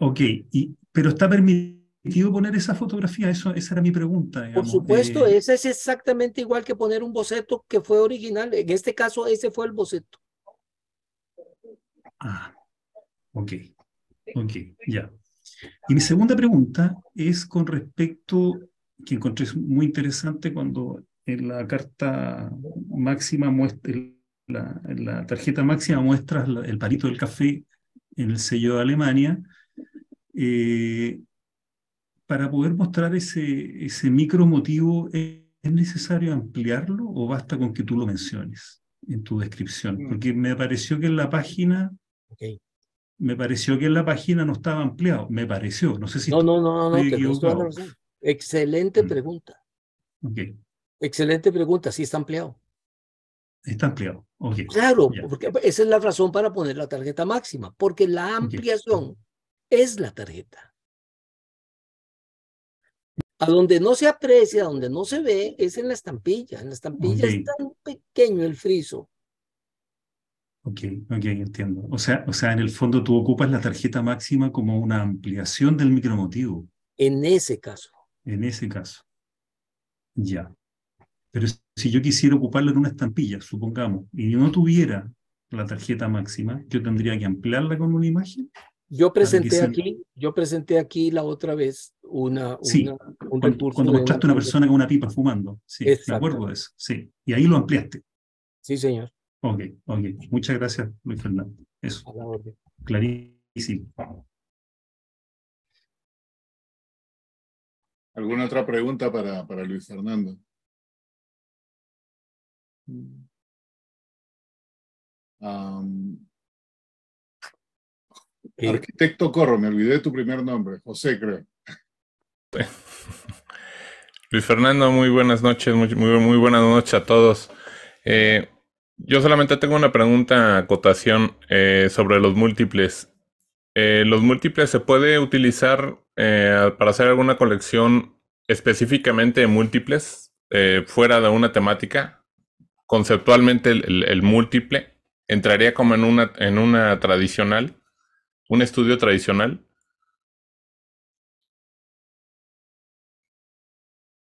S3: Ok, y, pero está permitido permitido poner esa fotografía? Eso, esa era mi pregunta. Por supuesto, esa
S2: es exactamente igual que poner un boceto que fue original. En este caso, ese fue el boceto.
S3: Ah, ok. Ok, ya. Y mi segunda pregunta es con respecto, que encontré muy interesante cuando en la carta máxima muestra, la, en la tarjeta máxima muestras el palito del café en el sello de Alemania. Eh, para poder mostrar ese, ese micro motivo, ¿es necesario ampliarlo o basta con que tú lo menciones en tu descripción? Mm. Porque me pareció que en la página... Me pareció que en la página no estaba ampliado. Me pareció. No sé si... No, no, no, no.
S2: Excelente mm. pregunta. Excelente pregunta. Sí, está ampliado.
S3: Está ampliado.
S2: Claro, porque esa es la razón para poner la tarjeta máxima, porque la ampliación es la tarjeta. A donde no se aprecia, a donde no se ve, es en la estampilla. En la estampilla es tan pequeño el friso.
S3: Ok, ok, entiendo. O sea, o sea, en el fondo tú ocupas la tarjeta máxima como una ampliación del micromotivo. En ese caso. En ese caso. Ya. Pero si yo quisiera ocuparlo en una estampilla, supongamos, y no tuviera la tarjeta máxima, yo tendría que ampliarla con una imagen. Yo presenté aquí,
S2: yo presenté aquí la otra vez una, sí, cuando, mostraste a una persona
S3: con una pipa fumando. Sí, de acuerdo a eso. Sí. Y ahí lo ampliaste. Sí, señor. Ok,
S1: ok. Muchas gracias, Luis Fernando. Eso. Clarísimo. ¿Alguna otra pregunta para, para Luis Fernando? Mm. Um, Arquitecto Corro, me
S4: olvidé tu primer nombre, José, creo.
S1: Luis Fernando,
S4: muy buenas noches, muy, muy, buenas noches a todos. Eh, yo solamente tengo una pregunta, acotación, eh, sobre los múltiples. Eh, ¿Los múltiples se puede utilizar para hacer alguna colección específicamente de múltiples, fuera de una temática? Conceptualmente el, el múltiple
S1: entraría como en una, en una tradicional un estudio tradicional?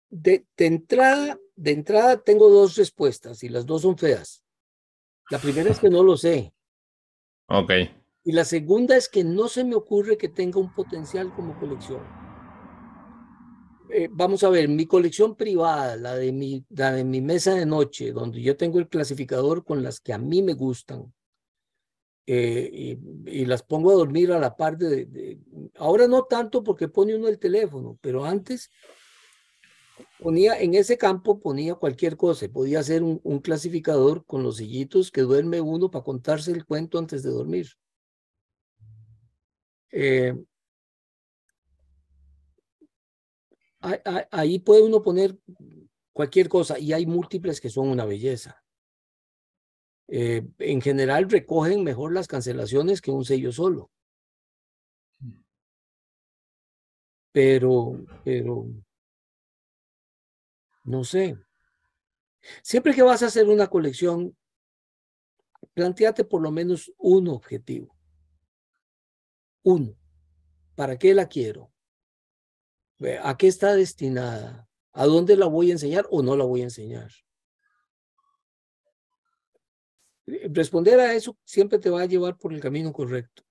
S1: De, entrada, de entrada tengo dos respuestas y las dos son feas. La
S2: primera es que no lo sé. Ok. Y la segunda es que no se me ocurre que tenga un potencial como colección. Eh, vamos a ver, mi colección privada, la de, mi, la de mi mesa de noche, donde yo tengo el clasificador con las que a mí me gustan, eh, y, las pongo a dormir a la parte de, Ahora no tanto porque pone uno el teléfono, pero antes ponía en ese campo ponía cualquier cosa. Podía ser un, clasificador con los sillitos que duerme uno para contarse el cuento antes de dormir. Eh, ahí puede uno poner cualquier cosa y hay múltiples que son una belleza.
S1: Eh, en general recogen mejor las cancelaciones que un sello solo. Mm. Pero, pero, no sé. Siempre que vas a hacer una colección,
S2: planteate por lo menos un objetivo. Uno. ¿Para qué la quiero? ¿A qué está destinada? ¿A dónde la voy a enseñar o no la voy a enseñar? Eh, responder a eso siempre te va a llevar por el camino correcto.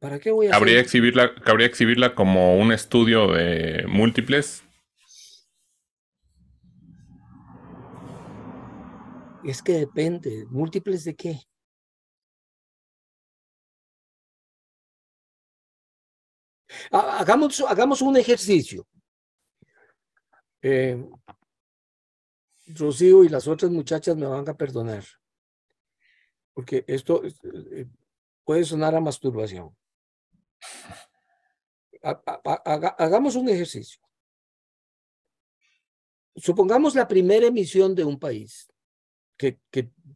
S2: ¿Para qué voy a ¿Cabría
S4: exhibirla, ¿Cabría exhibirla como un estudio de
S1: múltiples? Es que depende. ¿Múltiples de qué? Hagamos, hagamos un ejercicio. Eh, Rocío y las otras muchachas
S2: me van a perdonar, porque esto eh, eh, puede sonar a masturbación. hagamos un ejercicio. Supongamos la primera emisión de un país, que,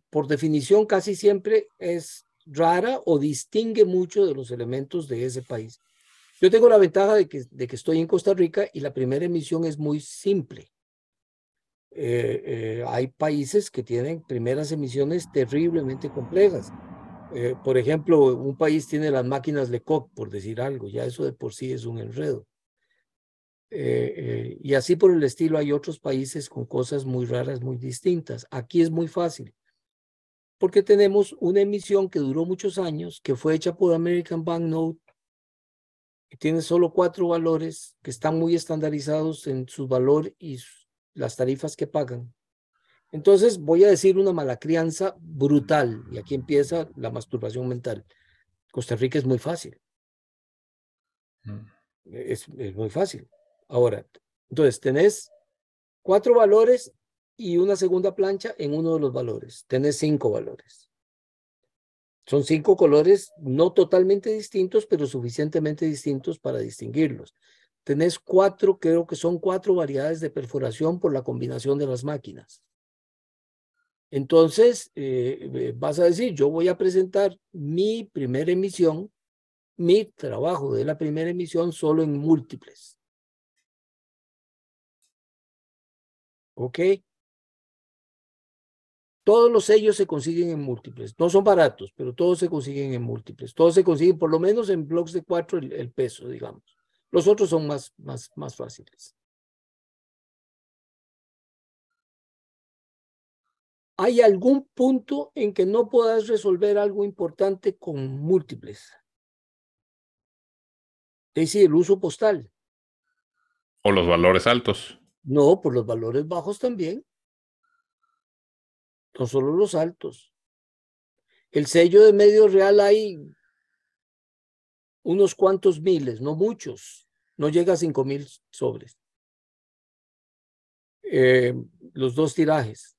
S2: por definición casi siempre es rara o distingue mucho de los elementos de ese país. Yo tengo la ventaja de que, de que estoy en Costa Rica y la primera emisión es muy simple. Eh, eh, hay países que tienen primeras emisiones terriblemente complejas. Eh, por ejemplo, un país tiene las máquinas Lecoq, por decir algo, ya eso de por sí es un enredo. y así por el estilo hay otros países con cosas muy raras, muy distintas. Aquí es muy fácil, porque tenemos una emisión que duró muchos años, que fue hecha por American Banknote, que tiene solo cuatro valores, que están muy estandarizados en su valor y su las tarifas que pagan. Entonces voy a decir una mala crianza brutal, y aquí empieza la masturbación mental. Costa Rica es muy fácil. Mm. Es, es muy fácil. Ahora, entonces tenés cuatro valores y una segunda plancha en uno de los valores. Tenés cinco valores. Son cinco colores no totalmente distintos, pero suficientemente distintos para distinguirlos tenés cuatro, creo que son cuatro variedades de perforación por la combinación de las máquinas. Entonces, eh, vas a decir, yo voy a presentar mi primera emisión,
S1: mi trabajo de la primera emisión solo en múltiples. ¿Ok? Todos los sellos se consiguen en múltiples. No son baratos, pero todos se consiguen en múltiples. Todos se consiguen, por lo menos en bloques de cuatro, el peso, digamos. Los otros son más, más, más fáciles. ¿Hay algún punto en que no puedas resolver algo importante con múltiples? Es decir, el uso postal. O los valores altos. No, por los valores bajos también.
S2: No solo los altos. El sello de medio real hay unos cuantos miles, no muchos no llega a 5.000 mil sobres. Eh, los dos tirajes.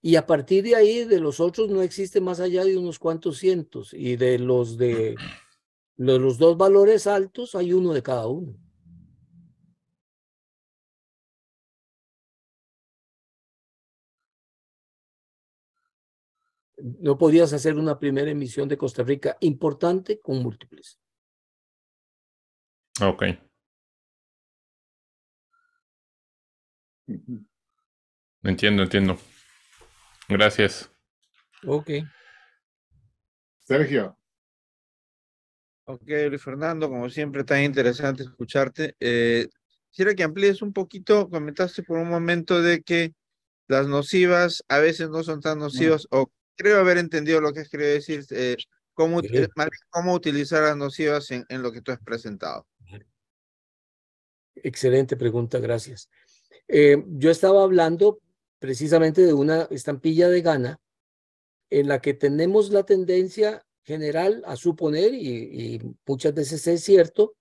S2: Y a partir de ahí, de los otros no existe más allá de unos cuantos cientos. Y de los de
S1: los dos valores altos, hay uno de cada uno. No podías hacer una primera emisión de Costa Rica importante con múltiples. Ok. Entiendo, entiendo. Gracias. Ok.
S4: Sergio. Ok, Fernando, como siempre, tan interesante escucharte. Eh, quisiera que amplíes un poquito, comentaste por un momento de que las nocivas a veces no son tan mm. nocivas, o creo haber entendido lo que has querido decir, eh, cómo, cómo, utilizar las nocivas en lo que tú has presentado.
S2: Excelente pregunta, gracias. Eh, yo estaba hablando precisamente de una estampilla de gana en la que tenemos la tendencia general a suponer, y muchas veces es cierto,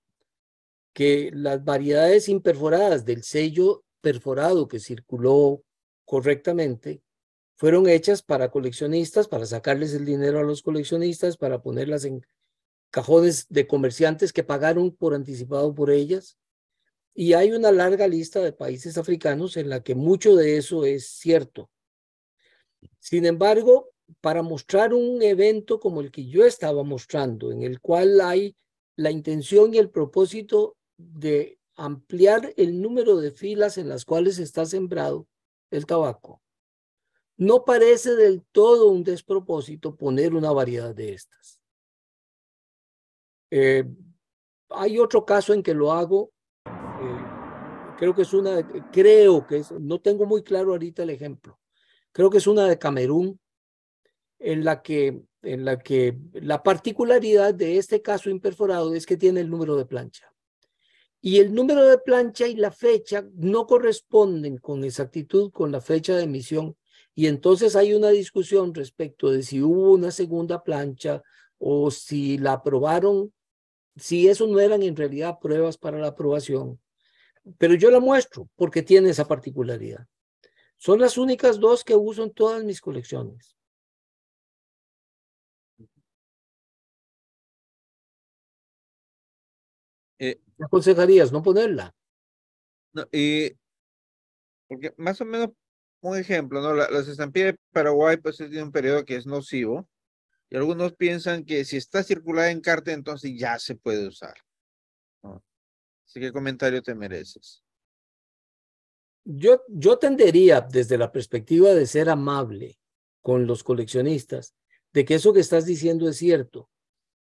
S2: que las variedades imperforadas del sello perforado que circuló correctamente fueron hechas para coleccionistas, para sacarles el dinero a los coleccionistas, para ponerlas en cajones de comerciantes que pagaron por anticipado por ellas, y hay una larga lista de países africanos en la que mucho de eso es cierto. Sin embargo, para mostrar un evento como el que yo estaba mostrando, en el cual hay la intención y el propósito de ampliar el número de filas en las cuales está sembrado el tabaco, no parece del todo un despropósito poner una variedad de estas. Eh, hay otro caso en que lo hago creo que es una, creo que es, no tengo muy claro ahorita el ejemplo, creo que es una de Camerún, en la que, en la, que la particularidad de este caso imperforado es que tiene el número de plancha. Y el número de plancha y la fecha no corresponden con exactitud con la fecha de emisión. Y entonces hay una discusión respecto de si hubo una segunda plancha o si la aprobaron, si eso no eran en realidad pruebas para la aprobación pero yo la
S1: muestro porque tiene esa particularidad. Son las únicas dos que uso en todas mis colecciones. Eh, aconsejarías no ponerla? No, porque más o menos un ejemplo, ¿no? las estampillas de Paraguay
S4: pues tiene un periodo que es nocivo y algunos piensan que si está circulada en carta
S2: entonces ya se puede usar. Así que, ¿qué comentario te mereces? Yo, tendería, desde la perspectiva de ser amable con los coleccionistas, de que eso que estás diciendo es cierto.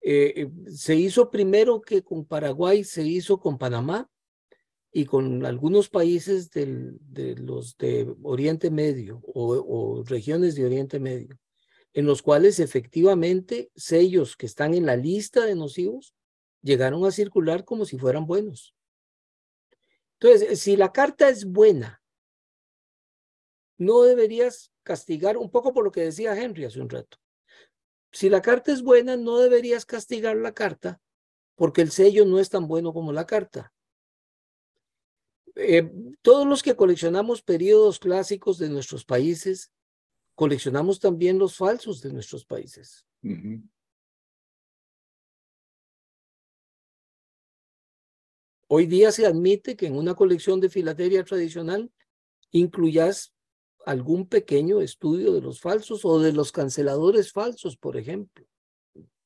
S2: Eh, eh, se hizo primero que con Paraguay, se hizo con Panamá y con algunos países de los de Oriente Medio o, o, regiones de Oriente Medio, en los cuales efectivamente sellos que están en la lista de nocivos llegaron a circular como si fueran buenos. Entonces, eh, si la carta es buena, no deberías castigar, un poco por lo que decía Henry hace un rato, si la carta es buena, no deberías castigar la carta porque el sello no es tan bueno como la carta. Eh, todos los que coleccionamos periodos clásicos de nuestros países, coleccionamos
S1: también los falsos de nuestros países. Hoy día se admite que en una colección de
S2: filateria tradicional incluyas algún pequeño estudio de los
S1: falsos o de los canceladores falsos, por ejemplo,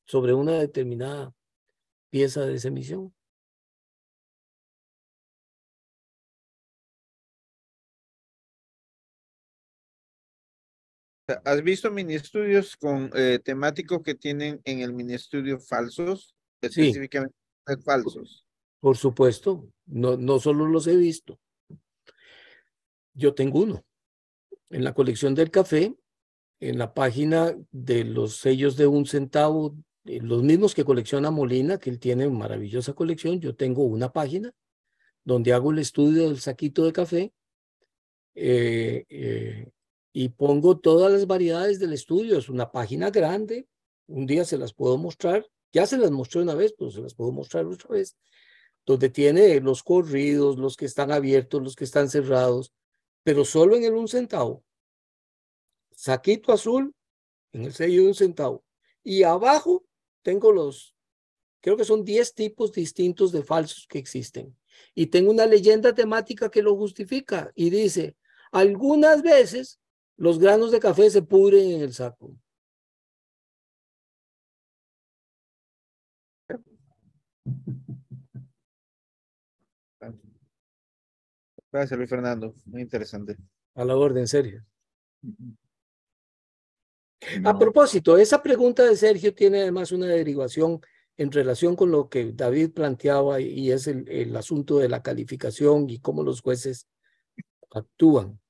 S1: sobre una determinada pieza de esa emisión. ¿Has visto mini estudios con eh, temáticos que tienen en el mini estudio falsos?
S2: Específicamente falsos. Por supuesto, no, no solo los he visto. Yo tengo uno. En la colección del café, en la página de los sellos de un centavo, los mismos que colecciona Molina, que él tiene una maravillosa colección, yo tengo una página donde hago el estudio del saquito de café eh, eh, y pongo todas las variedades del estudio. Es una página grande, un día se las puedo mostrar, ya se las mostré una vez, pero se las puedo mostrar otra vez donde tiene los corridos, los que están abiertos, los que están cerrados, pero solo en el un centavo. Saquito azul en el sello de un centavo. Y abajo tengo los, creo que son 10 tipos distintos de falsos que existen. Y tengo una leyenda temática
S1: que lo justifica y dice, algunas veces los granos de café se pudren en el saco. Gracias, Luis Fernando. Muy interesante. A la orden, Sergio.
S2: A propósito, esa pregunta de Sergio tiene además una derivación en relación con lo que David planteaba y es el, asunto de la calificación y cómo los jueces actúan.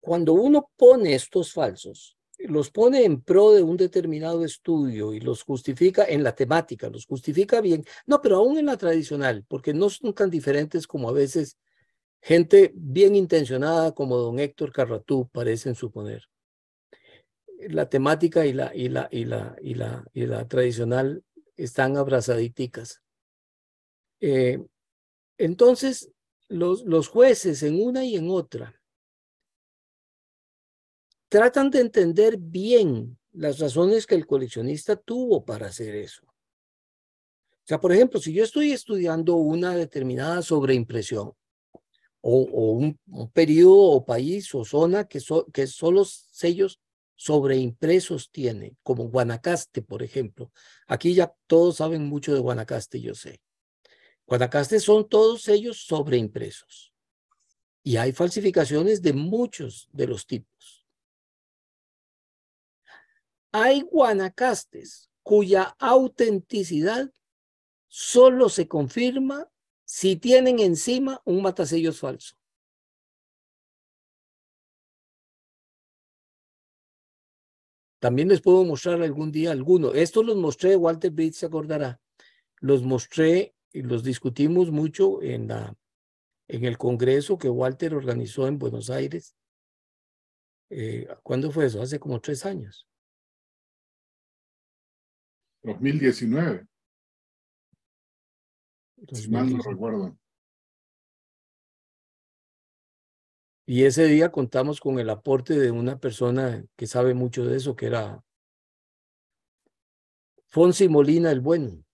S2: cuando uno pone estos falsos, los pone en pro de un determinado estudio y los justifica en la temática, los justifica bien, no, pero aún en la tradicional, porque no son tan diferentes como a veces gente bien intencionada como don Héctor Carratú parecen suponer. La temática y la, y la, y la, y la, tradicional están abrazaditicas. Eh, entonces, los, los jueces en una y en otra tratan de entender bien las razones que el coleccionista tuvo para hacer eso. O sea, por ejemplo, si yo estoy estudiando una determinada sobreimpresión o, un, periodo o país o zona que, solo sellos sobreimpresos tiene, como Guanacaste, por ejemplo. Aquí ya todos saben mucho de Guanacaste, yo sé. Guanacaste son todos sellos sobreimpresos. Y hay falsificaciones de muchos de los tipos. Hay Guanacastes cuya autenticidad solo se confirma
S1: si tienen encima un matasellos falso. También les puedo mostrar
S2: algún día alguno. Esto los mostré, Walter Bates se acordará. Los mostré y los discutimos mucho en, la, en el congreso que Walter organizó en Buenos Aires.
S1: Eh, ¿Cuándo fue eso? Hace como tres años. 2019. Si mal no recuerdo. Y ese
S2: día contamos con el aporte de una persona que sabe mucho de eso, que era
S1: Fonsi Molina el Bueno.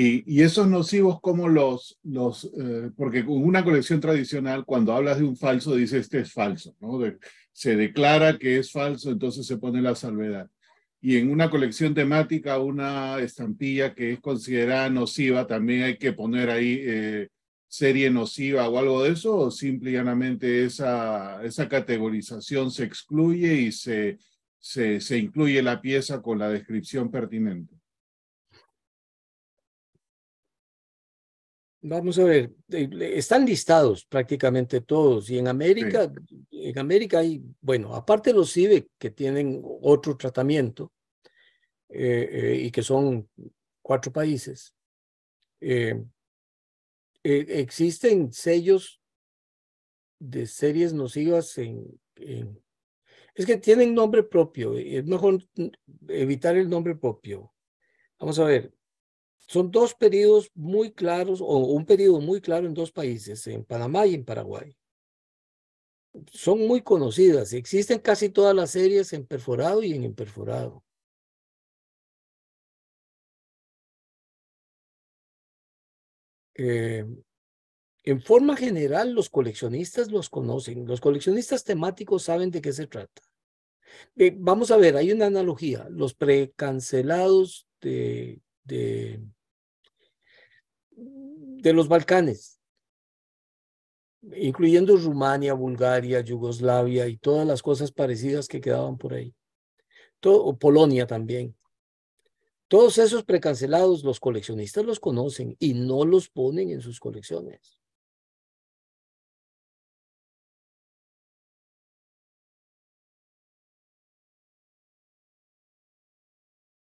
S1: Y, esos nocivos como los, los eh, porque con una
S4: colección tradicional, cuando hablas de un falso, dice este es falso, ¿no? se declara que es falso, entonces se pone la salvedad. Y en una colección temática, una estampilla que es considerada nociva, también hay que poner ahí eh, serie nociva o algo de eso, o simplemente esa, esa categorización se excluye y se, se incluye la pieza con la descripción pertinente.
S1: Vamos a ver, eh, están
S2: listados prácticamente todos y en América, en América hay, bueno, aparte los Cive que tienen otro tratamiento eh, eh, y que son cuatro países, existen sellos de series nocivas en, en, Es que tienen nombre propio, es mejor evitar el nombre propio. Vamos a ver, son dos periodos muy claros, o un periodo muy claro en dos países, en Panamá y en Paraguay. Son muy conocidas, existen casi todas
S1: las series en perforado y en imperforado. Eh, en forma
S2: general, los coleccionistas los conocen. Los coleccionistas temáticos saben de qué se trata. Eh, vamos a ver, hay una analogía. Los precancelados de, de los Balcanes, incluyendo Rumania, Bulgaria, Yugoslavia y todas las cosas parecidas que quedaban por ahí. Polonia también. Todos esos
S1: precancelados, los coleccionistas los conocen y no los ponen en sus colecciones.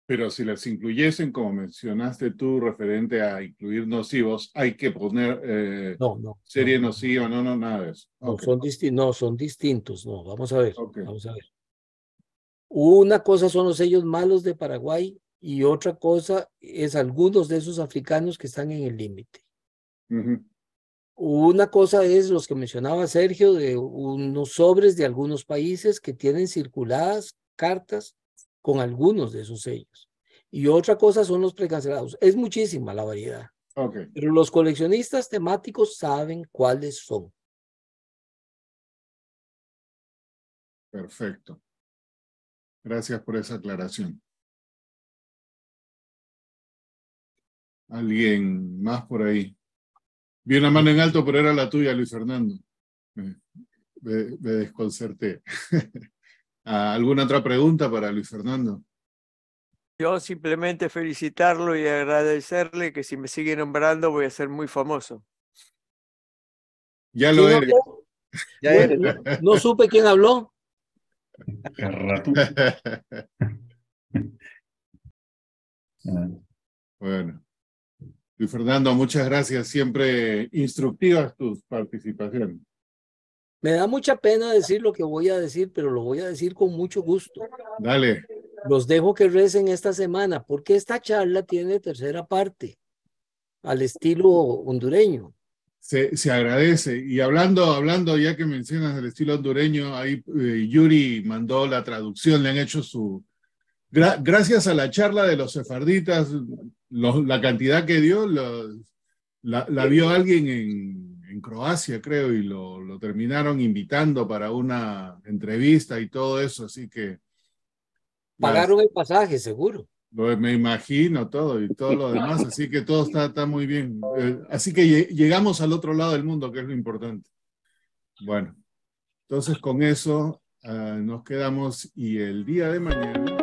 S1: Pero si las incluyesen, como
S4: mencionaste tú, referente a incluir nocivos, hay que poner eh, no, no, serie no, nociva, no, no, nada de eso.
S2: son no, son distintos, no, vamos a ver, vamos a ver. Una cosa son los sellos malos de Paraguay y otra cosa es algunos de esos africanos que están en el límite. Una cosa es los que mencionaba Sergio, de unos sobres de algunos países que tienen circuladas cartas con algunos de esos sellos. Y otra cosa son los precancelados. Es muchísima la variedad. Pero los coleccionistas temáticos saben
S1: cuáles son. Perfecto. Gracias por esa aclaración. Alguien más por ahí. Vi una mano en alto, pero era
S4: la tuya, Luis Fernando. me desconcerté. ¿Alguna otra pregunta para Luis Fernando?
S2: Yo simplemente felicitarlo y agradecerle que si me sigue nombrando voy a ser muy famoso. Ya lo eres. Ya eres. No, no,
S1: supe quién habló.
S4: bueno. Luis Fernando, muchas gracias. Siempre instructivas tus participaciones.
S2: Me da mucha pena decir lo que voy a decir, pero lo voy a decir con mucho gusto. Dale. Los dejo que recen esta semana, porque esta charla tiene tercera parte, al estilo hondureño. Se, se agradece. Y
S4: hablando, hablando, ya que mencionas el estilo hondureño, ahí eh, Yuri mandó la traducción, le han hecho su... gracias a la charla de los sefarditas, la cantidad que dio, la, la vio alguien en Croacia, creo, y lo, lo, terminaron invitando para una entrevista y todo eso, así que...
S2: Pagaron el pasaje, seguro.
S4: Pues, me imagino todo y todo lo demás, así que todo está, está muy bien. Eh, así que llegamos al otro lado del mundo, que es lo importante. Bueno, entonces con eso ah, nos quedamos y el día de mañana...